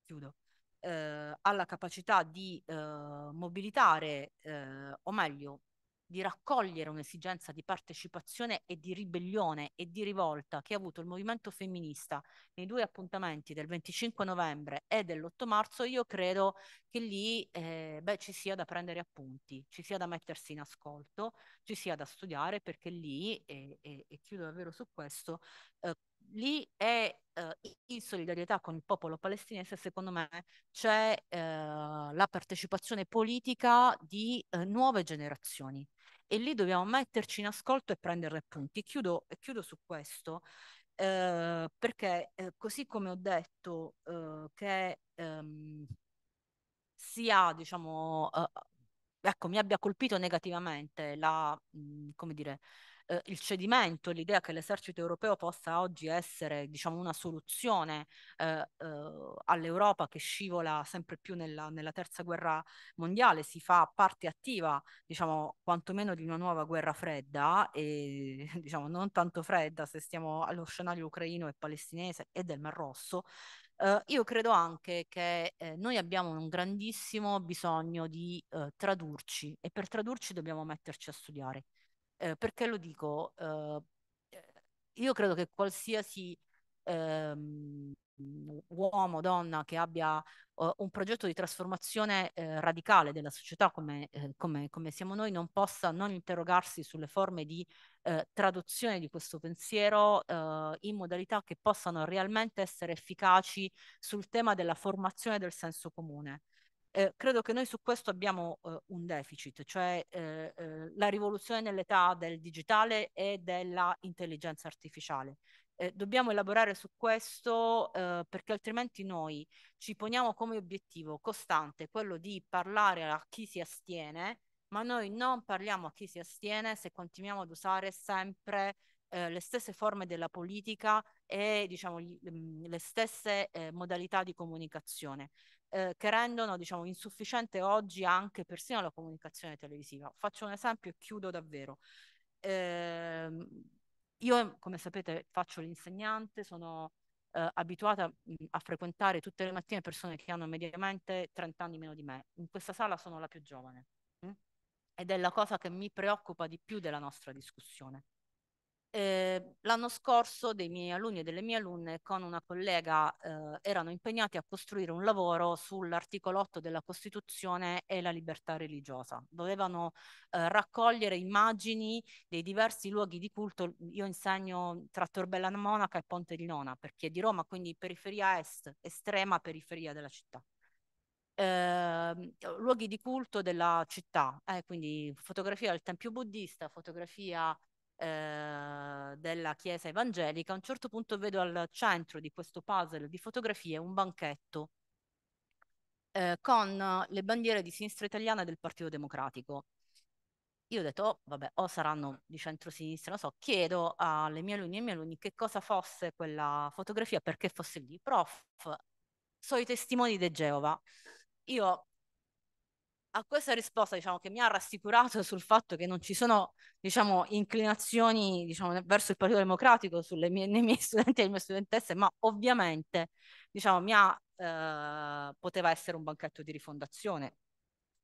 chiudo eh, ha la capacità di eh, mobilitare, eh, o meglio, di raccogliere un'esigenza di partecipazione e di ribellione e di rivolta che ha avuto il movimento femminista nei due appuntamenti del 25 novembre e dell'8 marzo, io credo che lì eh, beh, ci sia da prendere appunti, ci sia da mettersi in ascolto, ci sia da studiare perché lì, e, e, e chiudo davvero su questo, eh, lì è eh, in solidarietà con il popolo palestinese, secondo me, c'è eh, la partecipazione politica di eh, nuove generazioni e lì dobbiamo metterci in ascolto e prendere appunti. Chiudo, chiudo su questo. Eh, perché eh, così come ho detto eh, che ehm, sia diciamo ecco mi abbia colpito negativamente la mh, mm, come dire eh, il cedimento, l'idea che l'esercito europeo possa oggi essere diciamo, una soluzione eh, eh, all'Europa che scivola sempre più nella, nella, terza guerra mondiale, si fa parte attiva diciamo, quantomeno di una nuova guerra fredda e diciamo, non tanto fredda se stiamo allo scenario ucraino e palestinese e del Mar Rosso, Uh, io credo anche che eh, noi abbiamo un grandissimo bisogno di uh, tradurci e per tradurci dobbiamo metterci a studiare. Eh, perché lo dico? Eh, io credo che qualsiasi ehm, uomo, donna che abbia uh, un progetto di trasformazione eh, radicale della società come, eh, come, come, siamo noi non possa non interrogarsi sulle forme di eh, traduzione di questo pensiero eh, in modalità che possano realmente essere efficaci sul tema della formazione del senso comune eh, credo che noi su questo abbiamo eh, un deficit, cioè eh, eh la rivoluzione nell'età del digitale e dell'intelligenza artificiale. Eh, dobbiamo elaborare su questo eh, perché altrimenti noi ci poniamo come obiettivo costante quello di parlare a chi si astiene, ma noi non parliamo a chi si astiene se continuiamo ad usare sempre le stesse forme della politica e diciamo, gli, mm, le stesse eh, modalità di comunicazione eh, che rendono diciamo, insufficiente oggi anche persino la comunicazione televisiva. Faccio un esempio e chiudo davvero. Eh, io, come sapete, faccio l'insegnante, sono eh, abituata mm, a frequentare tutte le mattine persone che hanno mediamente 30 anni meno di me. In questa sala sono la più giovane mm, ed è la cosa che mi preoccupa di più della nostra discussione. Eh, l'anno scorso dei miei alunni e delle mie alunne con una collega eh, erano impegnati a costruire un lavoro sull'articolo 8 della Costituzione e la libertà religiosa. Dovevano eh, raccogliere immagini dei diversi luoghi di culto. Io insegno tra Torbella Monaca e Ponte di Nona, per chi è di Roma, quindi periferia est, estrema periferia della città. Eh, luoghi di culto della città, eh, quindi fotografia del tempio buddista, fotografia eh, della chiesa evangelica, a un certo punto vedo al centro di questo puzzle di fotografie un banchetto eh, con le bandiere di sinistra italiana del Partito Democratico. Io ho detto, oh, vabbè, o saranno di centrosinistra, non so, chiedo alle mie alunni e ai miei alunni che cosa fosse quella fotografia, perché fosse lì. Prof, sono i testimoni di Geova. Io a questa risposta diciamo, che mi ha rassicurato sul fatto che non ci sono diciamo, inclinazioni diciamo, verso il Partito Democratico sulle mie, nei miei studenti e le mie studentesse, ma ovviamente diciamo, mi ha, eh, poteva essere un banchetto di rifondazione.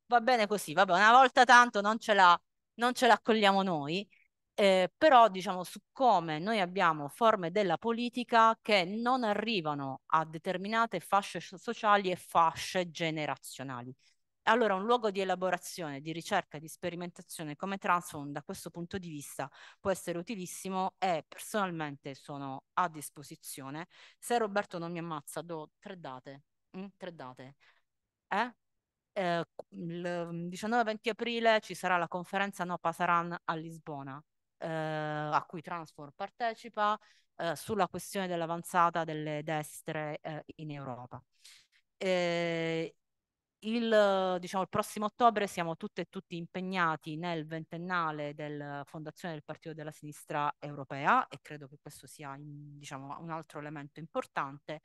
Va bene così, vabbè, una volta tanto non ce la, non ce l'accogliamo noi, eh, però diciamo su come noi abbiamo forme della politica che non arrivano a determinate fasce sociali e fasce generazionali allora un luogo di elaborazione, di ricerca, di sperimentazione come Transform da questo punto di vista può essere utilissimo e personalmente sono a disposizione. Se Roberto non mi ammazza do tre date, mm? tre date. Eh? Eh, il 19-20 aprile ci sarà la conferenza No Pasaran a Lisbona. Eh, a cui Transform partecipa eh, sulla questione dell'avanzata delle destre eh, in Europa. Eh, il, diciamo, il prossimo ottobre siamo tutte e tutti impegnati nel ventennale della fondazione del Partito della Sinistra Europea e credo che questo sia diciamo, un altro elemento importante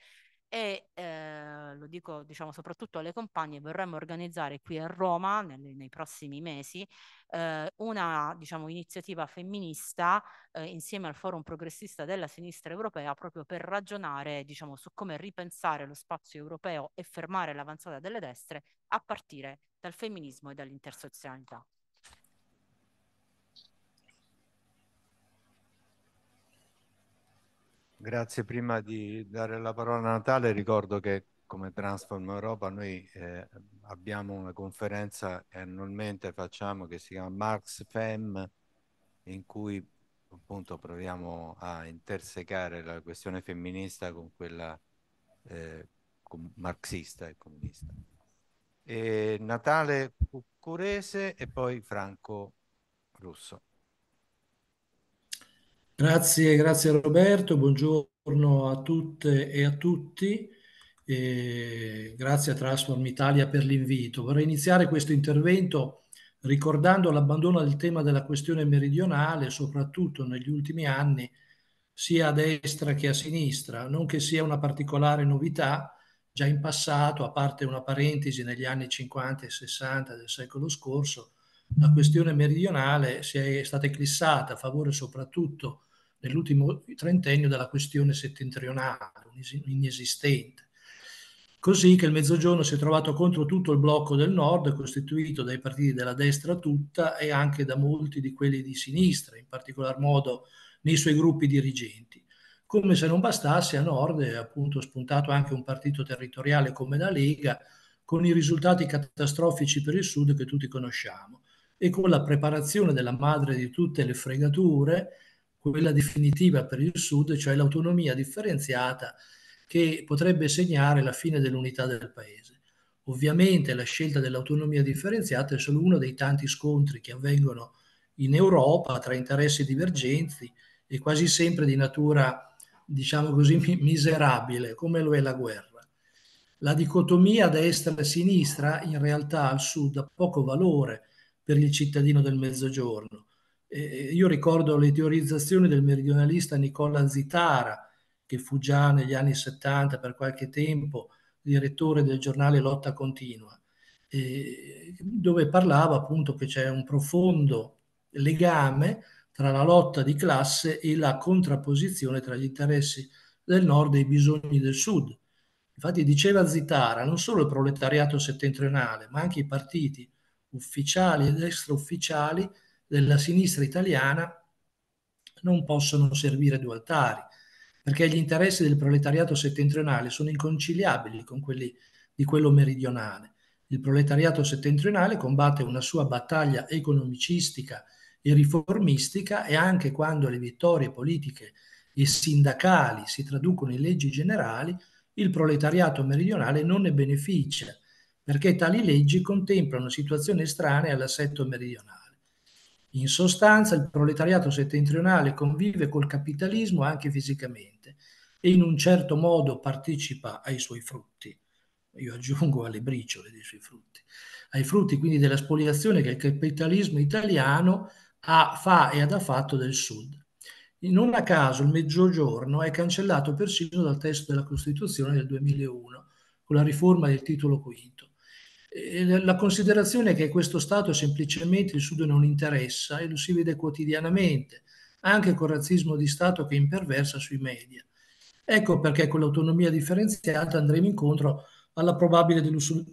e eh, lo dico diciamo, soprattutto alle compagne, vorremmo organizzare qui a Roma nel, nei prossimi mesi eh, una diciamo, iniziativa femminista eh, insieme al forum progressista della sinistra europea proprio per ragionare diciamo, su come ripensare lo spazio europeo e fermare l'avanzata delle destre a partire dal femminismo e dall'intersezionalità. Grazie, prima di dare la parola a Natale ricordo che come Transform Europa noi eh, abbiamo una conferenza che annualmente facciamo che si chiama Marx Fem in cui appunto proviamo a intersecare la questione femminista con quella eh, marxista e comunista. E Natale Curese e poi Franco Russo. Grazie, grazie Roberto, buongiorno a tutte e a tutti. E grazie a Transform Italia per l'invito. Vorrei iniziare questo intervento ricordando l'abbandono del tema della questione meridionale, soprattutto negli ultimi anni, sia a destra che a sinistra, non che sia una particolare novità, già in passato, a parte una parentesi negli anni 50 e 60 del secolo scorso, la questione meridionale si è stata eclissata a favore soprattutto nell'ultimo trentennio della questione settentrionale, inesistente. Così che il Mezzogiorno si è trovato contro tutto il blocco del nord, costituito dai partiti della destra tutta e anche da molti di quelli di sinistra, in particolar modo nei suoi gruppi dirigenti. Come se non bastasse, a nord è appunto spuntato anche un partito territoriale come la Lega, con i risultati catastrofici per il sud che tutti conosciamo e con la preparazione della madre di tutte le fregature, quella definitiva per il Sud, cioè l'autonomia differenziata che potrebbe segnare la fine dell'unità del Paese. Ovviamente la scelta dell'autonomia differenziata è solo uno dei tanti scontri che avvengono in Europa tra interessi divergenti e quasi sempre di natura, diciamo così, miserabile, come lo è la guerra. La dicotomia destra-sinistra in realtà al sud ha poco valore per il cittadino del mezzogiorno. Eh, io ricordo le teorizzazioni del meridionalista Nicola Zitara, che fu già negli anni 70 per qualche tempo direttore del giornale Lotta Continua, eh, dove parlava appunto che c'è un profondo legame tra la lotta di classe e la contrapposizione tra gli interessi del nord e i bisogni del sud. Infatti diceva Zitara, non solo il proletariato settentrionale, ma anche i partiti ufficiali ed extraufficiali della sinistra italiana non possono servire due altari, perché gli interessi del proletariato settentrionale sono inconciliabili con quelli di quello meridionale. Il proletariato settentrionale combatte una sua battaglia economicistica e riformistica e anche quando le vittorie politiche e sindacali si traducono in leggi generali, il proletariato meridionale non ne beneficia perché tali leggi contemplano situazioni strane all'assetto meridionale. In sostanza il proletariato settentrionale convive col capitalismo anche fisicamente e in un certo modo partecipa ai suoi frutti. Io aggiungo alle briciole dei suoi frutti. Ai frutti quindi della spoliazione che il capitalismo italiano ha, fa e ha fatto del Sud. Non a caso il mezzogiorno è cancellato persino dal testo della Costituzione del 2001 con la riforma del titolo quinto eh, la considerazione è che questo Stato semplicemente il Sud non interessa e lo si vede quotidianamente, anche col razzismo di Stato che imperversa sui media. Ecco perché con l'autonomia differenziata andremo incontro alla probabile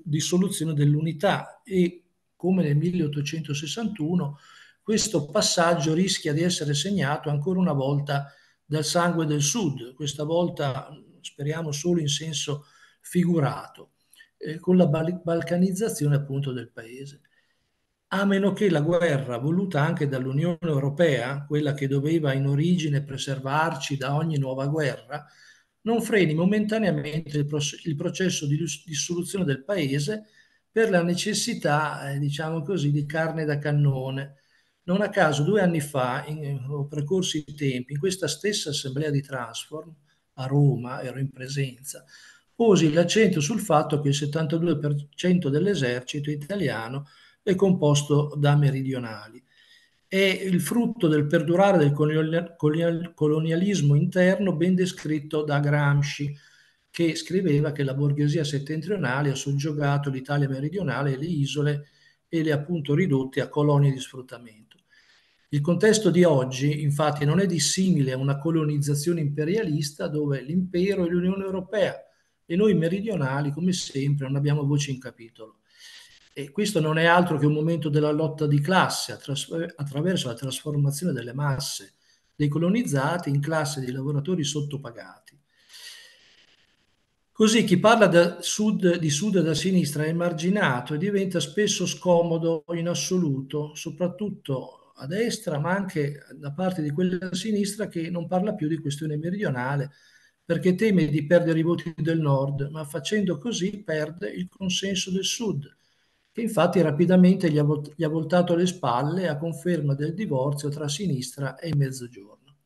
dissoluzione dell'unità e, come nel 1861, questo passaggio rischia di essere segnato ancora una volta dal sangue del Sud, questa volta speriamo solo in senso figurato eh, con la balcanizzazione appunto del paese. A meno che la guerra voluta anche dall'Unione Europea, quella che doveva in origine preservarci da ogni nuova guerra, non freni momentaneamente il, proce- il processo di dissoluzione del paese per la necessità, eh, diciamo così, di carne da cannone. Non a caso, due anni fa, in, ho precorso i tempi, in questa stessa assemblea di Transform a Roma, ero in presenza, posi l'accento sul fatto che il 72% dell'esercito italiano è composto da meridionali. È il frutto del perdurare del colonialismo interno ben descritto da Gramsci, che scriveva che la borghesia settentrionale ha soggiogato l'Italia meridionale e le isole e le ha appunto ridotte a colonie di sfruttamento. Il contesto di oggi, infatti, non è dissimile a una colonizzazione imperialista dove l'impero e l'Unione Europea e noi meridionali, come sempre, non abbiamo voce in capitolo. E questo non è altro che un momento della lotta di classe attraverso la trasformazione delle masse dei colonizzati in classe di lavoratori sottopagati. Così chi parla sud, di sud e da sinistra è emarginato e diventa spesso scomodo in assoluto, soprattutto a destra, ma anche da parte di quella sinistra che non parla più di questione meridionale, perché teme di perdere i voti del nord, ma facendo così perde il consenso del sud, che infatti rapidamente gli ha, vol- gli ha voltato le spalle a conferma del divorzio tra sinistra e mezzogiorno.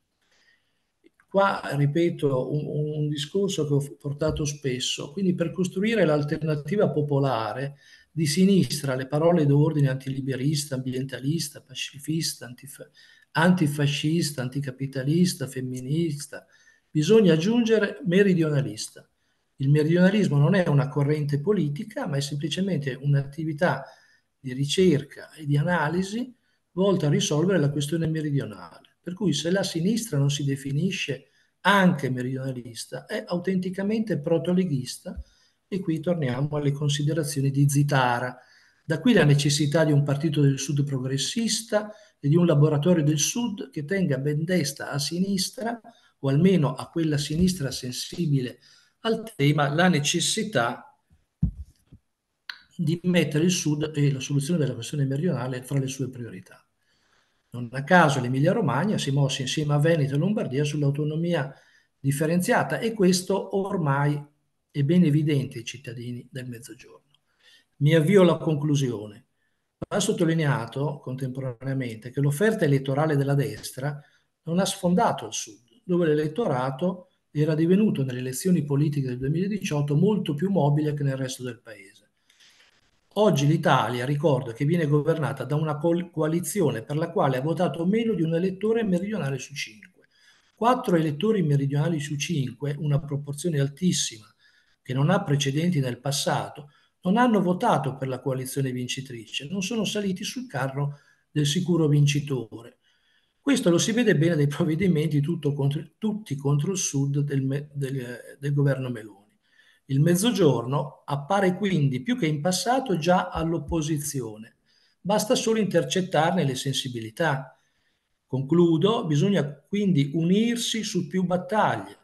Qua, ripeto, un, un discorso che ho portato spesso, quindi per costruire l'alternativa popolare di sinistra le parole d'ordine antiliberista, ambientalista, pacifista, antif- antifascista, anticapitalista, femminista, bisogna aggiungere meridionalista. Il meridionalismo non è una corrente politica, ma è semplicemente un'attività di ricerca e di analisi volta a risolvere la questione meridionale. Per cui se la sinistra non si definisce anche meridionalista, è autenticamente protoleghista e qui torniamo alle considerazioni di Zitara. Da qui la necessità di un partito del sud progressista e di un laboratorio del sud che tenga ben desta a sinistra o almeno a quella sinistra sensibile al tema, la necessità di mettere il Sud e la soluzione della questione meridionale fra le sue priorità. Non a caso l'Emilia-Romagna si mosse insieme a Veneto e Lombardia sull'autonomia differenziata e questo ormai è ben evidente ai cittadini del Mezzogiorno. Mi avvio alla conclusione. Va sottolineato contemporaneamente che l'offerta elettorale della destra non ha sfondato il Sud dove l'elettorato era divenuto nelle elezioni politiche del 2018 molto più mobile che nel resto del paese. Oggi l'Italia, ricordo, che viene governata da una coalizione per la quale ha votato meno di un elettore meridionale su cinque. Quattro elettori meridionali su cinque, una proporzione altissima, che non ha precedenti nel passato, non hanno votato per la coalizione vincitrice, non sono saliti sul carro del sicuro vincitore. Questo lo si vede bene dai provvedimenti contro, tutti contro il sud del, del, del governo Meloni. Il mezzogiorno appare quindi più che in passato già all'opposizione. Basta solo intercettarne le sensibilità. Concludo, bisogna quindi unirsi su più battaglie.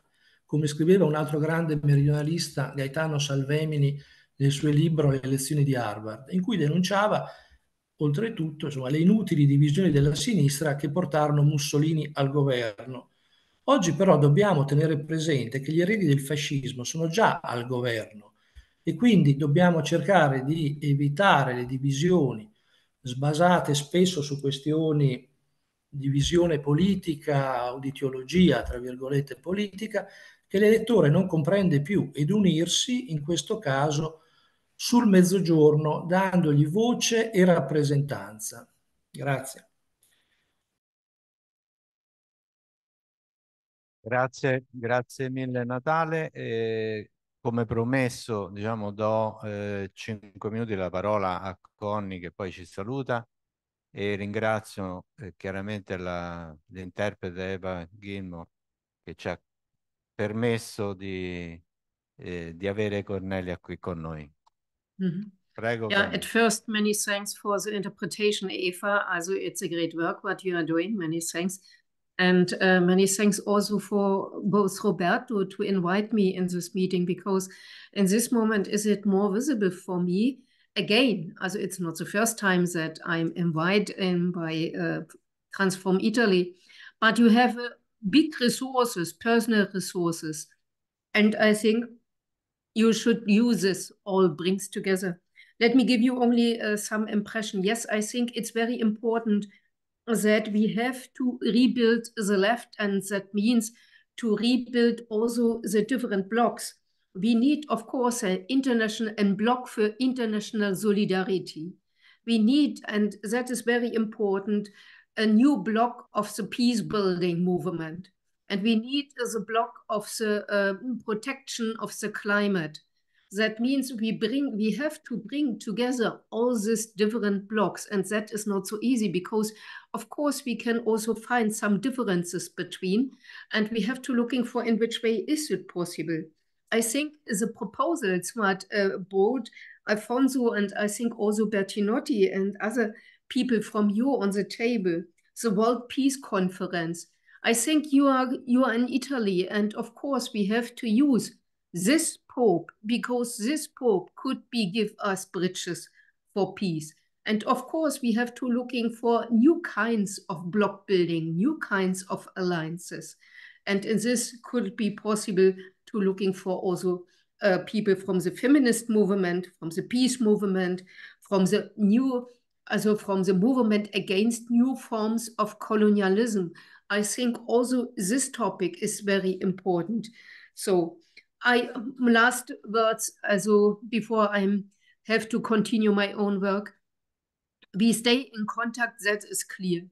Come scriveva un altro grande meridionalista, Gaetano Salvemini, nel suo libro Le lezioni di Harvard, in cui denunciava oltretutto insomma, le inutili divisioni della sinistra che portarono Mussolini al governo. Oggi però dobbiamo tenere presente che gli eredi del fascismo sono già al governo e quindi dobbiamo cercare di evitare le divisioni sbasate spesso su questioni di visione politica o di teologia, tra virgolette, politica, che l'elettore non comprende più ed unirsi in questo caso sul mezzogiorno, dandogli voce e rappresentanza. Grazie. Grazie, grazie mille Natale. E come promesso, diciamo, do eh, 5 minuti la parola a Conni che poi ci saluta e ringrazio eh, chiaramente l'interprete Eva Gilmore che ci ha permesso di, eh, di avere Cornelia qui con noi. Mm-hmm. Prego. Yeah, at first, many thanks for the interpretation, Eva. Also, it's a great work what you are doing. Many thanks. And uh, many thanks also for both Roberto to invite me in this meeting because in this moment is it more visible for me again. Also, it's not the first time that I'm invited in by uh, Transform Italy, but you have uh, big resources, personal resources, and I think you should use this all brings together. Let me give you only uh, some impression. Yes, I think it's very important that we have to rebuild the left, and that means to rebuild also the different blocks. We need, of course, an international and block for international solidarity. We need, and that is very important, a new block of the peace building movement. And we need the block of the uh, um, protection of the climate. That means we bring we have to bring together all these different blocks, and that is not so easy because, of course, we can also find some differences between, and we have to looking for in which way is it possible. I think the proposals what uh, both Alfonso and I think also Bertinotti and other people from you on the table, the World Peace Conference, I think you are you are in Italy, and of course we have to use this pope because this pope could be give us bridges for peace. And of course, we have to looking for new kinds of block building, new kinds of alliances. And in this could be possible to looking for also uh, people from the feminist movement, from the peace movement, from the new, also from the movement against new forms of colonialism, I think also this topic is very important. So I um, last words, also before I have to continue my own work, we stay in contact, that is clear.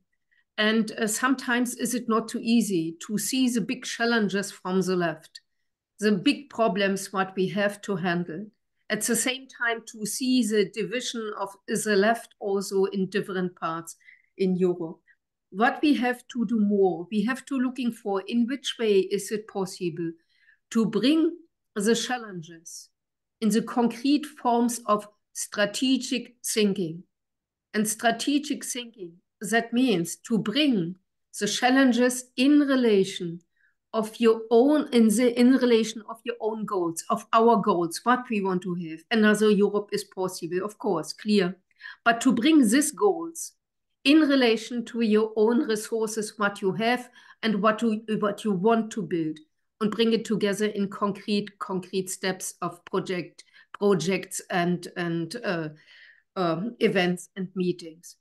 And uh, sometimes is it not too easy to see the big challenges from the left, the big problems what we have to handle. At the same time, to see the division of the left also in different parts in Europe what we have to do more. We have to looking for in which way is it possible to bring the challenges in the concrete forms of strategic thinking. And strategic thinking, that means to bring the challenges in relation of your own in the in relation of your own goals of our goals what we want to have another europe is possible of course clear but to bring these goals in relation to your own resources, what you have and what you, what you want to build, and bring it together in concrete, concrete steps of project projects and and uh, um, events and meetings.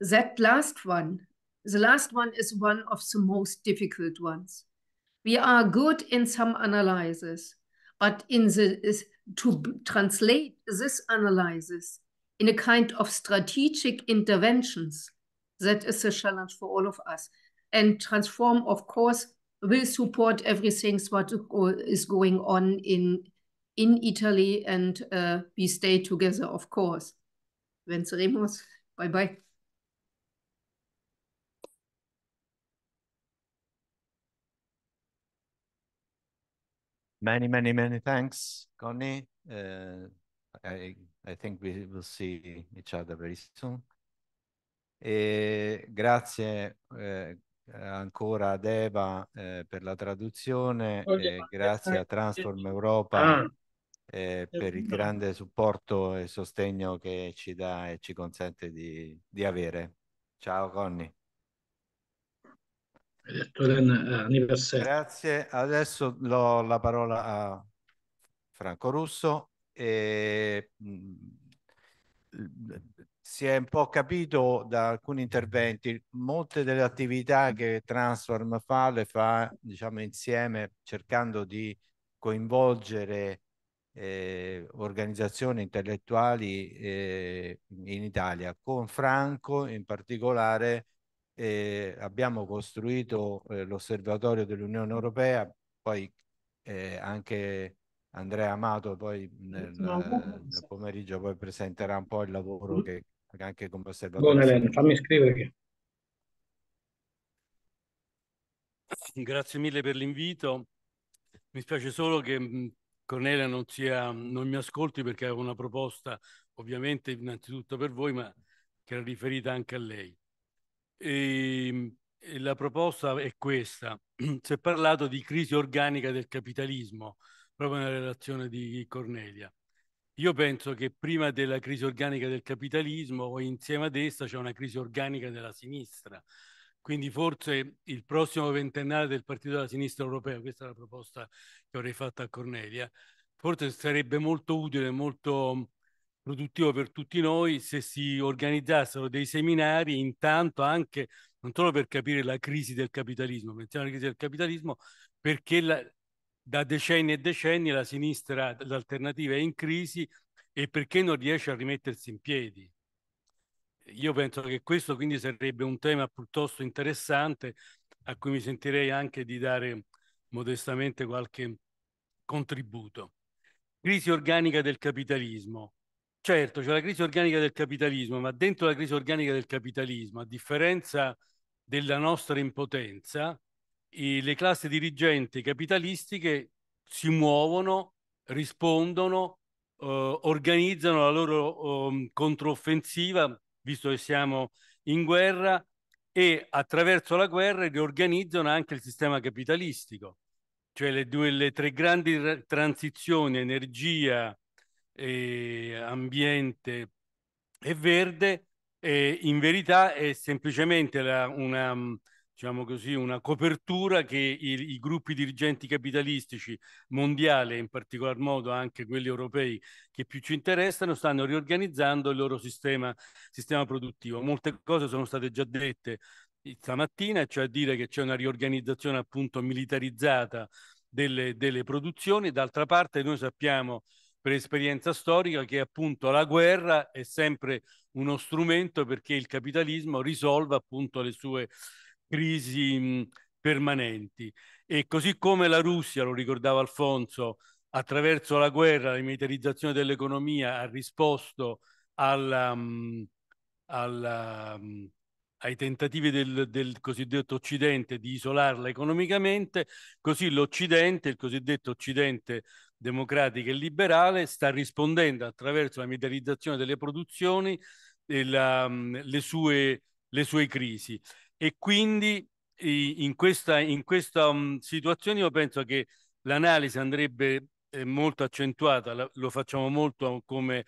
That last one, the last one is one of the most difficult ones. We are good in some analyses, but in the to translate this analysis in a kind of strategic interventions that is a challenge for all of us. And Transform, of course, will support everything what is going on in in Italy, and uh, we stay together, of course. Venceremos. Bye bye. Many, many, many thanks, Connie. Uh, I I think we will see each other very soon. E grazie eh, ancora ad Eva eh, per la traduzione e grazie a Transform Europa ah. eh, per il grande supporto e sostegno che ci dà e ci consente di, di avere. Ciao Conny. Eh, grazie, adesso do la parola a Franco Russo. E, mm, si è un po' capito da alcuni interventi, molte delle attività che Transform fa le fa diciamo insieme cercando di coinvolgere eh, organizzazioni intellettuali eh, in Italia. Con Franco in particolare eh, abbiamo costruito eh, l'osservatorio dell'Unione Europea, poi eh, anche Andrea Amato poi nel, nel, pomeriggio poi presenterà un po' il lavoro mm. che, perché anche come osservatore... Buona Elena, fammi scrivere Grazie mille per l'invito. Mi spiace solo che Cornelia non, sia, non mi ascolti perché avevo una proposta ovviamente innanzitutto per voi, ma che era riferita anche a lei. E, ehm, e la proposta è questa. Si è parlato di crisi organica del capitalismo, proprio nella relazione di Cornelia. Io penso che prima della crisi organica del capitalismo, insieme ad essa, c'è una crisi organica della sinistra. Quindi forse il prossimo ventennale del Partito della Sinistra Europea, questa è la proposta che avrei fatto a Cornelia, forse sarebbe molto utile, molto produttivo per tutti noi se si organizzassero dei seminari intanto anche non solo per capire la crisi del capitalismo, pensiamo alla crisi del capitalismo perché la, da decenni e decenni la sinistra, l'alternativa è in crisi e perché non riesce a rimettersi in piedi. Io penso che questo quindi sarebbe un tema piuttosto interessante a cui mi sentirei anche di dare modestamente qualche contributo. Crisi organica del capitalismo. Certo, c'è la crisi organica del capitalismo, ma dentro la crisi organica del capitalismo, a differenza della nostra impotenza, i, le classi dirigenti capitalistiche si muovono, rispondono, eh, organizzano la loro eh, controffensiva, visto che siamo in guerra, e attraverso la guerra riorganizzano anche il sistema capitalistico, cioè le, due, le tre grandi transizioni, energia, eh, ambiente e verde, in verità è semplicemente la, una diciamo così, una copertura che i, i, gruppi dirigenti capitalistici mondiali, in particolar modo anche quelli europei che più ci interessano, stanno riorganizzando il loro sistema, sistema produttivo. Molte cose sono state già dette stamattina, cioè dire che c'è una riorganizzazione appunto militarizzata delle, delle produzioni. D'altra parte noi sappiamo per esperienza storica che appunto la guerra è sempre uno strumento perché il capitalismo risolva appunto le sue crisi mh, permanenti. E così come la Russia, lo ricordava Alfonso, attraverso la guerra, la militarizzazione dell'economia ha risposto alla, mh, alla, mh, ai tentativi del, del, cosiddetto Occidente di isolarla economicamente, così l'Occidente, il cosiddetto Occidente democratico e liberale, sta rispondendo attraverso la militarizzazione delle produzioni e la, le, sue, le sue crisi. E quindi in questa, in questa situazione io penso che l'analisi andrebbe eh, molto accentuata, lo facciamo molto come,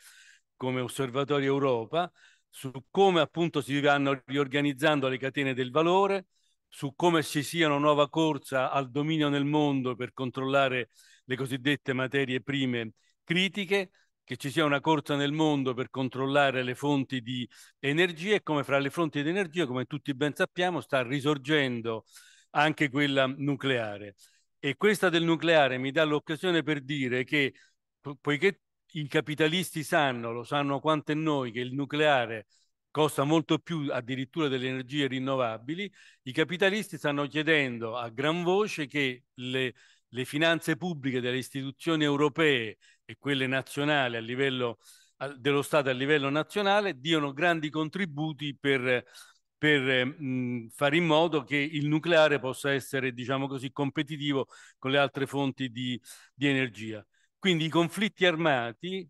come osservatorio Europa, su come appunto si vanno riorganizzando le catene del valore, su come ci sia una nuova corsa al dominio nel mondo per controllare le cosiddette materie prime critiche, che ci sia una corsa nel mondo per controllare le fonti di energia e come fra le fonti di energia, come tutti ben sappiamo, sta risorgendo anche quella nucleare. E questa del nucleare mi dà l'occasione per dire che, poiché i capitalisti sanno, lo sanno quanto è noi, che il nucleare costa molto più addirittura delle energie rinnovabili, i capitalisti stanno chiedendo a gran voce che le, le finanze pubbliche delle istituzioni europee e quelle nazionali a livello dello Stato a livello nazionale diano grandi contributi per, per eh, mh, fare in modo che il nucleare possa essere, diciamo così, competitivo con le altre fonti di, di energia. Quindi i conflitti armati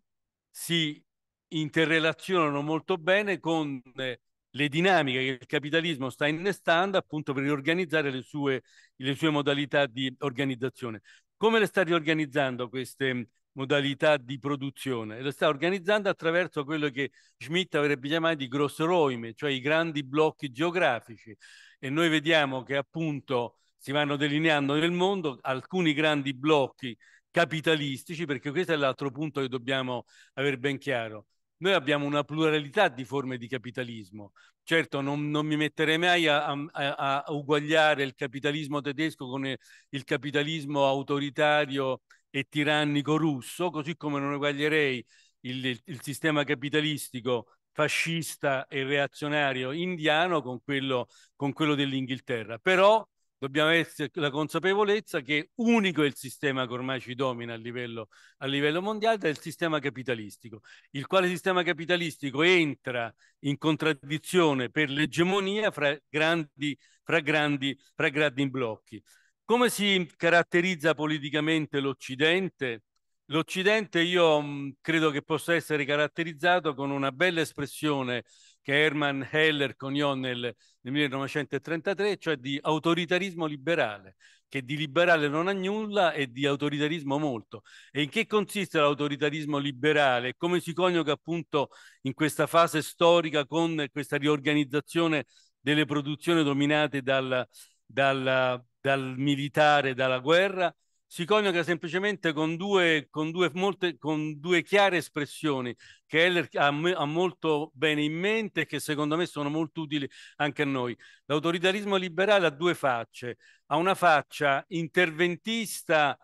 si interrelazionano molto bene con eh, le dinamiche che il capitalismo sta innestando appunto per riorganizzare le sue, le sue modalità di organizzazione. Come le sta riorganizzando queste, modalità di produzione e lo sta organizzando attraverso quello che Schmidt avrebbe chiamato i grosseroime, cioè i grandi blocchi geografici e noi vediamo che appunto si vanno delineando nel mondo alcuni grandi blocchi capitalistici, perché questo è l'altro punto che dobbiamo avere ben chiaro. Noi abbiamo una pluralità di forme di capitalismo. Certo, non, non mi metterei mai a, a, a, uguagliare il capitalismo tedesco con il capitalismo autoritario e tirannico russo, così come non eguaglierei il, il, il sistema capitalistico fascista e reazionario indiano con quello, con quello dell'Inghilterra. Però dobbiamo avere la consapevolezza che unico è il sistema che ormai ci domina a livello, a livello mondiale, è il sistema capitalistico, il quale sistema capitalistico entra in contraddizione per l'egemonia fra grandi, fra grandi, fra grandi blocchi. Come si caratterizza politicamente l'Occidente? L'Occidente io mh, mm, credo che possa essere caratterizzato con una bella espressione che Hermann Heller coniò nel, nel 1933, cioè di autoritarismo liberale, che di liberale non ha nulla e di autoritarismo molto. E in che consiste l'autoritarismo liberale? Come si coniuga appunto in questa fase storica con questa riorganizzazione delle produzioni dominate dal, dal, dal militare, dalla guerra, si coniuga semplicemente con due, con due, molte, con due chiare espressioni che Heller ha, ha, molto bene in mente e che secondo me sono molto utili anche a noi. L'autoritarismo liberale ha due facce, ha una faccia interventista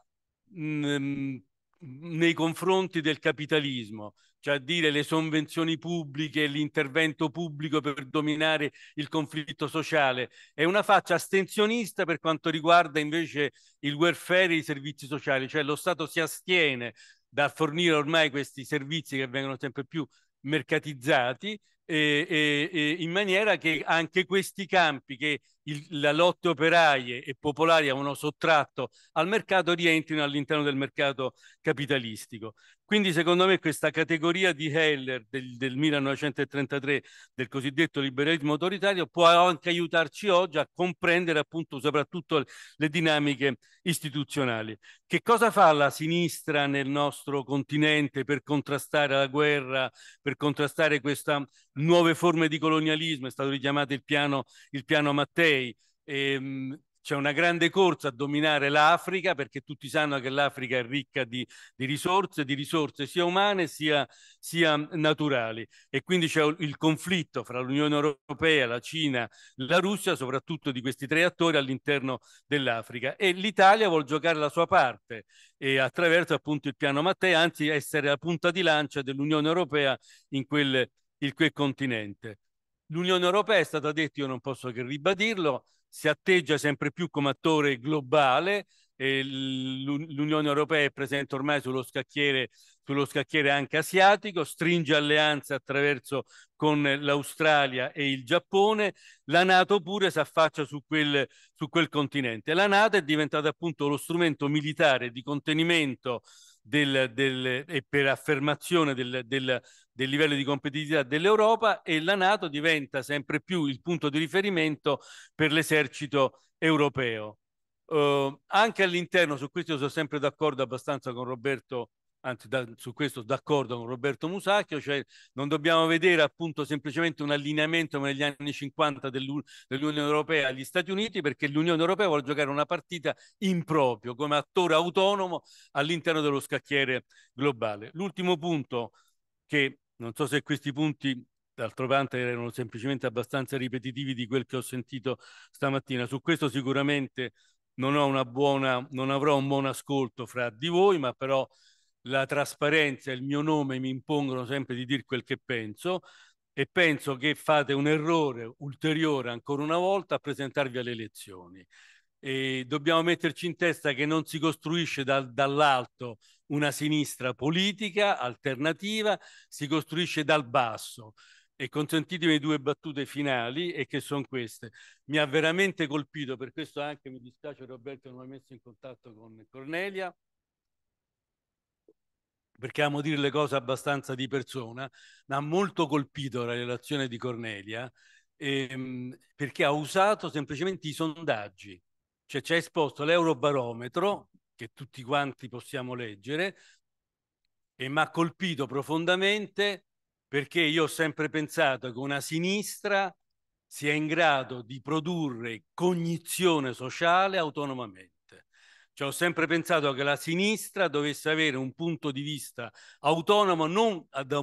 mh, mm, nei confronti del capitalismo, cioè dire le sovvenzioni pubbliche, l'intervento pubblico per dominare il conflitto sociale, è una faccia astensionista per quanto riguarda invece il welfare e i servizi sociali, cioè lo Stato si astiene da fornire ormai questi servizi che vengono sempre più mercatizzati e, eh, e, eh, e eh, in maniera che anche questi campi che il, la lotta operaie e popolari avevano sottratto al mercato rientrino all'interno del mercato capitalistico. Quindi secondo me questa categoria di Heller del, del 1933 del cosiddetto liberalismo autoritario può anche aiutarci oggi a comprendere appunto soprattutto le dinamiche istituzionali. Che cosa fa la sinistra nel nostro continente per contrastare la guerra, per contrastare queste nuove forme di colonialismo? È stato richiamato il piano, il piano Mattei Ehm, c'è una grande corsa a dominare l'Africa perché tutti sanno che l'Africa è ricca di, di, risorse, di risorse sia umane sia, sia naturali e quindi c'è il conflitto fra l'Unione Europea, la Cina, la Russia, soprattutto di questi tre attori all'interno dell'Africa e l'Italia vuole giocare la sua parte e attraverso appunto il piano Mattei, anzi essere la punta di lancia dell'Unione Europea in quel, in quel continente. L'Unione Europea è stata detta, io non posso che ribadirlo, si atteggia sempre più come attore globale. L'Unione Europea è presente ormai sullo scacchiere, sullo scacchiere anche asiatico, stringe alleanze attraverso con l'Australia e il Giappone, la Nato pure si affaccia su quel, su quel continente. La Nato è diventata appunto lo strumento militare di contenimento del, del, e per affermazione del, del, livello di competitività dell'Europa e la Nato diventa sempre più il punto di riferimento per l'esercito europeo. Eh, anche all'interno, su questo sono sempre d'accordo abbastanza con Roberto anzi da, su questo d'accordo con Roberto Musacchio, cioè non dobbiamo vedere appunto semplicemente un allineamento negli anni 50 dell'U- dell'Unione Europea agli Stati Uniti perché l'Unione Europea vuole giocare una partita in proprio come attore autonomo all'interno dello scacchiere globale. L'ultimo punto che non so se questi punti d'altro parte erano semplicemente abbastanza ripetitivi di quel che ho sentito stamattina, su questo sicuramente non, buona, non avrò un buon ascolto fra di voi, ma però la trasparenza e il mio nome mi impongono sempre di dire quel che penso e penso che fate un errore ulteriore ancora una volta a presentarvi alle elezioni. E dobbiamo metterci in testa che non si costruisce dal, dall'alto una sinistra politica alternativa, si costruisce dal basso. E consentitemi due battute finali, e che sono queste. Mi ha veramente colpito, per questo anche mi dispiace Roberto non mi ha messo in contatto con Cornelia, perché amo dire le cose abbastanza di persona, mi ha molto colpito la relazione di Cornelia ehm, perché ha usato semplicemente i sondaggi, cioè ci ha esposto l'eurobarometro che tutti quanti possiamo leggere e mi ha colpito profondamente perché io ho sempre pensato che una sinistra sia in grado di produrre cognizione sociale autonomamente. Cioè, ho sempre pensato che la sinistra dovesse avere un punto di vista autonomo non ad,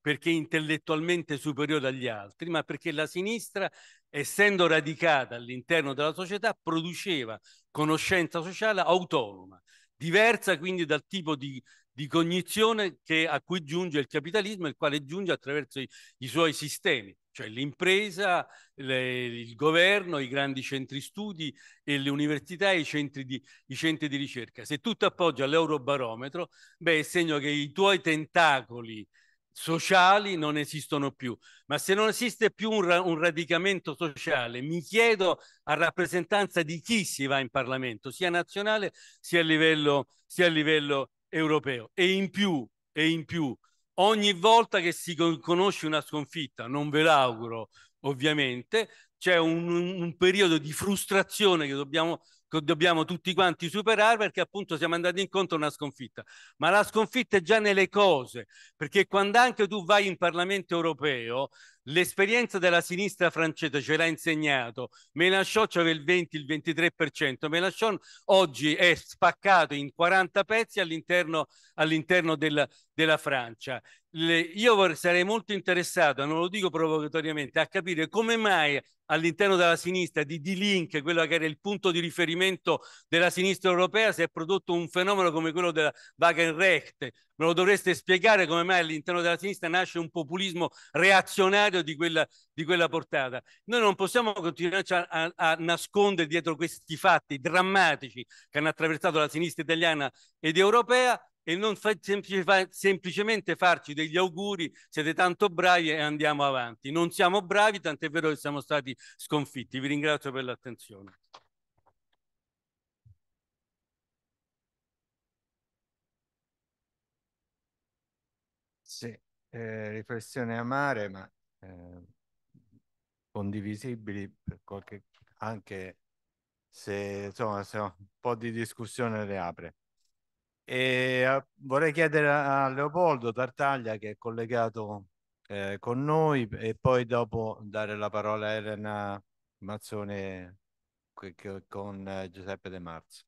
perché intellettualmente superiore agli altri, ma perché la sinistra, essendo radicata all'interno della società, produceva conoscenza sociale autonoma, diversa quindi dal tipo di, di cognizione che, a cui giunge il capitalismo, il quale giunge attraverso i, i suoi sistemi cioè l'impresa, le, il governo, i grandi centri studi, e le università e i centri di, i centri di ricerca. Se tutto appoggia all'eurobarometro, beh, è segno che i tuoi tentacoli sociali non esistono più. Ma se non esiste più un, ra un, radicamento sociale, mi chiedo a rappresentanza di chi si va in Parlamento, sia nazionale sia a livello, sia a livello europeo. E in più, e in più ogni volta che si conosce una sconfitta, non ve l'auguro ovviamente, c'è un, un periodo di frustrazione che dobbiamo, che dobbiamo tutti quanti superare perché appunto siamo andati incontro a una sconfitta. Ma la sconfitta è già nelle cose, perché quando anche tu vai in Parlamento europeo, L'esperienza della sinistra francese ce l'ha insegnato. Mélenchon c'aveva il 20, il 23%. Mélenchon oggi è spaccato in 40 pezzi all'interno, all'interno del, della Francia. Le, io sarei molto interessato, non lo dico provocatoriamente, a capire come mai all'interno della sinistra di D-Link, quello che era il punto di riferimento della sinistra europea, si è prodotto un fenomeno come quello della Wagenrecht. Me lo dovreste spiegare come mai all'interno della sinistra nasce un populismo reazionario necessario di quella, di quella portata. Noi non possiamo continuare a, a, nascondere dietro questi fatti drammatici che hanno attraversato la sinistra italiana ed europea e non fa, semplice, fa, semplicemente farci degli auguri, siete tanto bravi e andiamo avanti. Non siamo bravi, tant'è vero che siamo stati sconfitti. Vi ringrazio per l'attenzione. Sì, eh, riflessione amare, ma Ehm, condivisibili per qualche, anche se insomma se un po' di discussione le apre. E, uh, vorrei chiedere a Leopoldo Tartaglia che è collegato eh, con noi e poi dopo dare la parola a Elena Mazzone con eh, Giuseppe De Marzo.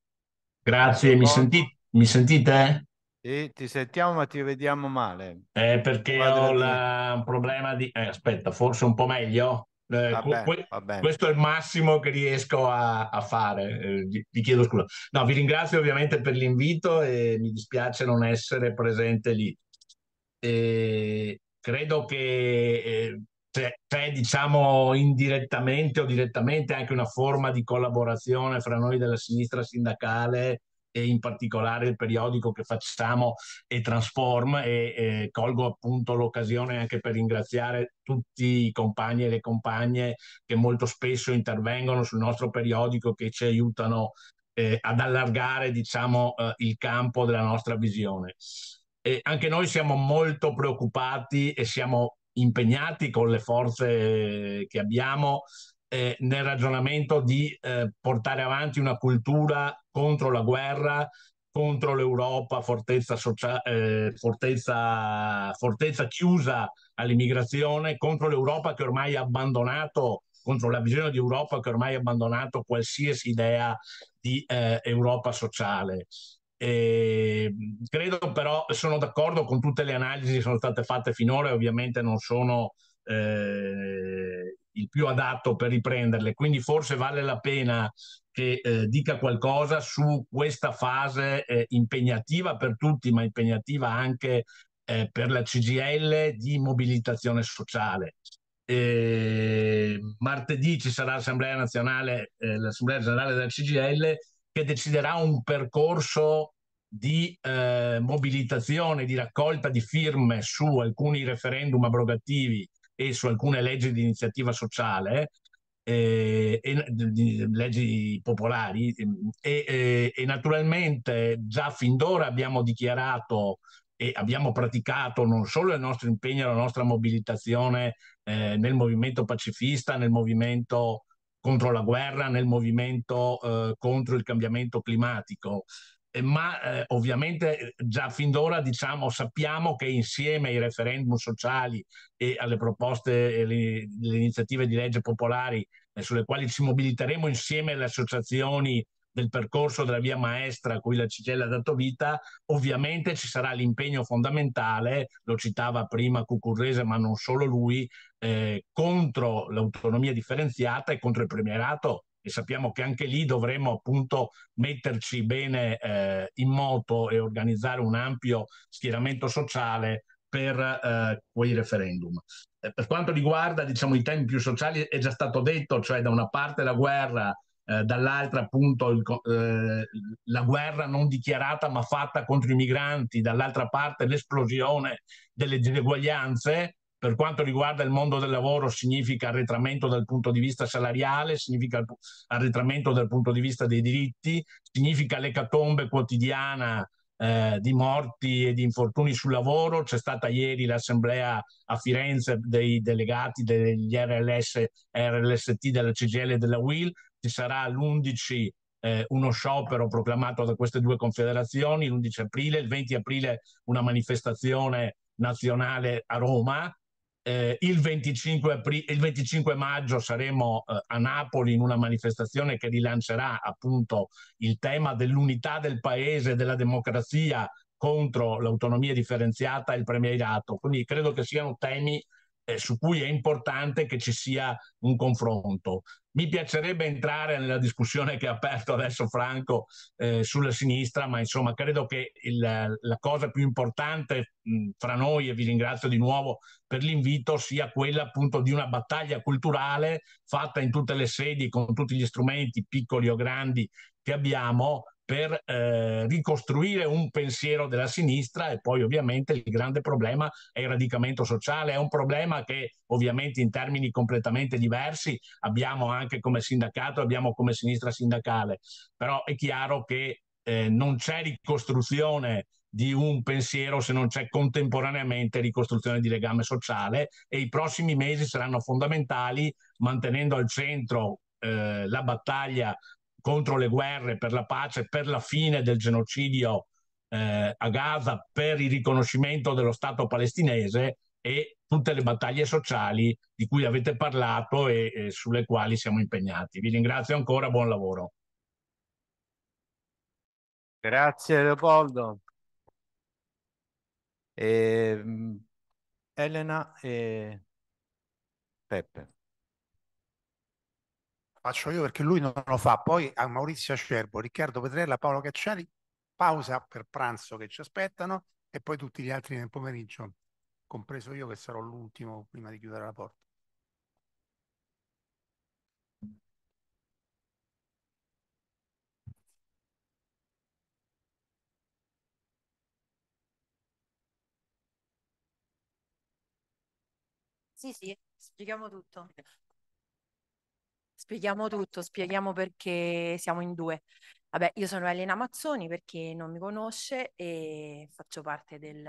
Grazie, mi, senti mi sentite? Sì, ti sentiamo ma ti vediamo male. Eh, perché Quadratino. ho la, un problema di... Eh, aspetta, forse un po' meglio? Eh, va que- va Questo è il massimo che riesco a, a fare. Eh, vi chiedo scusa. No, vi ringrazio ovviamente per l'invito e mi dispiace non essere presente lì. Eh, credo che eh, cioè, c'è, diciamo indirettamente o direttamente anche una forma di collaborazione fra noi della sinistra sindacale e in particolare il periodico che facciamo e Transform e eh, colgo appunto l'occasione anche per ringraziare tutti i compagni e le compagne che molto spesso intervengono sul nostro periodico che ci aiutano eh, ad allargare diciamo eh, il campo della nostra visione. E anche noi siamo molto preoccupati e siamo impegnati con le forze che abbiamo eh, nel ragionamento di eh, portare avanti una cultura contro la guerra, contro l'Europa, fortezza, socia- eh, fortezza, fortezza chiusa all'immigrazione, contro l'Europa che ormai ha abbandonato contro la visione di Europa che ormai ha abbandonato qualsiasi idea di eh, Europa sociale. E credo però, sono d'accordo con tutte le analisi che sono state fatte finora e ovviamente non sono eh, il più adatto per riprenderle, quindi forse vale la pena che eh, dica qualcosa su questa fase eh, impegnativa per tutti, ma impegnativa anche eh, per la CGL di mobilitazione sociale. Ehm, martedì ci sarà l'Assemblea Nazionale, eh, l'Assemblea Generale della CGL che deciderà un percorso di eh, mobilitazione, di raccolta di firme su alcuni referendum abrogativi e su alcune leggi di iniziativa sociale, eh, e, di, leggi popolari ehm, e, eh, e naturalmente già fin d'ora abbiamo dichiarato e abbiamo praticato non solo il nostro impegno la nostra mobilitazione eh, nel movimento pacifista, nel movimento contro la guerra, nel movimento eh, contro il cambiamento climatico, eh, ma eh, ovviamente eh, già fin d'ora diciamo, sappiamo che insieme ai referendum sociali e alle proposte e le, le iniziative di legge popolari eh, sulle quali ci mobiliteremo insieme alle associazioni del percorso della via maestra a cui la Cigella ha dato vita, ovviamente ci sarà l'impegno fondamentale, lo citava prima Cucurrese ma non solo lui, eh, contro l'autonomia differenziata e contro il premierato e sappiamo che anche lì dovremo appunto metterci bene eh, in moto e organizzare un ampio schieramento sociale per eh, quei referendum. Eh, per quanto riguarda diciamo, i temi più sociali è già stato detto, cioè da una parte la guerra, eh, dall'altra appunto il, eh, la guerra non dichiarata ma fatta contro i migranti, dall'altra parte l'esplosione delle diseguaglianze, per quanto riguarda il mondo del lavoro significa arretramento dal punto di vista salariale, significa arretramento dal punto di vista dei diritti, significa l'ecatombe quotidiana eh, di morti e di infortuni sul lavoro. C'è stata ieri l'assemblea a Firenze dei delegati degli RLS, RLST della CGL e della WIL, ci sarà l'11 eh, uno sciopero proclamato da queste due confederazioni l'11 aprile, il 20 aprile una manifestazione nazionale a Roma eh, il, 25 apri- il, 25 maggio saremo eh, a Napoli in una manifestazione che rilancerà appunto il tema dell'unità del paese, della democrazia contro l'autonomia differenziata e il premierato. Quindi credo che siano temi eh, su cui è importante che ci sia un confronto. Mi piacerebbe entrare nella discussione che ha aperto adesso Franco eh, sulla sinistra, ma insomma credo che il, la cosa più importante mh, fra noi, e vi ringrazio di nuovo per l'invito, sia quella appunto di una battaglia culturale fatta in tutte le sedi, con tutti gli strumenti, piccoli o grandi, che abbiamo, per eh, ricostruire un pensiero della sinistra e poi ovviamente il grande problema è il radicamento sociale, è un problema che ovviamente in termini completamente diversi abbiamo anche come sindacato, abbiamo come sinistra sindacale, però è chiaro che eh, non c'è ricostruzione di un pensiero se non c'è contemporaneamente ricostruzione di legame sociale e i prossimi mesi saranno fondamentali mantenendo al centro eh, la battaglia contro le guerre, per la pace, per la fine del genocidio eh, a Gaza, per il riconoscimento dello Stato palestinese e tutte le battaglie sociali di cui avete parlato e, e sulle quali siamo impegnati. Vi ringrazio ancora, buon lavoro. Grazie Leopoldo. E, ehm, Elena e Peppe faccio io perché lui non lo fa. Poi a Maurizio Acerbo, Riccardo Petrella, Paolo Cacciari, pausa per pranzo che ci aspettano e poi tutti gli altri nel pomeriggio, compreso io che sarò l'ultimo prima di chiudere la porta. Sì, sì, spieghiamo tutto. Spieghiamo tutto, spieghiamo perché siamo in due. Vabbè, io sono Elena Mazzoni, per chi non mi conosce, e faccio parte del,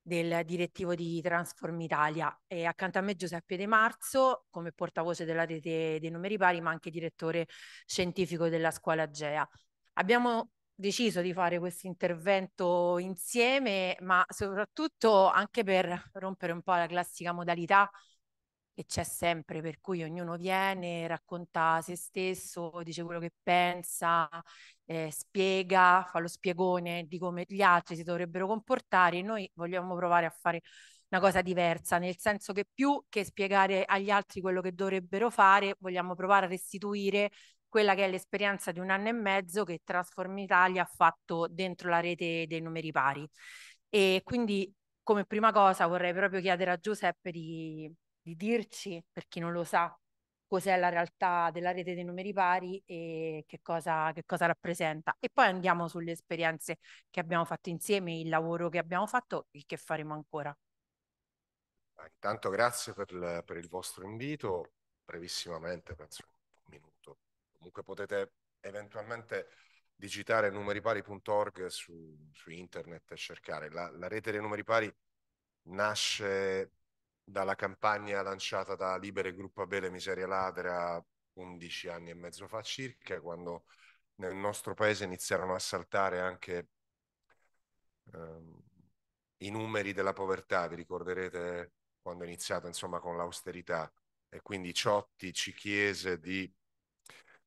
del direttivo di Transform Italia e accanto a me Giuseppe De Marzo come portavoce della rete dei numeri pari ma anche direttore scientifico della scuola GEA. Abbiamo deciso di fare questo intervento insieme ma soprattutto anche per rompere un po' la classica modalità e c'è sempre, per cui ognuno viene, racconta se stesso, dice quello che pensa, eh, spiega, fa lo spiegone di come gli altri si dovrebbero comportare. Noi vogliamo provare a fare una cosa diversa, nel senso che più che spiegare agli altri quello che dovrebbero fare, vogliamo provare a restituire quella che è l'esperienza di un anno e mezzo che Transform Italia ha fatto dentro la rete dei numeri pari. E quindi come prima cosa vorrei proprio chiedere a Giuseppe di di dirci, per chi non lo sa, cos'è la realtà della rete dei numeri pari e che cosa, che cosa, rappresenta. E poi andiamo sulle esperienze che abbiamo fatto insieme, il lavoro che abbiamo fatto e che faremo ancora. Ah, intanto grazie per il, per il vostro invito, brevissimamente, penso un minuto. Comunque potete eventualmente digitare numeripari.org su, su internet e cercare. La, la rete dei numeri pari nasce dalla campagna lanciata da Libere Gruppo Abele Miseria Ladra 11 anni e mezzo fa circa, quando nel nostro paese iniziarono a saltare anche ehm, i numeri della povertà, vi ricorderete quando è iniziato insomma con l'austerità e quindi ciotti, ci chiese di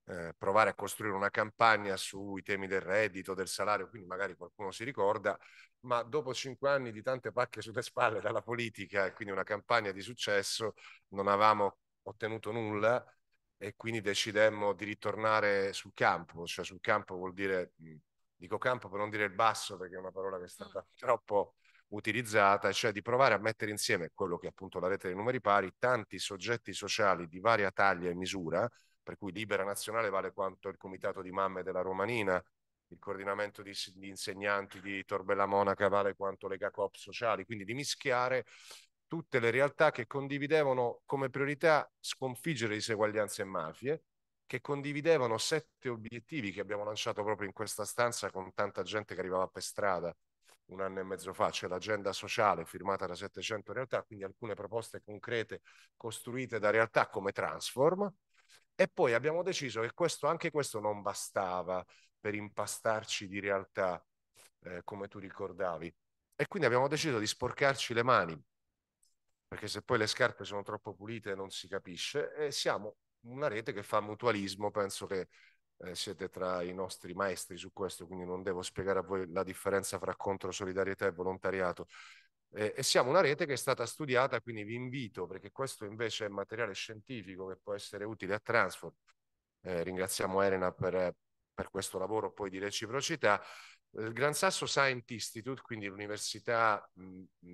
eh, provare a costruire una campagna sui temi del reddito, del salario, quindi magari qualcuno si ricorda, ma dopo cinque anni di tante pacche sulle spalle dalla politica e quindi una campagna di successo, non avevamo ottenuto nulla e quindi decidemmo di ritornare sul campo, cioè sul campo vuol dire, dico campo per non dire il basso perché è una parola che è mm. stata troppo utilizzata, cioè di provare a mettere insieme quello che è appunto la rete dei numeri pari, tanti soggetti sociali di varia taglia e misura, per cui Libera Nazionale vale quanto il comitato di mamme della Romanina, il coordinamento di, di insegnanti di Torbella Monaca vale quanto le GACOP sociali, quindi di mischiare tutte le realtà che condividevano come priorità sconfiggere diseguaglianze e mafie, che condividevano sette obiettivi che abbiamo lanciato proprio in questa stanza con tanta gente che arrivava per strada un anno e mezzo fa, c'è cioè l'agenda sociale firmata da 700 realtà, quindi alcune proposte concrete costruite da realtà come Transform, e poi abbiamo deciso che questo, anche questo non bastava per impastarci di realtà, eh, come tu ricordavi. E quindi abbiamo deciso di sporcarci le mani, perché se poi le scarpe sono troppo pulite non si capisce, e siamo una rete che fa mutualismo, penso che eh, siete tra i nostri maestri su questo, quindi non devo spiegare a voi la differenza fra solidarietà e volontariato. Eh, e siamo una rete che è stata studiata, quindi vi invito, perché questo invece è materiale scientifico che può essere utile a Transform. Eh, ringraziamo Elena per, per questo lavoro poi di reciprocità, il Gran Sasso Science Institute, quindi l'università,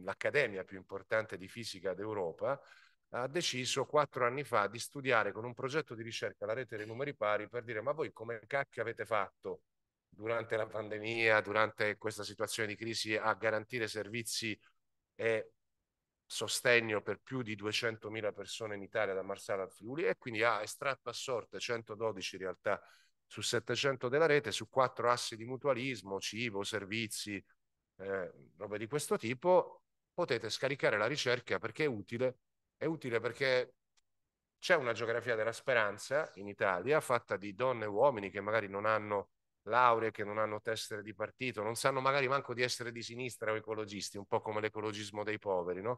l'accademia più importante di fisica d'Europa, ha deciso quattro anni fa di studiare con un progetto di ricerca la rete dei numeri pari per dire ma voi come cacchio avete fatto durante la pandemia, durante questa situazione di crisi a garantire servizi è sostegno per più di 200.000 persone in Italia da Marsala al Friuli e quindi ha estratto a sorte 112 realtà su 700 della rete, su quattro assi di mutualismo, cibo, servizi, eh, robe di questo tipo, potete scaricare la ricerca perché è utile, è utile perché c'è una geografia della speranza in Italia fatta di donne e uomini che magari non hanno lauree che non hanno tessere di partito, non sanno magari manco di essere di sinistra o ecologisti, un po' come l'ecologismo dei poveri, no?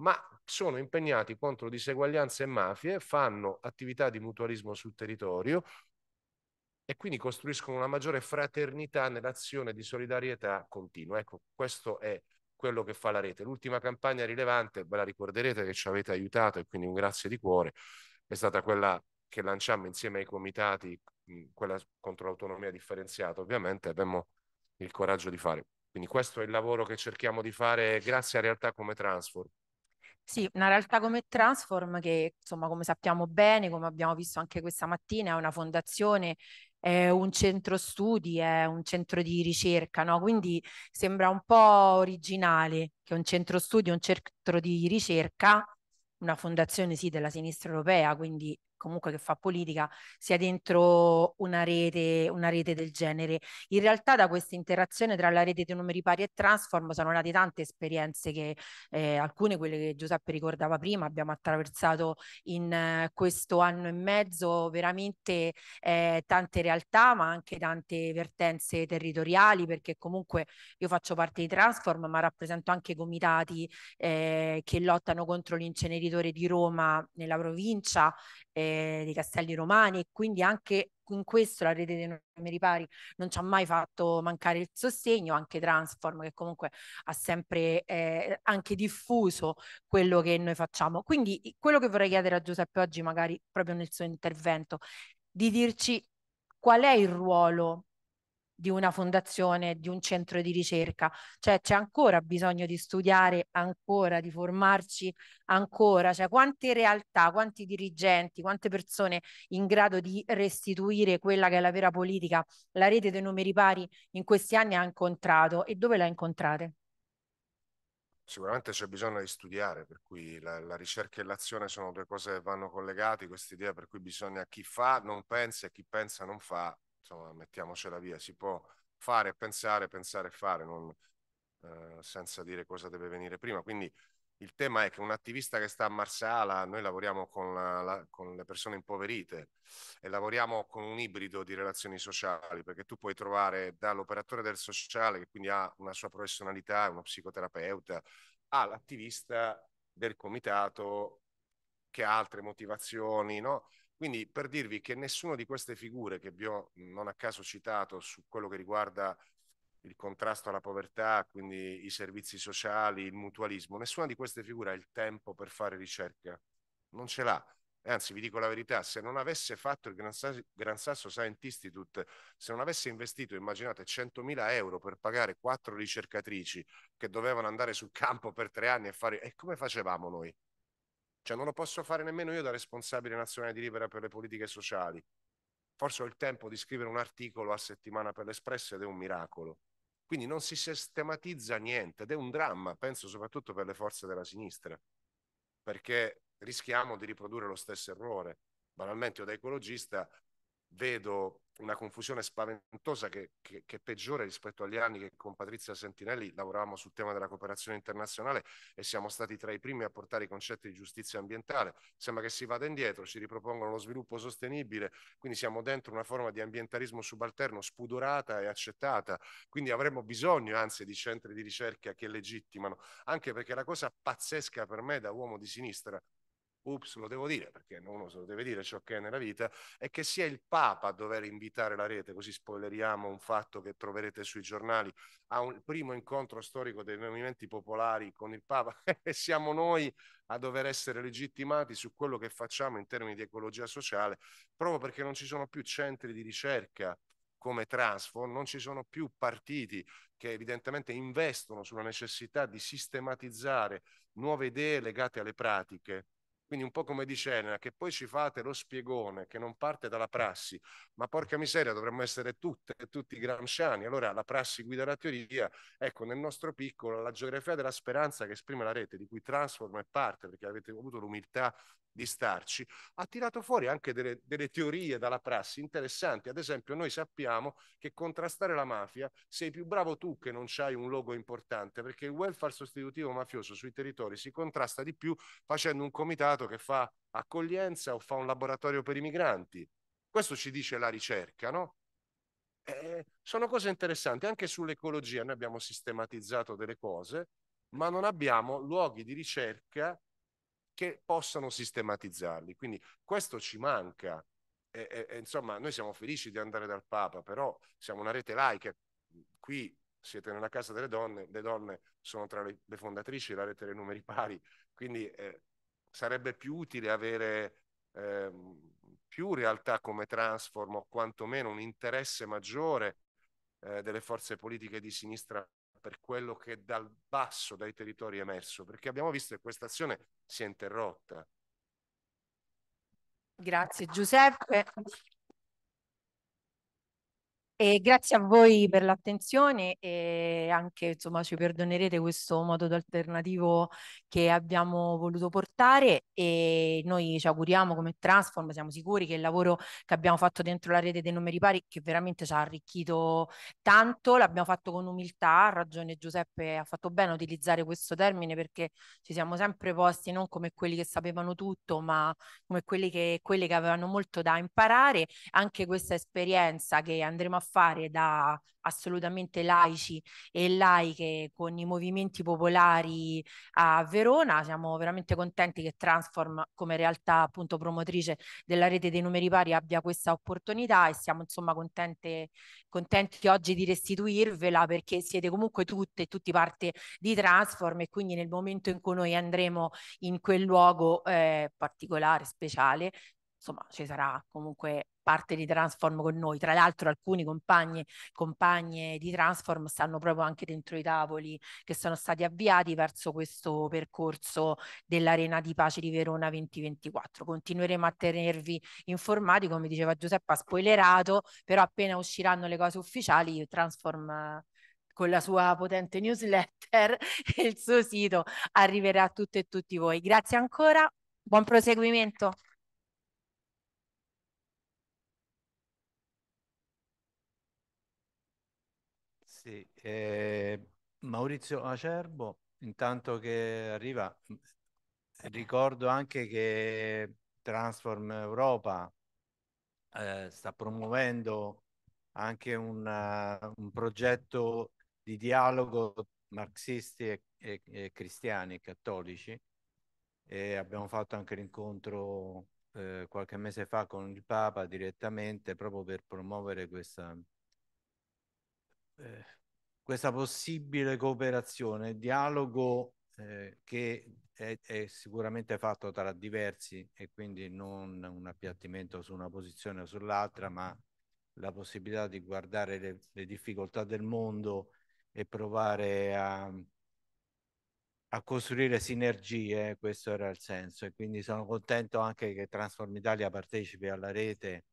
ma sono impegnati contro diseguaglianze e mafie, fanno attività di mutualismo sul territorio e quindi costruiscono una maggiore fraternità nell'azione di solidarietà continua. Ecco, questo è quello che fa la rete. L'ultima campagna rilevante, ve la ricorderete che ci avete aiutato e quindi un grazie di cuore, è stata quella che lanciamo insieme ai comitati quella contro l'autonomia differenziata, ovviamente abbiamo il coraggio di fare. Quindi questo è il lavoro che cerchiamo di fare grazie a realtà come Transform. Sì, una realtà come Transform che, insomma, come sappiamo bene, come abbiamo visto anche questa mattina, è una fondazione, è un centro studi, è un centro di ricerca, no? Quindi sembra un po' originale che un centro studi, un centro di ricerca, una fondazione sì della sinistra europea, quindi comunque che fa politica sia dentro una rete, una rete del genere. In realtà da questa interazione tra la rete dei numeri pari e Transform sono nate tante esperienze che eh, alcune quelle che Giuseppe ricordava prima abbiamo attraversato in eh, questo anno e mezzo veramente eh, tante realtà ma anche tante vertenze territoriali perché comunque io faccio parte di Transform ma rappresento anche comitati eh, che lottano contro l'inceneritore di Roma nella provincia eh, delle, dei castelli romani e quindi anche in questo la rete dei nomi ripari non ci ha mai fatto mancare il sostegno, anche Transform che comunque ha sempre eh, anche diffuso quello che noi facciamo. Quindi quello che vorrei chiedere a Giuseppe oggi, magari proprio nel suo intervento, di dirci qual è il ruolo di una fondazione, di un centro di ricerca, cioè c'è ancora bisogno di studiare, ancora di formarci, ancora, cioè quante realtà, quanti dirigenti, quante persone in grado di restituire quella che è la vera politica, la rete dei numeri pari in questi anni ha incontrato e dove la incontrate? Sicuramente c'è bisogno di studiare, per cui la, la ricerca e l'azione sono due cose che vanno collegate, questa idea per cui bisogna chi fa non pensa e chi pensa non fa insomma, mettiamocela via, si può fare, pensare, pensare e fare, non, eh, senza dire cosa deve venire prima. Quindi il tema è che un attivista che sta a Marsala, noi lavoriamo con, la, la, con le persone impoverite e lavoriamo con un ibrido di relazioni sociali, perché tu puoi trovare dall'operatore del sociale, che quindi ha una sua professionalità, uno psicoterapeuta, all'attivista del comitato che ha altre motivazioni, no? Quindi per dirvi che nessuna di queste figure che vi ho mhmm, non a caso citato su quello che riguarda il contrasto alla povertà, quindi i servizi sociali, il mutualismo, nessuna di queste figure ha il tempo per fare ricerca, non ce l'ha. Anzi, vi dico la verità, se non avesse fatto il Gran, Sasso Science Institute, se non avesse investito, immaginate, 100.000 euro per pagare quattro ricercatrici che dovevano andare sul campo per tre anni e fare... E come facevamo noi? Cioè non lo posso fare nemmeno io da responsabile nazionale di Libera per le politiche sociali. Forse ho il tempo di scrivere un articolo a settimana per l'Espresso ed è un miracolo. Quindi non si sistematizza niente ed è un dramma, penso soprattutto per le forze della sinistra, perché rischiamo di riprodurre lo stesso errore. Banalmente io da ecologista vedo una confusione spaventosa che, che, che, peggiora rispetto agli anni che con Patrizia Sentinelli lavoravamo sul tema della cooperazione internazionale e siamo stati tra i primi a portare i concetti di giustizia ambientale. Sembra che si vada indietro, ci ripropongono lo sviluppo sostenibile, quindi siamo dentro una forma di ambientalismo subalterno spudorata e accettata. Quindi avremmo bisogno anzi di centri di ricerca che legittimano, anche perché la cosa pazzesca per me da uomo di sinistra ups, lo devo dire perché uno se lo deve dire ciò che è nella vita, è che sia il Papa a dover invitare la rete, così spoileriamo un fatto che troverete sui giornali, a un primo incontro storico dei movimenti popolari con il Papa, e siamo noi a dover essere legittimati su quello che facciamo in termini di ecologia sociale, proprio perché non ci sono più centri di ricerca come Transform, non ci sono più partiti che evidentemente investono sulla necessità di sistematizzare nuove idee legate alle pratiche quindi un po' come dice Elena, che poi ci fate lo spiegone che non parte dalla prassi, ma porca miseria dovremmo essere tutte e tutti gramsciani, allora la prassi guida la teoria, ecco nel nostro piccolo la geografia della speranza che esprime la rete, di cui Transform è parte, perché avete avuto l'umiltà di starci, ha tirato fuori anche delle, delle, teorie dalla prassi interessanti. Ad esempio, noi sappiamo che contrastare la mafia sei più bravo tu che non hai un logo importante, perché il welfare sostitutivo mafioso sui territori si contrasta di più facendo un comitato che fa accoglienza o fa un laboratorio per i migranti. Questo ci dice la ricerca, no? Eh, sono cose interessanti anche sull'ecologia. Noi abbiamo sistematizzato delle cose, ma non abbiamo luoghi di ricerca che possano sistematizzarli. Quindi questo ci manca. E, e, e, insomma, noi siamo felici di andare dal Papa, però siamo una rete laica. Qui siete nella Casa delle Donne, le donne sono tra le, le fondatrici della rete dei numeri pari, quindi eh, sarebbe più utile avere eh, più realtà come Transform o quantomeno un interesse maggiore eh, delle forze politiche di sinistra per quello che dal basso, dai territori è emerso, perché abbiamo visto che questa azione si è interrotta. Grazie Giuseppe. E grazie a voi per l'attenzione e anche insomma ci perdonerete questo modo alternativo che abbiamo voluto portare e noi ci auguriamo come Transform, siamo sicuri che il lavoro che abbiamo fatto dentro la rete dei numeri pari che veramente ci ha arricchito tanto, l'abbiamo fatto con umiltà, ha ragione Giuseppe, ha fatto bene utilizzare questo termine perché ci siamo sempre posti non come quelli che sapevano tutto ma come quelli che, quelli che avevano molto da imparare, anche questa esperienza che andremo a fare da assolutamente laici e laiche con i movimenti popolari a Verona. Siamo veramente contenti che Transform, come realtà appunto promotrice della rete dei numeri pari, abbia questa opportunità e siamo insomma contente, contenti oggi di restituirvela perché siete comunque tutte e tutti parte di Transform e quindi nel momento in cui noi andremo in quel luogo eh, particolare, speciale, insomma ci sarà comunque parte di Transform con noi. Tra l'altro alcuni compagni, compagne di Transform stanno proprio anche dentro i tavoli che sono stati avviati verso questo percorso dell'Arena di Pace di Verona 2024. Continueremo a tenervi informati, come diceva Giuseppe, ha spoilerato, però appena usciranno le cose ufficiali Transform con la sua potente newsletter e il suo sito arriverà a tutte e tutti voi. Grazie ancora, buon proseguimento. Eh, Maurizio Acerbo, intanto che arriva, ricordo anche che Transform Europa eh, sta promuovendo anche un, uh, un, progetto di dialogo marxisti e, e, e cristiani e cattolici e abbiamo fatto anche l'incontro eh, qualche mese fa con il Papa direttamente proprio per promuovere questa eh, questa possibile cooperazione, dialogo eh, che è, è, sicuramente fatto tra diversi e quindi non un appiattimento su una posizione o sull'altra, ma la possibilità di guardare le, le difficoltà del mondo e provare a, a costruire sinergie, questo era il senso e quindi sono contento anche che Transform Italia partecipi alla rete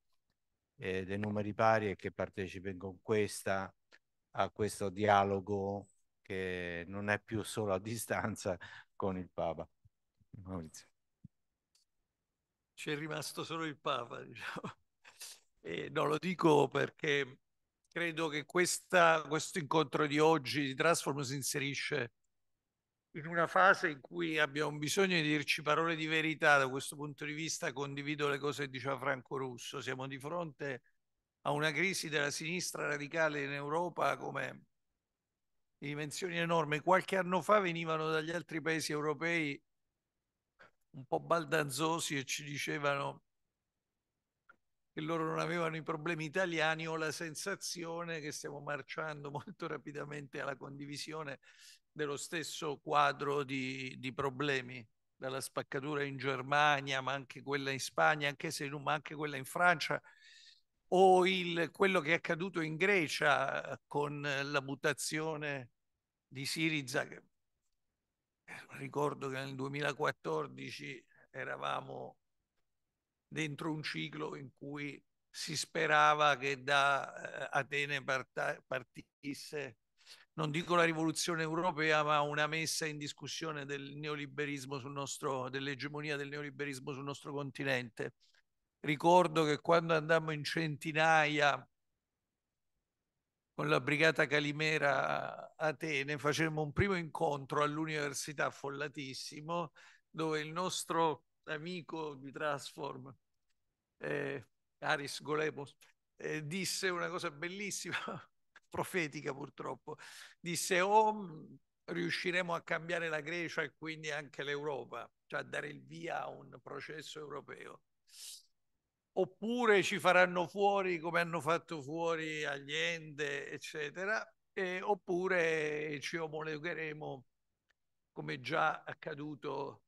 eh, dei numeri pari e che partecipi con questa a questo dialogo che non è più solo a distanza con il Papa. Maurizio. C'è rimasto solo il Papa, diciamo. E non lo dico perché credo che questa, questo incontro di oggi di Transform si inserisce in una fase in cui abbiamo bisogno di dirci parole di verità. Da questo punto di vista condivido le cose che diceva Franco Russo. Siamo di fronte a a una crisi della sinistra radicale in Europa come di dimensioni enormi. Qualche anno fa venivano dagli altri paesi europei un po' baldanzosi e ci dicevano che loro non avevano i problemi italiani. Ho la sensazione che stiamo marciando molto rapidamente alla condivisione dello stesso quadro di, di problemi dalla spaccatura in Germania, ma anche quella in Spagna, anche se, non, ma anche quella in Francia, o il, quello che è accaduto in Grecia eh, con eh, la mutazione di Siriza. Eh, ricordo che nel 2014 eravamo dentro un ciclo in cui si sperava che da Atene partisse, non dico la rivoluzione europea, ma una messa in discussione del neoliberismo sul nostro, dell'egemonia del neoliberismo sul nostro continente. Ricordo che quando andammo in centinaia con la brigata Calimera a Atene facemmo un primo incontro all'università affollatissimo dove il nostro amico di Transform, eh, Aris Golemos, eh, disse una cosa bellissima, profetica purtroppo, disse o oh, riusciremo a cambiare la Grecia e quindi anche l'Europa, cioè a dare il via a un processo europeo oppure ci faranno fuori come hanno fatto fuori Allende, eccetera, e, oppure ci omologheremo come già accaduto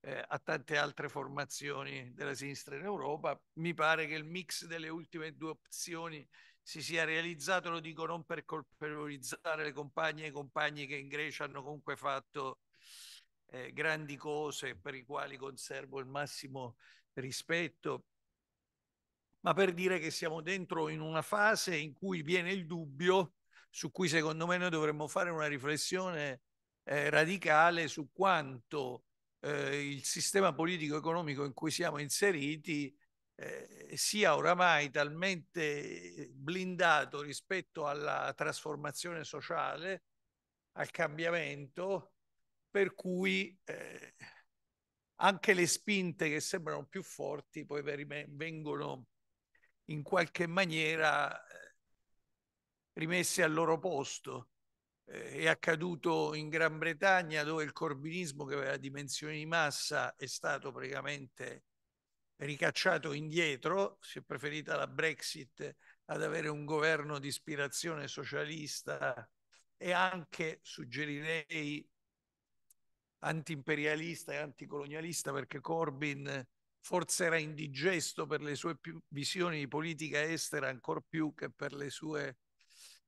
eh, a tante altre formazioni della sinistra in Europa. Mi pare che il mix delle ultime due opzioni si sia realizzato, lo dico non per colpevolizzare le compagne e i compagni che in Grecia hanno comunque fatto eh, grandi cose per i quali conservo il massimo rispetto ma per dire che siamo dentro in una fase in cui viene il dubbio, su cui secondo me noi dovremmo fare una riflessione eh, radicale su quanto eh, il sistema politico-economico in cui siamo inseriti eh, sia oramai talmente blindato rispetto alla trasformazione sociale, al cambiamento, per cui eh, anche le spinte che sembrano più forti poi vengono in qualche maniera eh, rimesse al loro posto. Eh, è accaduto in Gran Bretagna dove il corbinismo che aveva dimensioni di massa è stato praticamente ricacciato indietro, si è preferita la Brexit ad avere un governo di ispirazione socialista e anche suggerirei antiimperialista e anticolonialista perché Corbyn forse era indigesto per le sue visioni di politica estera, ancora più che per le sue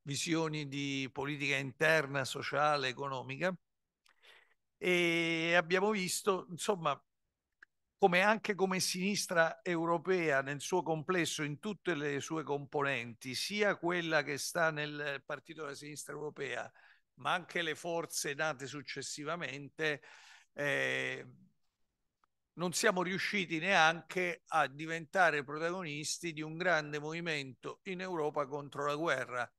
visioni di politica interna, sociale, economica. E abbiamo visto, insomma, come anche come sinistra europea nel suo complesso, in tutte le sue componenti, sia quella che sta nel partito della sinistra europea, ma anche le forze nate successivamente, eh, non siamo riusciti neanche a diventare protagonisti di un grande movimento in Europa contro la guerra,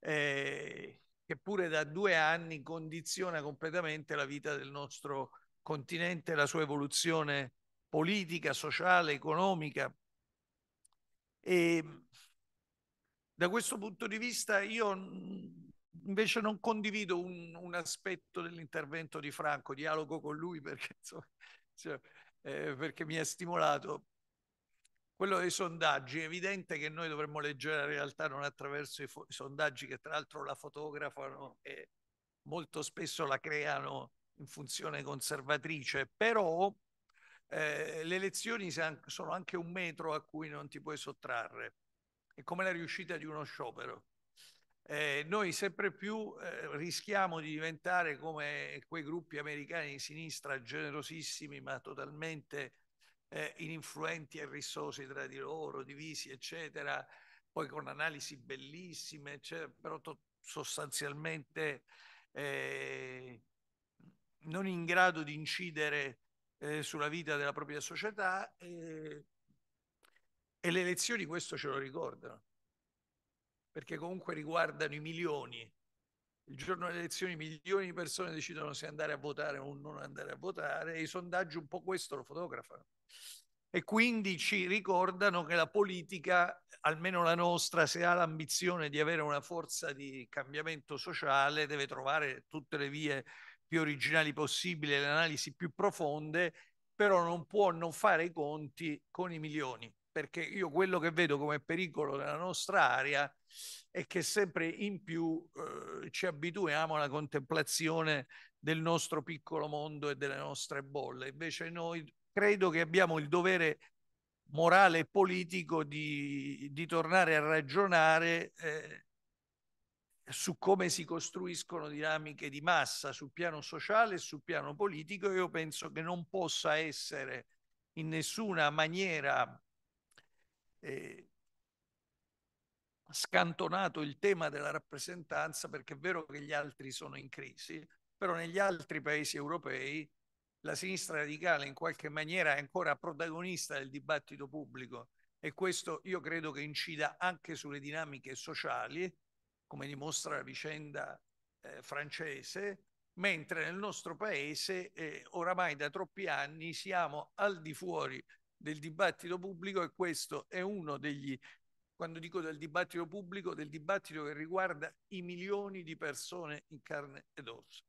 eh, che pure da due anni condiziona completamente la vita del nostro continente, la sua evoluzione politica, sociale, economica. E ehm, da questo punto di vista io invece non condivido un, un aspetto dell'intervento di Franco, dialogo con lui perché insomma, cioè, eh, perché mi ha stimolato quello dei sondaggi, è evidente che noi dovremmo leggere la realtà non attraverso i, i sondaggi che tra l'altro la fotografano e molto spesso la creano in funzione conservatrice, però eh, le elezioni sono anche un metro a cui non ti puoi sottrarre, è come la riuscita di uno sciopero eh, noi sempre più eh, rischiamo di diventare come quei gruppi americani di sinistra generosissimi ma totalmente eh, ininfluenti e rissosi tra di loro, divisi eccetera, poi con analisi bellissime eccetera, cioè, però to- sostanzialmente eh, non in grado di incidere eh, sulla vita della propria società eh, e le elezioni questo ce lo ricordano perché comunque riguardano i milioni. Il giorno delle elezioni milioni di persone decidono se andare a votare o non andare a votare e i sondaggi un po' questo lo fotografano. E quindi ci ricordano che la politica, almeno la nostra, se ha l'ambizione di avere una forza di cambiamento sociale, deve trovare tutte le vie più originali possibili, le analisi più profonde, però non può non fare i conti con i milioni, perché io quello che vedo come pericolo nella nostra area è e che sempre in più eh, ci abituiamo alla contemplazione del nostro piccolo mondo e delle nostre bolle. Invece noi credo che abbiamo il dovere morale e politico di, di tornare a ragionare eh, su come si costruiscono dinamiche di massa sul piano sociale e sul piano politico. Io penso che non possa essere in nessuna maniera eh, scantonato il tema della rappresentanza perché è vero che gli altri sono in crisi, però negli altri paesi europei la sinistra radicale in qualche maniera è ancora protagonista del dibattito pubblico e questo io credo che incida anche sulle dinamiche sociali, come dimostra la vicenda eh, francese, mentre nel nostro paese eh, oramai da troppi anni siamo al di fuori del dibattito pubblico e questo è uno degli quando dico del dibattito pubblico, del dibattito che riguarda i milioni di persone in carne ed ossa.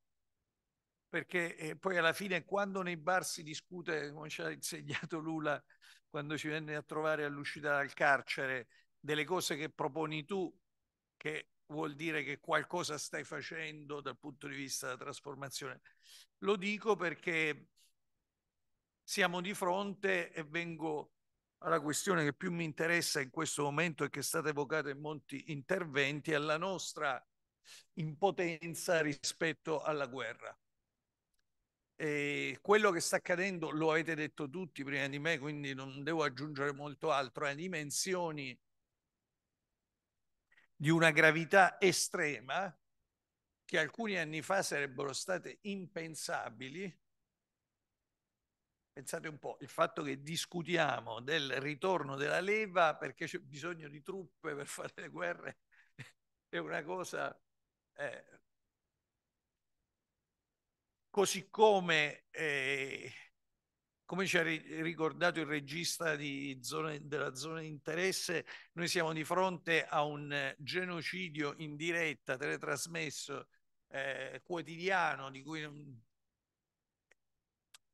Perché eh, poi alla fine quando nei bar si discute, come ci ha insegnato Lula quando ci venne a trovare all'uscita dal carcere, delle cose che proponi tu, che vuol dire che qualcosa stai facendo dal punto di vista della trasformazione. Lo dico perché siamo di fronte e vengo alla questione che più mi interessa in questo momento e che è stata evocata in molti interventi, è la nostra impotenza rispetto alla guerra. E quello che sta accadendo, lo avete detto tutti prima di me, quindi non devo aggiungere molto altro, ha dimensioni di una gravità estrema che alcuni anni fa sarebbero state impensabili Pensate un po', il fatto che discutiamo del ritorno della leva perché c'è bisogno di truppe per fare le guerre è una cosa... Eh, così come, eh, come, ci ha ricordato il regista zone, della zona di interesse, noi siamo di fronte a un genocidio in diretta, teletrasmesso, eh, quotidiano, di cui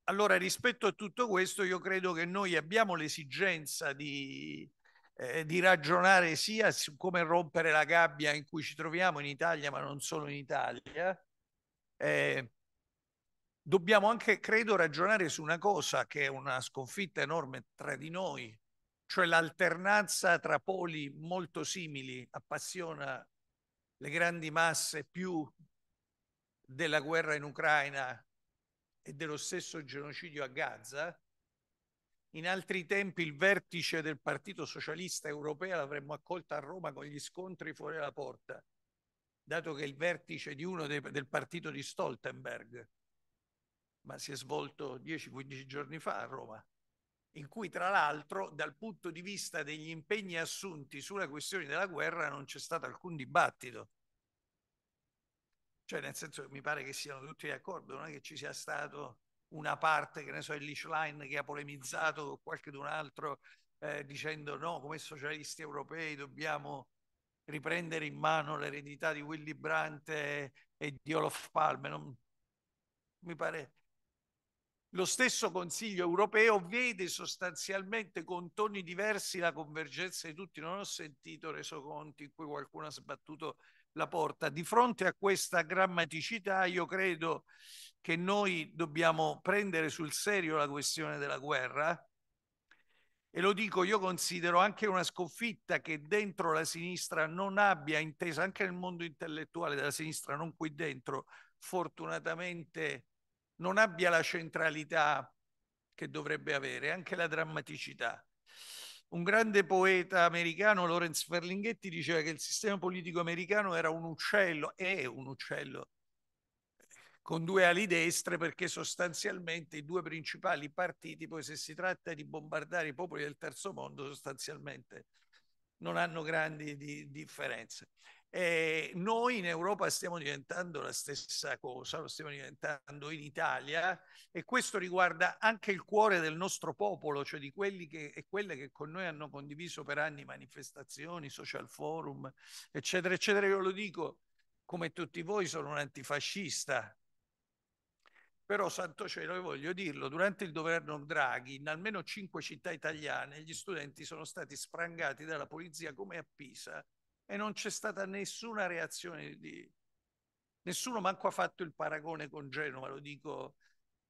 allora, rispetto a tutto questo, io credo che noi abbiamo l'esigenza di, eh, di ragionare sia su come rompere la gabbia in cui ci troviamo in Italia, ma non solo in Italia. Eh, dobbiamo anche, credo, ragionare su una cosa che è una sconfitta enorme tra di noi, cioè l'alternanza tra poli molto simili appassiona le grandi masse più della guerra in Ucraina e dello stesso genocidio a Gaza, in altri tempi il vertice del Partito Socialista Europeo l'avremmo accolto a Roma con gli scontri fuori la porta, dato che il vertice di uno dei, del partito di Stoltenberg, ma si è svolto 10-15 giorni fa a Roma, in cui tra l'altro dal punto di vista degli impegni assunti sulla questione della guerra non c'è stato alcun dibattito. Cioè, nel senso che mi pare che siano tutti d'accordo, non è che ci sia stato una parte, che ne so, il Lichline che ha polemizzato con qualcun altro eh, dicendo no, come socialisti europei dobbiamo riprendere in mano l'eredità di Willy Brandt e, e di Olof Palme. Non, mi pare lo stesso Consiglio europeo vede sostanzialmente con toni diversi la convergenza di tutti. Non ho sentito resoconti in cui qualcuno ha sbattuto la porta. Di fronte a questa grammaticità io credo che noi dobbiamo prendere sul serio la questione della guerra e lo dico io considero anche una sconfitta che dentro la sinistra non abbia intesa, anche nel mondo intellettuale della sinistra, non qui dentro, fortunatamente non abbia la centralità che dovrebbe avere, anche la drammaticità un grande poeta americano, Lawrence Ferlinghetti, diceva che il sistema politico americano era un uccello, è un uccello, con due ali destre, perché sostanzialmente i due principali partiti, poi se si tratta di bombardare i popoli del terzo mondo, sostanzialmente non hanno grandi di differenze. Eh, noi in Europa stiamo diventando la stessa cosa, lo stiamo diventando in Italia e questo riguarda anche il cuore del nostro popolo, cioè di quelli che, e quelle che con noi hanno condiviso per anni manifestazioni, social forum, eccetera, eccetera. Io lo dico, come tutti voi, sono un antifascista, però santo cielo, e voglio dirlo, durante il governo Draghi, in almeno cinque città italiane, gli studenti sono stati sprangati dalla polizia come a Pisa e non c'è stata nessuna reazione di... Nessuno manco ha fatto il paragone con Genova, lo dico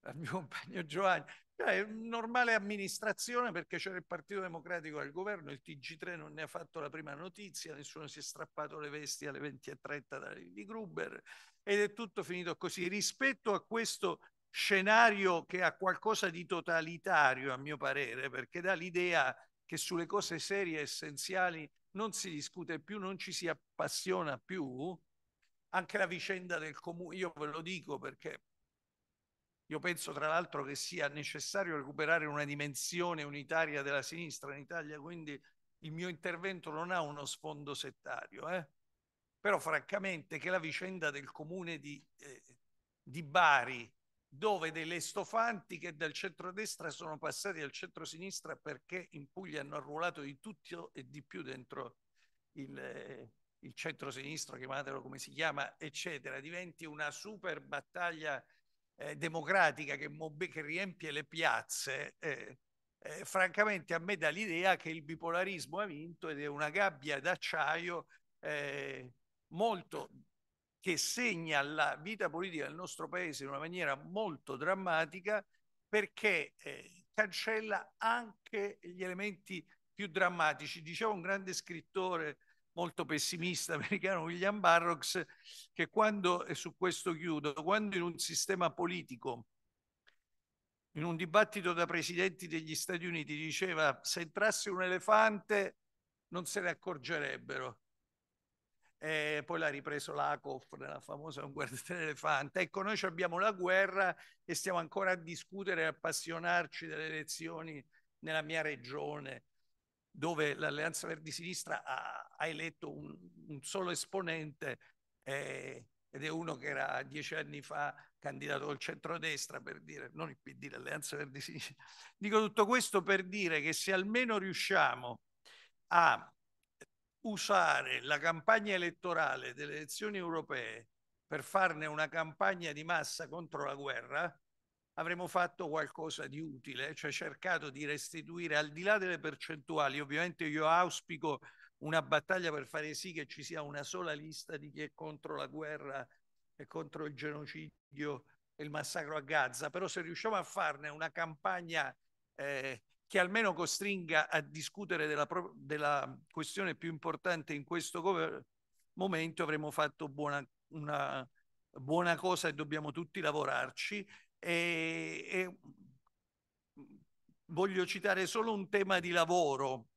al mio compagno Giovanni. Cioè, è normale amministrazione perché c'era il Partito Democratico al governo, il TG3 non ne ha fatto la prima notizia, nessuno si è strappato le vesti alle 20.30 di Gruber ed è tutto finito così. Rispetto a questo scenario che ha qualcosa di totalitario, a mio parere, perché dà l'idea che sulle cose serie e essenziali non si discute più, non ci si appassiona più, anche la vicenda del comune, io ve lo dico perché io penso tra l'altro che sia necessario recuperare una dimensione unitaria della sinistra in Italia, quindi il mio intervento non ha uno sfondo settario, eh? però francamente che la vicenda del comune di, eh, di Bari dove delle estofanti che dal centro-destra sono passate al centro-sinistra perché in Puglia hanno arruolato di tutto e di più dentro il, il centro-sinistro, chiamatelo come si chiama, eccetera, diventi una super battaglia eh, democratica che, che, riempie le piazze. Eh, eh, francamente a me dà l'idea che il bipolarismo ha vinto ed è una gabbia d'acciaio eh, molto che segna la vita politica del nostro paese in una maniera molto drammatica perché eh, cancella anche gli elementi più drammatici. Diceva un grande scrittore molto pessimista americano, William Barrocks, che quando, e su questo chiudo, quando in un sistema politico, in un dibattito da presidenti degli Stati Uniti, diceva se entrasse un elefante non se ne accorgerebbero eh, poi l'ha ripreso l'ACOF nella famosa Un guardia dell'elefante. Ecco, noi abbiamo la guerra e stiamo ancora a discutere e appassionarci delle elezioni nella mia regione, dove l'Alleanza Verdi Sinistra ha, ha eletto un, un, solo esponente eh, ed è uno che era dieci anni fa candidato al centrodestra, per dire, non il PD, l'Alleanza Verdi Sinistra. Dico tutto questo per dire che se almeno riusciamo a usare la campagna elettorale delle elezioni europee per farne una campagna di massa contro la guerra, avremmo fatto qualcosa di utile, cioè cercato di restituire al di là delle percentuali. Ovviamente io auspico una battaglia per fare sì che ci sia una sola lista di chi è contro la guerra e contro il genocidio e il massacro a Gaza, però se riusciamo a farne una campagna eh, che almeno costringa a discutere della, della questione più importante in questo momento, avremo fatto buona, una buona cosa e dobbiamo tutti lavorarci. E, e mm, voglio citare solo un tema di lavoro,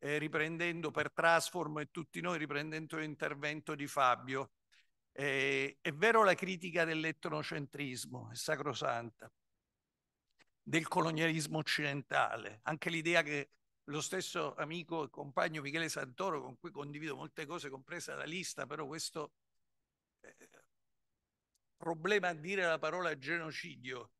eh, riprendendo per Transform e tutti noi, riprendendo l'intervento di Fabio. Eh, è vero la critica dell'etnocentrismo, è sacrosanta, del colonialismo occidentale, anche l'idea che lo stesso amico e compagno Michele Santoro, con cui condivido molte cose, compresa la lista, però questo eh, problema a dire la parola genocidio.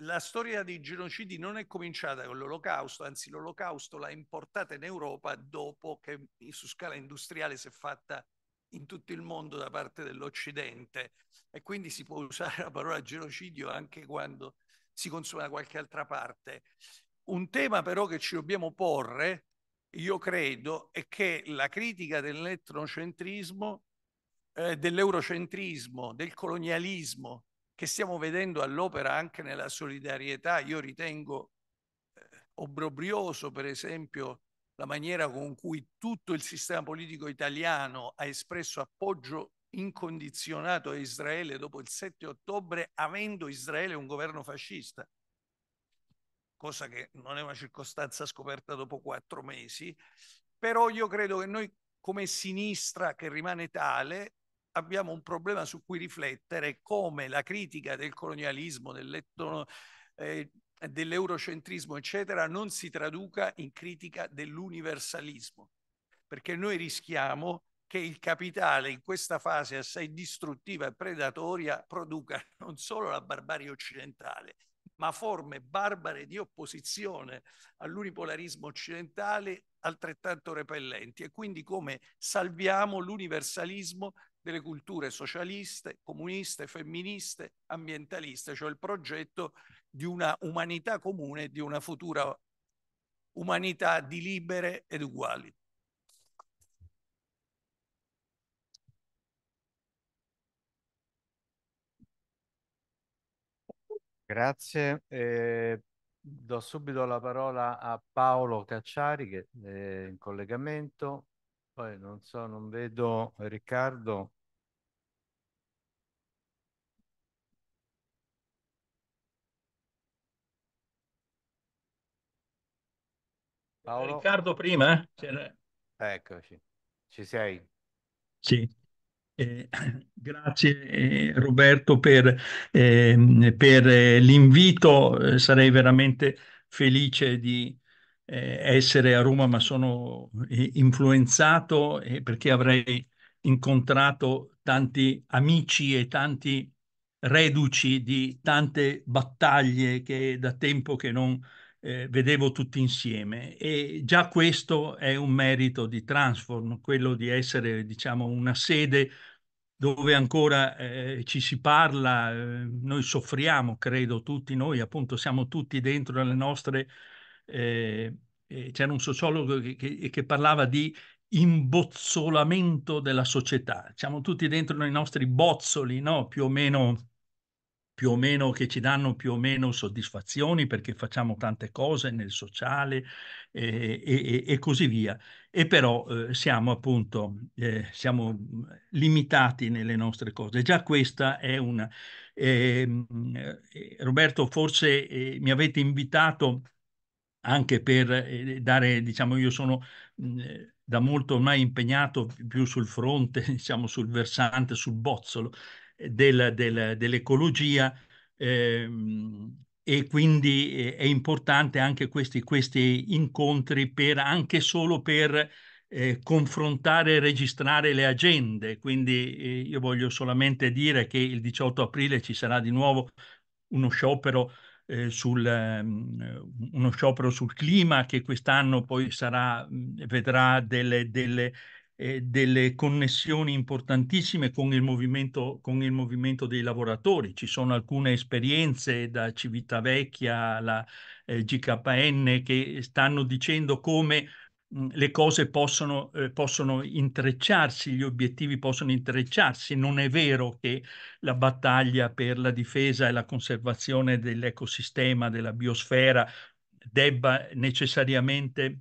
La storia dei genocidi non è cominciata con l'Olocausto, anzi l'Olocausto l'ha importata in Europa dopo che su scala industriale si è fatta in tutto il mondo da parte dell'Occidente e quindi si può usare la parola genocidio anche quando si consuma da qualche altra parte. Un tema però che ci dobbiamo porre, io credo, è che la critica dell'etnocentrismo, eh, dell'eurocentrismo, del colonialismo che stiamo vedendo all'opera anche nella solidarietà, io ritengo eh, obbrobrioso per esempio la maniera con cui tutto il sistema politico italiano ha espresso appoggio incondizionato a Israele dopo il 7 ottobre, avendo Israele un governo fascista, cosa che non è una circostanza scoperta dopo quattro mesi, però io credo che noi come sinistra che rimane tale abbiamo un problema su cui riflettere come la critica del colonialismo, dell'etno, eh, dell'eurocentrismo, eccetera, non si traduca in critica dell'universalismo, perché noi rischiamo che il capitale in questa fase assai distruttiva e predatoria produca non solo la barbarie occidentale, ma forme barbare di opposizione all'unipolarismo occidentale altrettanto repellenti e quindi come salviamo l'universalismo delle culture socialiste, comuniste, femministe, ambientaliste, cioè il progetto di una umanità comune, di una futura umanità di libere ed uguali. Grazie. Eh, do subito la parola a Paolo Cacciari che è in collegamento. Poi non so, non vedo Riccardo. Paolo. Riccardo prima? Eh? Eccoci, ci sei? Sì. Eh, grazie eh, Roberto per, ehm, eh, per l'invito, eh, sarei veramente felice di eh, essere a Roma, ma sono eh, influenzato perché avrei incontrato tanti amici e tanti reduci di tante battaglie che da tempo che non vedevo tutti insieme e già questo è un merito di Transform, quello di essere diciamo una sede dove ancora eh, ci si parla, eh, noi soffriamo, credo, tutti noi, appunto siamo tutti dentro le nostre... Eh, c'era un sociologo che, che, che parlava di imbozzolamento della società, siamo tutti dentro nei nostri bozzoli, no? più o meno più o meno che ci danno più o meno soddisfazioni perché facciamo tante cose nel sociale eh, e, e, così via. E però eh, siamo appunto eh, siamo limitati nelle nostre cose. Già questa è una... Ehm, eh, Roberto, forse eh, mi avete invitato anche per eh, dare, diciamo, io sono mm, da molto ormai impegnato più sul fronte, diciamo sul versante, sul bozzolo del, del, dell'ecologia ehm, e quindi eh, è importante anche questi, questi incontri per, anche solo per eh, confrontare e registrare le agende. Quindi eh, io voglio solamente dire che il 18 aprile ci sarà di nuovo uno sciopero eh, sul, ehm, uno sciopero sul clima che quest'anno poi sarà, vedrà delle, delle, eh, delle connessioni importantissime con il, con il, movimento, dei lavoratori. Ci sono alcune esperienze da Civitavecchia alla eh, GKN che stanno dicendo come le cose possono, eh, possono, intrecciarsi, gli obiettivi possono intrecciarsi. Non è vero che la battaglia per la difesa e la conservazione dell'ecosistema, della biosfera, debba necessariamente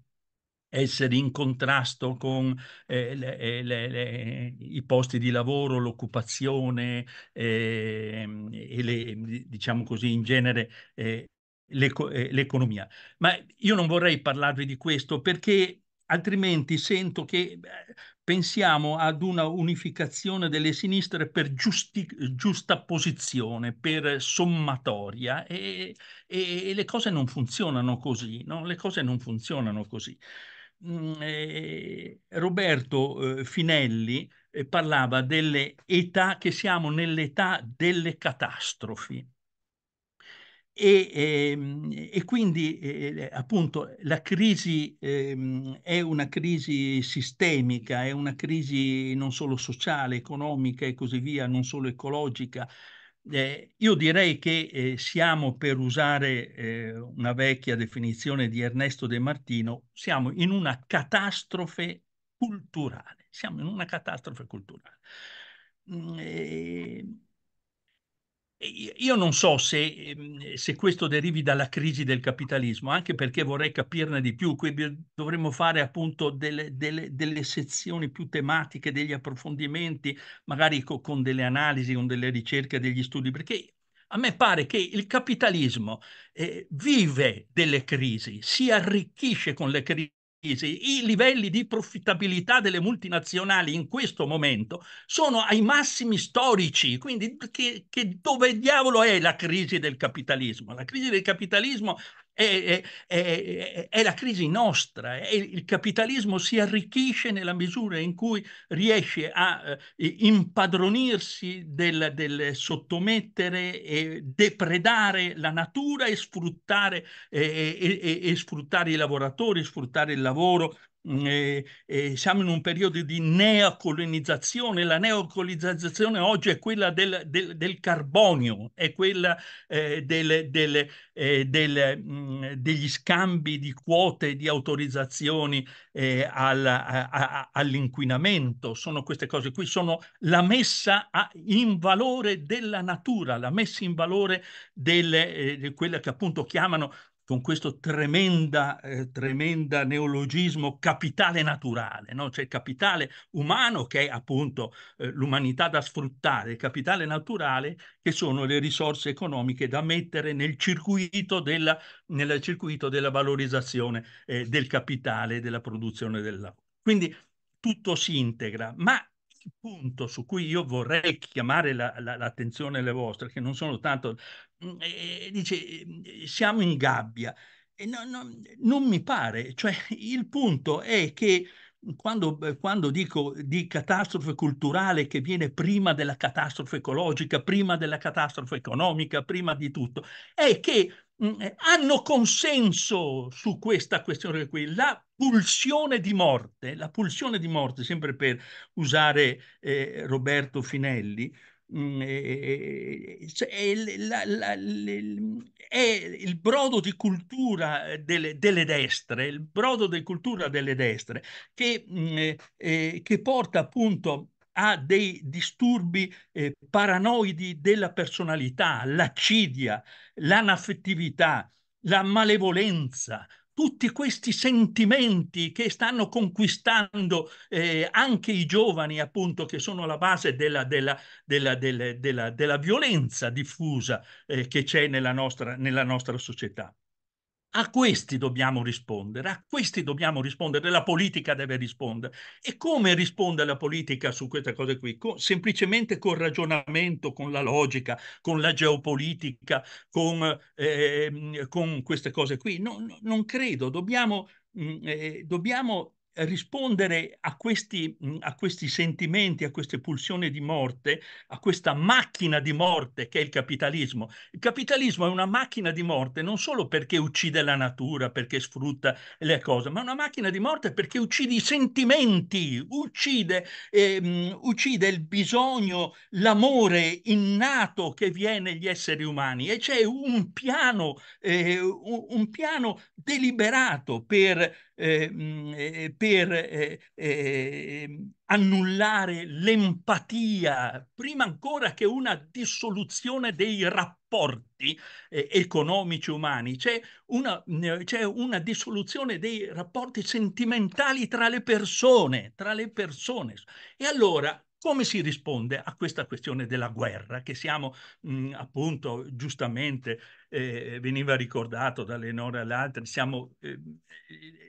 essere in contrasto con eh, le, eh, le, le, i posti di lavoro, l'occupazione eh, e diciamo così in genere eh, eh, l'economia. Ma io non vorrei parlarvi di questo perché altrimenti sento che eh, pensiamo ad una unificazione delle sinistre per giusti, posizione, per sommatoria e, e, e, le cose non funzionano così, no? le cose non funzionano così. Eh, Roberto eh, Finelli eh, parlava delle età che siamo nell'età delle catastrofi. E, eh, e, quindi eh, appunto la crisi eh, è una crisi sistemica, è una crisi non solo sociale, economica e così via, non solo ecologica, eh, io direi che eh, siamo, per usare eh, una vecchia definizione di Ernesto De Martino, siamo in una catastrofe culturale. Siamo in una catastrofe culturale. Mm, eh, io non so se, ehm, se, questo derivi dalla crisi del capitalismo, anche perché vorrei capirne di più, Qui dovremmo fare appunto delle, delle, delle sezioni più tematiche, degli approfondimenti, magari co- con delle analisi, con delle ricerche, degli studi, perché a me pare che il capitalismo eh, vive delle crisi, si arricchisce con le crisi i livelli di profittabilità delle multinazionali in questo momento sono ai massimi storici, quindi che, che dove diavolo è la crisi del capitalismo? La crisi del capitalismo è, è, è, la crisi nostra, il capitalismo si arricchisce nella misura in cui riesce a eh, impadronirsi del, del, sottomettere e depredare la natura e sfruttare, eh, e, e, e sfruttare i lavoratori, sfruttare il lavoro, eh, eh, siamo in un periodo di neocolonizzazione, la neocolonizzazione oggi è quella del, del, del carbonio, è quella eh, del, del, mh, eh, mm, degli scambi di quote, di autorizzazioni eh, al, a, a, all'inquinamento, sono queste cose qui, sono la messa a, in valore della natura, la messa in valore delle, eh, di quella che appunto chiamano con questo tremenda, eh, tremenda neologismo capitale naturale, no? cioè il capitale umano che è appunto eh, l'umanità da sfruttare, il capitale naturale che sono le risorse economiche da mettere nel circuito della, nel circuito della valorizzazione eh, del capitale della produzione del lavoro. Quindi tutto si integra, ma punto su cui io vorrei chiamare la, la, l'attenzione le vostre, che non sono tanto, eh, dice, mm, siamo in gabbia. No, no, non mi pare, cioè il punto è che quando, eh, quando, dico di catastrofe culturale che viene prima della catastrofe ecologica, prima della catastrofe economica, prima di tutto, è che mh, mm, eh, hanno consenso su questa questione qui la pulsione di morte, la pulsione di morte, sempre per usare eh, Roberto Finelli, Mm, cioè, è, la, la, è il brodo di cultura eh, delle, delle, destre, il brodo di cultura delle destre che, mm, eh, eh, che porta appunto a dei disturbi eh, paranoidi della personalità, l'accidia, l'anaffettività, la malevolenza, tutti questi sentimenti che stanno conquistando eh, anche i giovani, appunto, che sono la base della, della, della, della violenza diffusa eh, che c'è nella nostra, nella nostra società. A questi dobbiamo rispondere, a questi dobbiamo rispondere, la politica deve rispondere. E come risponde la politica su queste cose qui? Con, semplicemente col ragionamento, con la logica, con la geopolitica, con, eh, con queste cose qui? No, no, non credo, dobbiamo, mm, eh, dobbiamo rispondere a questi, mm, a questi sentimenti, a queste pulsioni di morte, a questa macchina di morte che è il capitalismo. Il capitalismo è una macchina di morte non solo perché uccide la natura, perché sfrutta le cose, ma è una macchina di morte perché uccide i sentimenti, uccide, eh, uccide il bisogno, l'amore innato che viene negli esseri umani e c'è un piano, eh, un piano deliberato per, eh, per mm, eh, poter eh, eh, annullare l'empatia, prima ancora che una dissoluzione dei rapporti eh, economici umani, c'è una, mm, c'è una dissoluzione dei rapporti sentimentali tra le persone, tra le persone. E allora come si risponde a questa questione della guerra che siamo mh, mm, appunto giustamente eh, veniva ricordato da Leonora Laltri, siamo eh,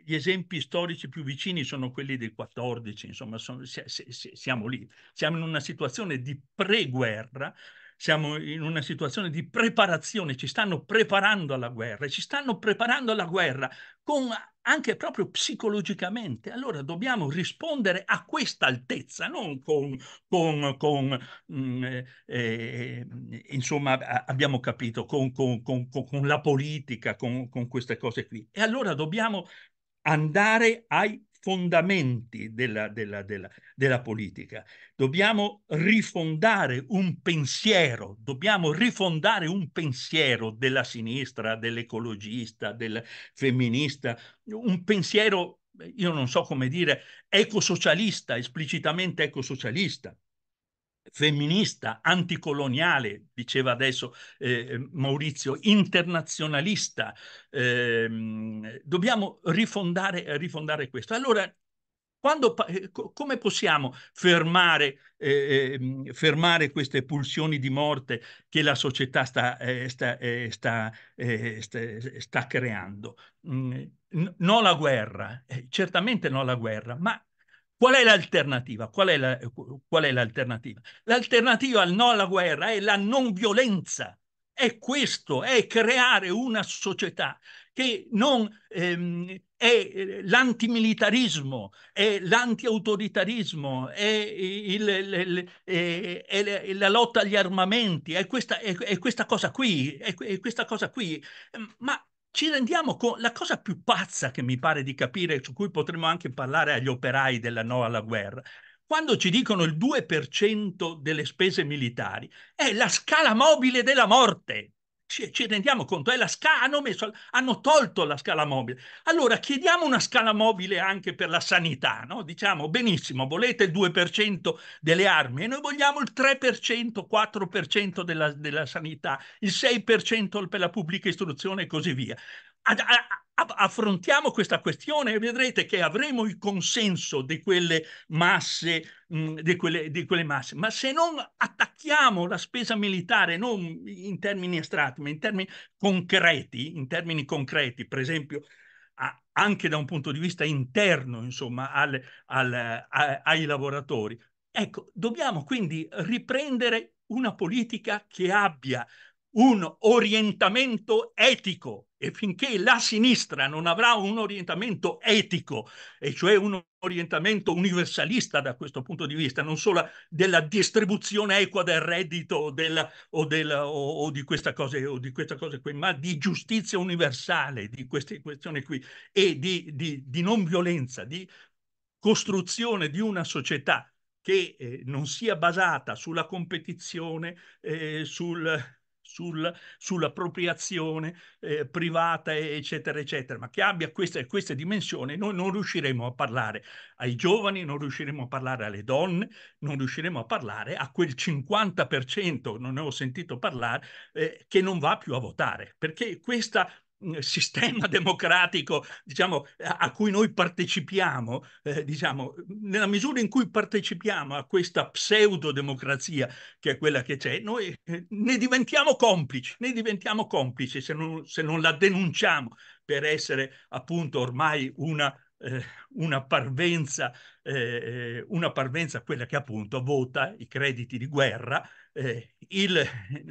gli esempi storici più vicini sono quelli del 14, insomma sono, siamo lì, siamo in una situazione di pre-guerra siamo in una situazione di preparazione, ci stanno preparando alla guerra, e ci stanno preparando alla guerra con, anche proprio psicologicamente. Allora dobbiamo rispondere a questa altezza, non con, con, con mh, mm, eh, eh, insomma, abbiamo capito, con, con la politica, con queste cose qui. E allora dobbiamo andare ai fondamenti della, della, della, della, politica. Dobbiamo rifondare un pensiero, dobbiamo rifondare un pensiero della sinistra, dell'ecologista, del femminista, un pensiero, io non so come dire, ecosocialista, esplicitamente ecosocialista femminista, anticoloniale, diceva adesso eh, Maurizio, internazionalista. Eh, dobbiamo rifondare, rifondare, questo. Allora, quando, eh, come possiamo fermare, eh, ehm, fermare, queste pulsioni di morte che la società sta, eh, sta, eh, sta, sta creando? Mm, no alla guerra, certamente no alla guerra, ma Qual è l'alternativa? Qual è, la, qual è l'alternativa? L'alternativa al no alla guerra è la non violenza. È questo, è creare una società che non ehm, è eh, l'antimilitarismo, è l'antiautoritarismo, è, il, il, il, è, la lotta agli armamenti, è questa, è, è questa cosa qui, è, questa cosa qui. Ma ci rendiamo conto, la cosa più pazza che mi pare di capire, su cui potremmo anche parlare agli operai della no alla guerra, quando ci dicono il 2% delle spese militari, è la scala mobile della morte ci, ci rendiamo conto, è la scala, hanno, messo, hanno tolto la scala mobile. Allora chiediamo una scala mobile anche per la sanità, no? diciamo benissimo, volete il 2% delle armi e noi vogliamo il 3%, 4% della, della sanità, il 6% per la pubblica istruzione e così via. A, affrontiamo questa questione e vedrete che avremo il consenso di quelle masse, mm, di, quelle, di quelle masse. Ma se non attacchiamo la spesa militare, non in termini astratti, ma in termini concreti, in termini concreti, per esempio anche da un punto di vista interno, insomma, al, al, ai lavoratori. Ecco, dobbiamo quindi riprendere una politica che abbia un orientamento etico e finché la sinistra non avrà un orientamento etico, e cioè un orientamento universalista da questo punto di vista, non solo della distribuzione equa del reddito della, o, della, o, o, di questa cosa, o di questa cosa qui, ma di giustizia universale di queste questioni qui e di, di, di non violenza, di costruzione di una società che eh, non sia basata sulla competizione, eh, sul, sul, sull'appropriazione eh, privata, eccetera, eccetera, ma che abbia queste, queste dimensioni, noi non riusciremo a parlare ai giovani, non riusciremo a parlare alle donne, non riusciremo a parlare a quel 50%, non ne ho sentito parlare, eh, che non va più a votare, perché questa sistema democratico diciamo, a cui noi partecipiamo, eh, diciamo, nella misura in cui partecipiamo a questa pseudodemocrazia che è quella che c'è, noi eh, ne diventiamo complici, ne diventiamo complici se non, se non la denunciamo per essere appunto ormai una, eh, una parvenza, eh, eh una parvenza quella che appunto vota i crediti di guerra, eh, il,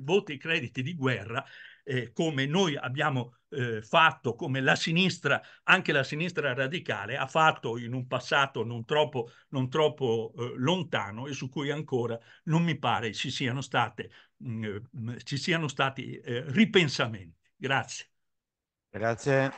vota i crediti di guerra come noi abbiamo eh, fatto come la sinistra, anche la sinistra radicale, ha fatto in un passato non troppo, non troppo eh, lontano e su cui ancora non mi pare ci siano, state, mh, mm, eh, mm, ci siano stati eh, ripensamenti. Grazie. Grazie.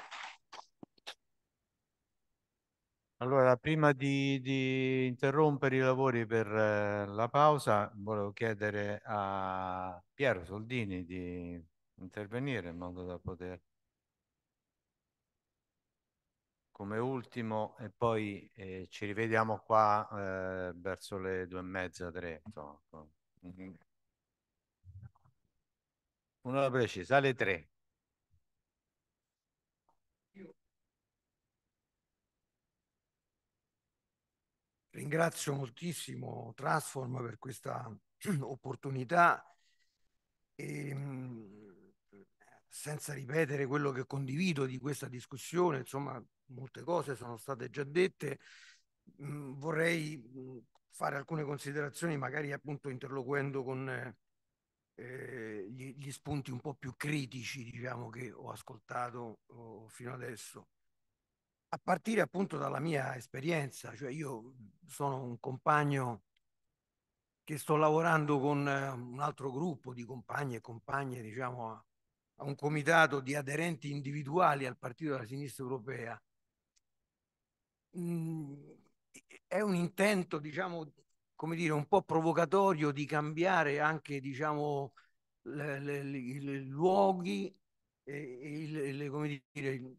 Allora, prima di, di, interrompere i lavori per eh, la pausa, volevo chiedere a Piero Soldini di intervenire in modo da poter come ultimo e poi eh, ci rivediamo qua eh, verso le due e mezza, tre. Una precisa, alle tre. Ringrazio moltissimo Transform per questa opportunità. E, ehm, senza ripetere quello che condivido di questa discussione, insomma, molte cose sono state già dette. Mh, mm, vorrei mm, fare alcune considerazioni, magari appunto interloquendo con eh, gli, gli, spunti un po' più critici, diciamo, che ho ascoltato oh, fino adesso. A partire appunto dalla mia esperienza, cioè io mm, sono un compagno che sto lavorando con eh, un altro gruppo di compagni e compagne, diciamo, a, a un comitato di aderenti individuali al partito della sinistra europea, mh, è un intento, diciamo, come dire, un po' provocatorio di cambiare anche, diciamo, i luoghi, eh, le, le, come dire,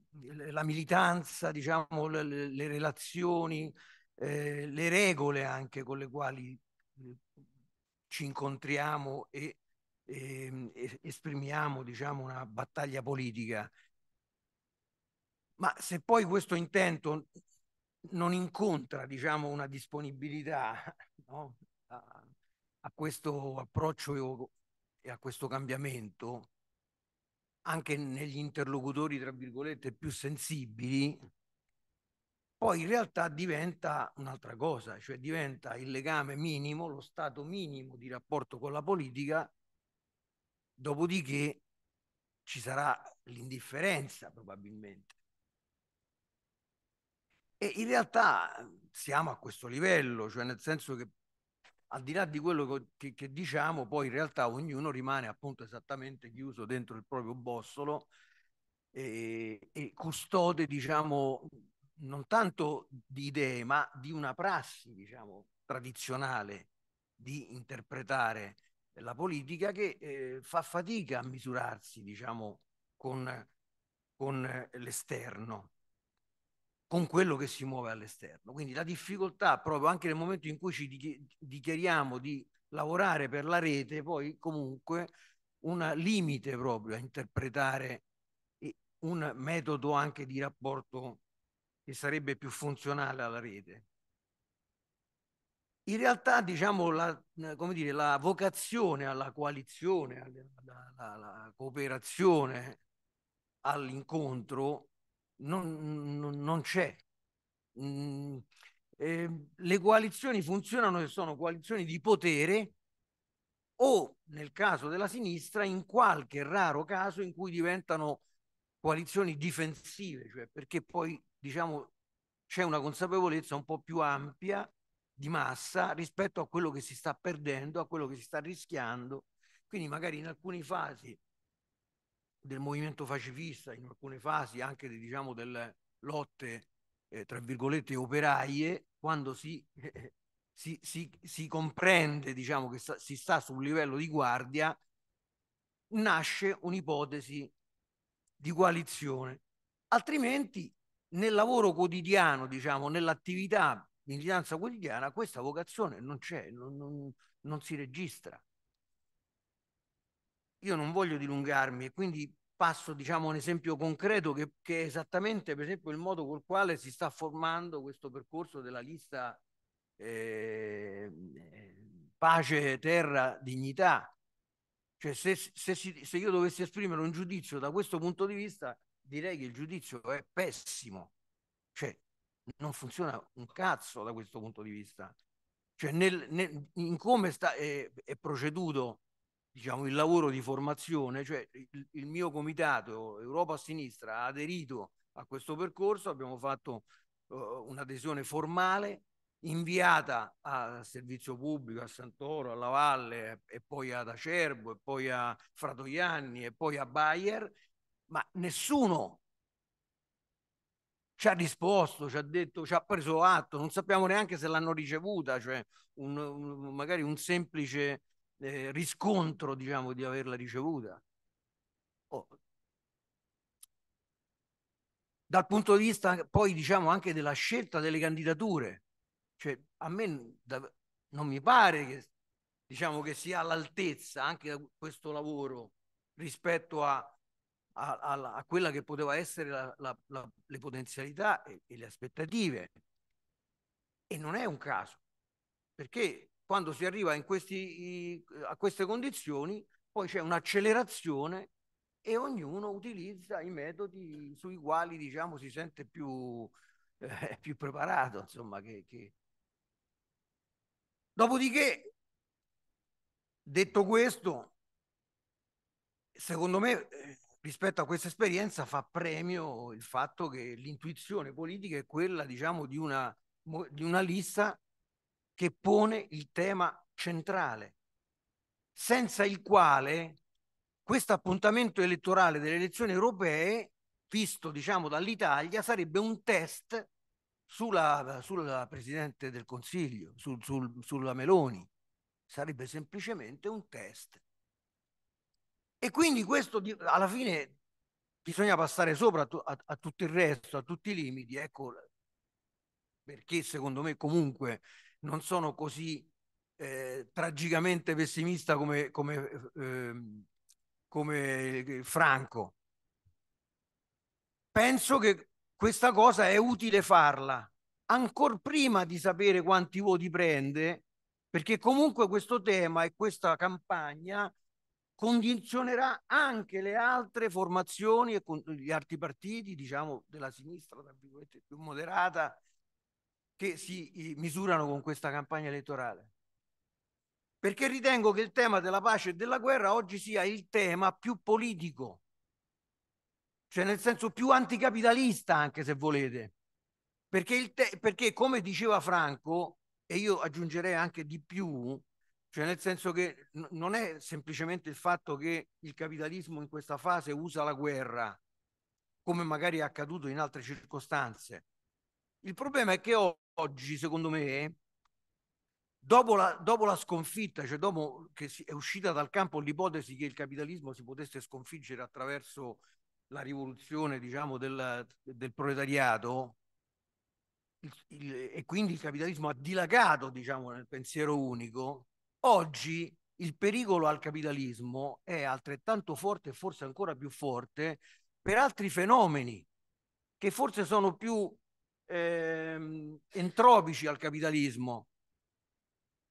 la militanza, diciamo, le, le relazioni, eh, le regole anche con le quali eh, ci incontriamo e eh, esprimiamo diciamo, una battaglia politica, ma se poi questo intento non incontra diciamo, una disponibilità no? a, a questo approccio e a questo cambiamento, anche negli interlocutori, tra virgolette, più sensibili, poi in realtà diventa un'altra cosa, cioè diventa il legame minimo, lo stato minimo di rapporto con la politica Dopodiché ci sarà l'indifferenza probabilmente. E in realtà siamo a questo livello, cioè nel senso che al di là di quello che, che diciamo, poi in realtà ognuno rimane appunto esattamente chiuso dentro il proprio bossolo e, e custode, diciamo, non tanto di idee, ma di una prassi, diciamo, tradizionale di interpretare della politica che eh, fa fatica a misurarsi, diciamo, con, con eh, l'esterno, con quello che si muove all'esterno. Quindi la difficoltà, proprio anche nel momento in cui ci dichiariamo di lavorare per la rete, poi comunque un limite proprio a interpretare un metodo anche di rapporto che sarebbe più funzionale alla rete. In realtà, diciamo, la, dire, la vocazione alla coalizione, alla, alla, alla cooperazione, all'incontro non, non, non c'è. Mm, eh, le coalizioni funzionano e sono coalizioni di potere o nel caso della sinistra in qualche raro caso in cui diventano coalizioni difensive, cioè perché poi diciamo c'è una consapevolezza un po' più ampia di massa rispetto a quello che si sta perdendo, a quello che si sta rischiando. Quindi magari in alcune fasi del movimento facifista, in alcune fasi anche diciamo, delle lotte, eh, tra virgolette, operaie, quando si, eh, si, si, si comprende diciamo, che sta, si sta su un livello di guardia, nasce un'ipotesi di coalizione. Altrimenti nel lavoro quotidiano, diciamo, nell'attività in quotidiana, questa vocazione non c'è, non, non, non si registra. Io non voglio dilungarmi e quindi passo diciamo, un esempio concreto che, che, è esattamente per esempio il modo col quale si sta formando questo percorso della lista ehm, eh, pace, terra, dignità. Cioè, se, se, si, se io dovessi esprimere un giudizio da questo punto di vista, direi che il giudizio è pessimo. Cioè, non funziona un cazzo da questo punto di vista. Cioè nel, nel, in come sta, è, è, proceduto diciamo, il lavoro di formazione, cioè il, il mio comitato Europa a Sinistra ha aderito a questo percorso, abbiamo fatto uh, un'adesione formale inviata al servizio pubblico, a Santoro, alla Valle e poi ad Acerbo e poi a Fratoianni e poi a Bayer, ma nessuno ci ha risposto, ci ha detto, ci ha preso atto, non sappiamo neanche se l'hanno ricevuta, cioè un, un, magari un semplice eh, riscontro, diciamo, di averla ricevuta. Oh. Dal punto di vista poi, diciamo, anche della scelta delle candidature, cioè a me da, non mi pare che, diciamo, che sia all'altezza anche questo lavoro rispetto a a, a, a quella che poteva essere la, la, la, le potenzialità e, e le aspettative. E non è un caso, perché quando si arriva in questi, a queste condizioni, poi c'è un'accelerazione e ognuno utilizza i metodi sui quali diciamo, si sente più, eh, più preparato. Insomma, che, che... Dopodiché, detto questo, secondo me eh, rispetto a questa esperienza fa premio il fatto che l'intuizione politica è quella, diciamo, di una, di una lista che pone il tema centrale, senza il quale questo appuntamento elettorale delle elezioni europee, visto diciamo dall'Italia, sarebbe un test sulla, sulla Presidente del Consiglio, sul, sul, sulla Meloni, sarebbe semplicemente un test e quindi questo alla fine bisogna passare sopra a, a tutto il resto, a tutti i limiti, ecco perché secondo me comunque non sono così eh, tragicamente pessimista come, come, eh, come Franco. Penso che questa cosa è utile farla, ancora prima di sapere quanti voti prende, perché comunque questo tema e questa campagna condizionerà anche le altre formazioni e gli altri partiti, diciamo, della sinistra, tra virgolette, più moderata, che si misurano con questa campagna elettorale. Perché ritengo che il tema della pace e della guerra oggi sia il tema più politico, cioè nel senso più anticapitalista, anche se volete. Perché, perché come diceva Franco, e io aggiungerei anche di più, cioè nel senso che non è semplicemente il fatto che il capitalismo in questa fase usa la guerra, come magari è accaduto in altre circostanze. Il problema è che oggi, secondo me, dopo la, dopo la sconfitta, cioè dopo che è uscita dal campo l'ipotesi che il capitalismo si potesse sconfiggere attraverso la rivoluzione diciamo, del, del proletariato, il, il, e quindi il capitalismo ha dilagato diciamo, nel pensiero unico, Oggi il pericolo al capitalismo è altrettanto forte e forse ancora più forte per altri fenomeni che forse sono più ehm, entropici al capitalismo.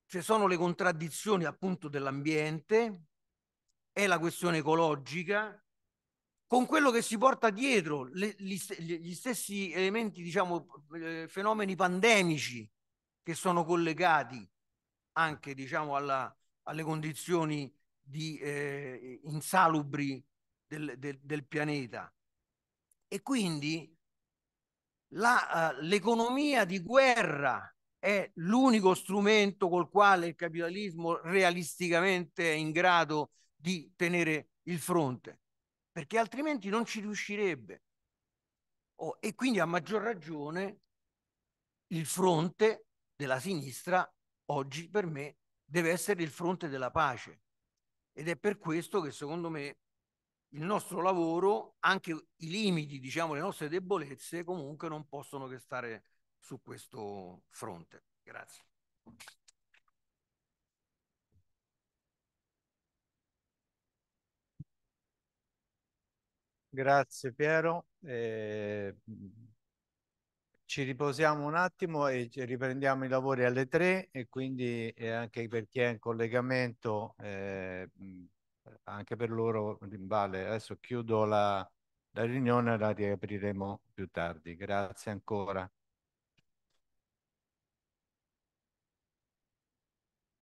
Ci sono le contraddizioni appunto dell'ambiente, è la questione ecologica, con quello che si porta dietro le, gli, gli, stessi elementi, diciamo, eh, fenomeni pandemici che sono collegati anche diciamo, alla, alle condizioni di, eh, insalubri del, del, del, pianeta. E quindi eh, l'economia uh, di guerra è l'unico strumento col quale il capitalismo realisticamente è in grado di tenere il fronte, perché altrimenti non ci riuscirebbe. Oh, e quindi a maggior ragione il fronte della sinistra oggi per me deve essere il fronte della pace. Ed è per questo che secondo me il nostro lavoro, anche i limiti, diciamo, le nostre debolezze comunque non possono che stare su questo fronte. Grazie. Grazie Piero. Eh ci riposiamo un attimo e riprendiamo i lavori alle tre e quindi eh, anche per chi è in collegamento, eh, anche per loro vale. Adesso chiudo la, la riunione la riapriremo più tardi. Grazie ancora.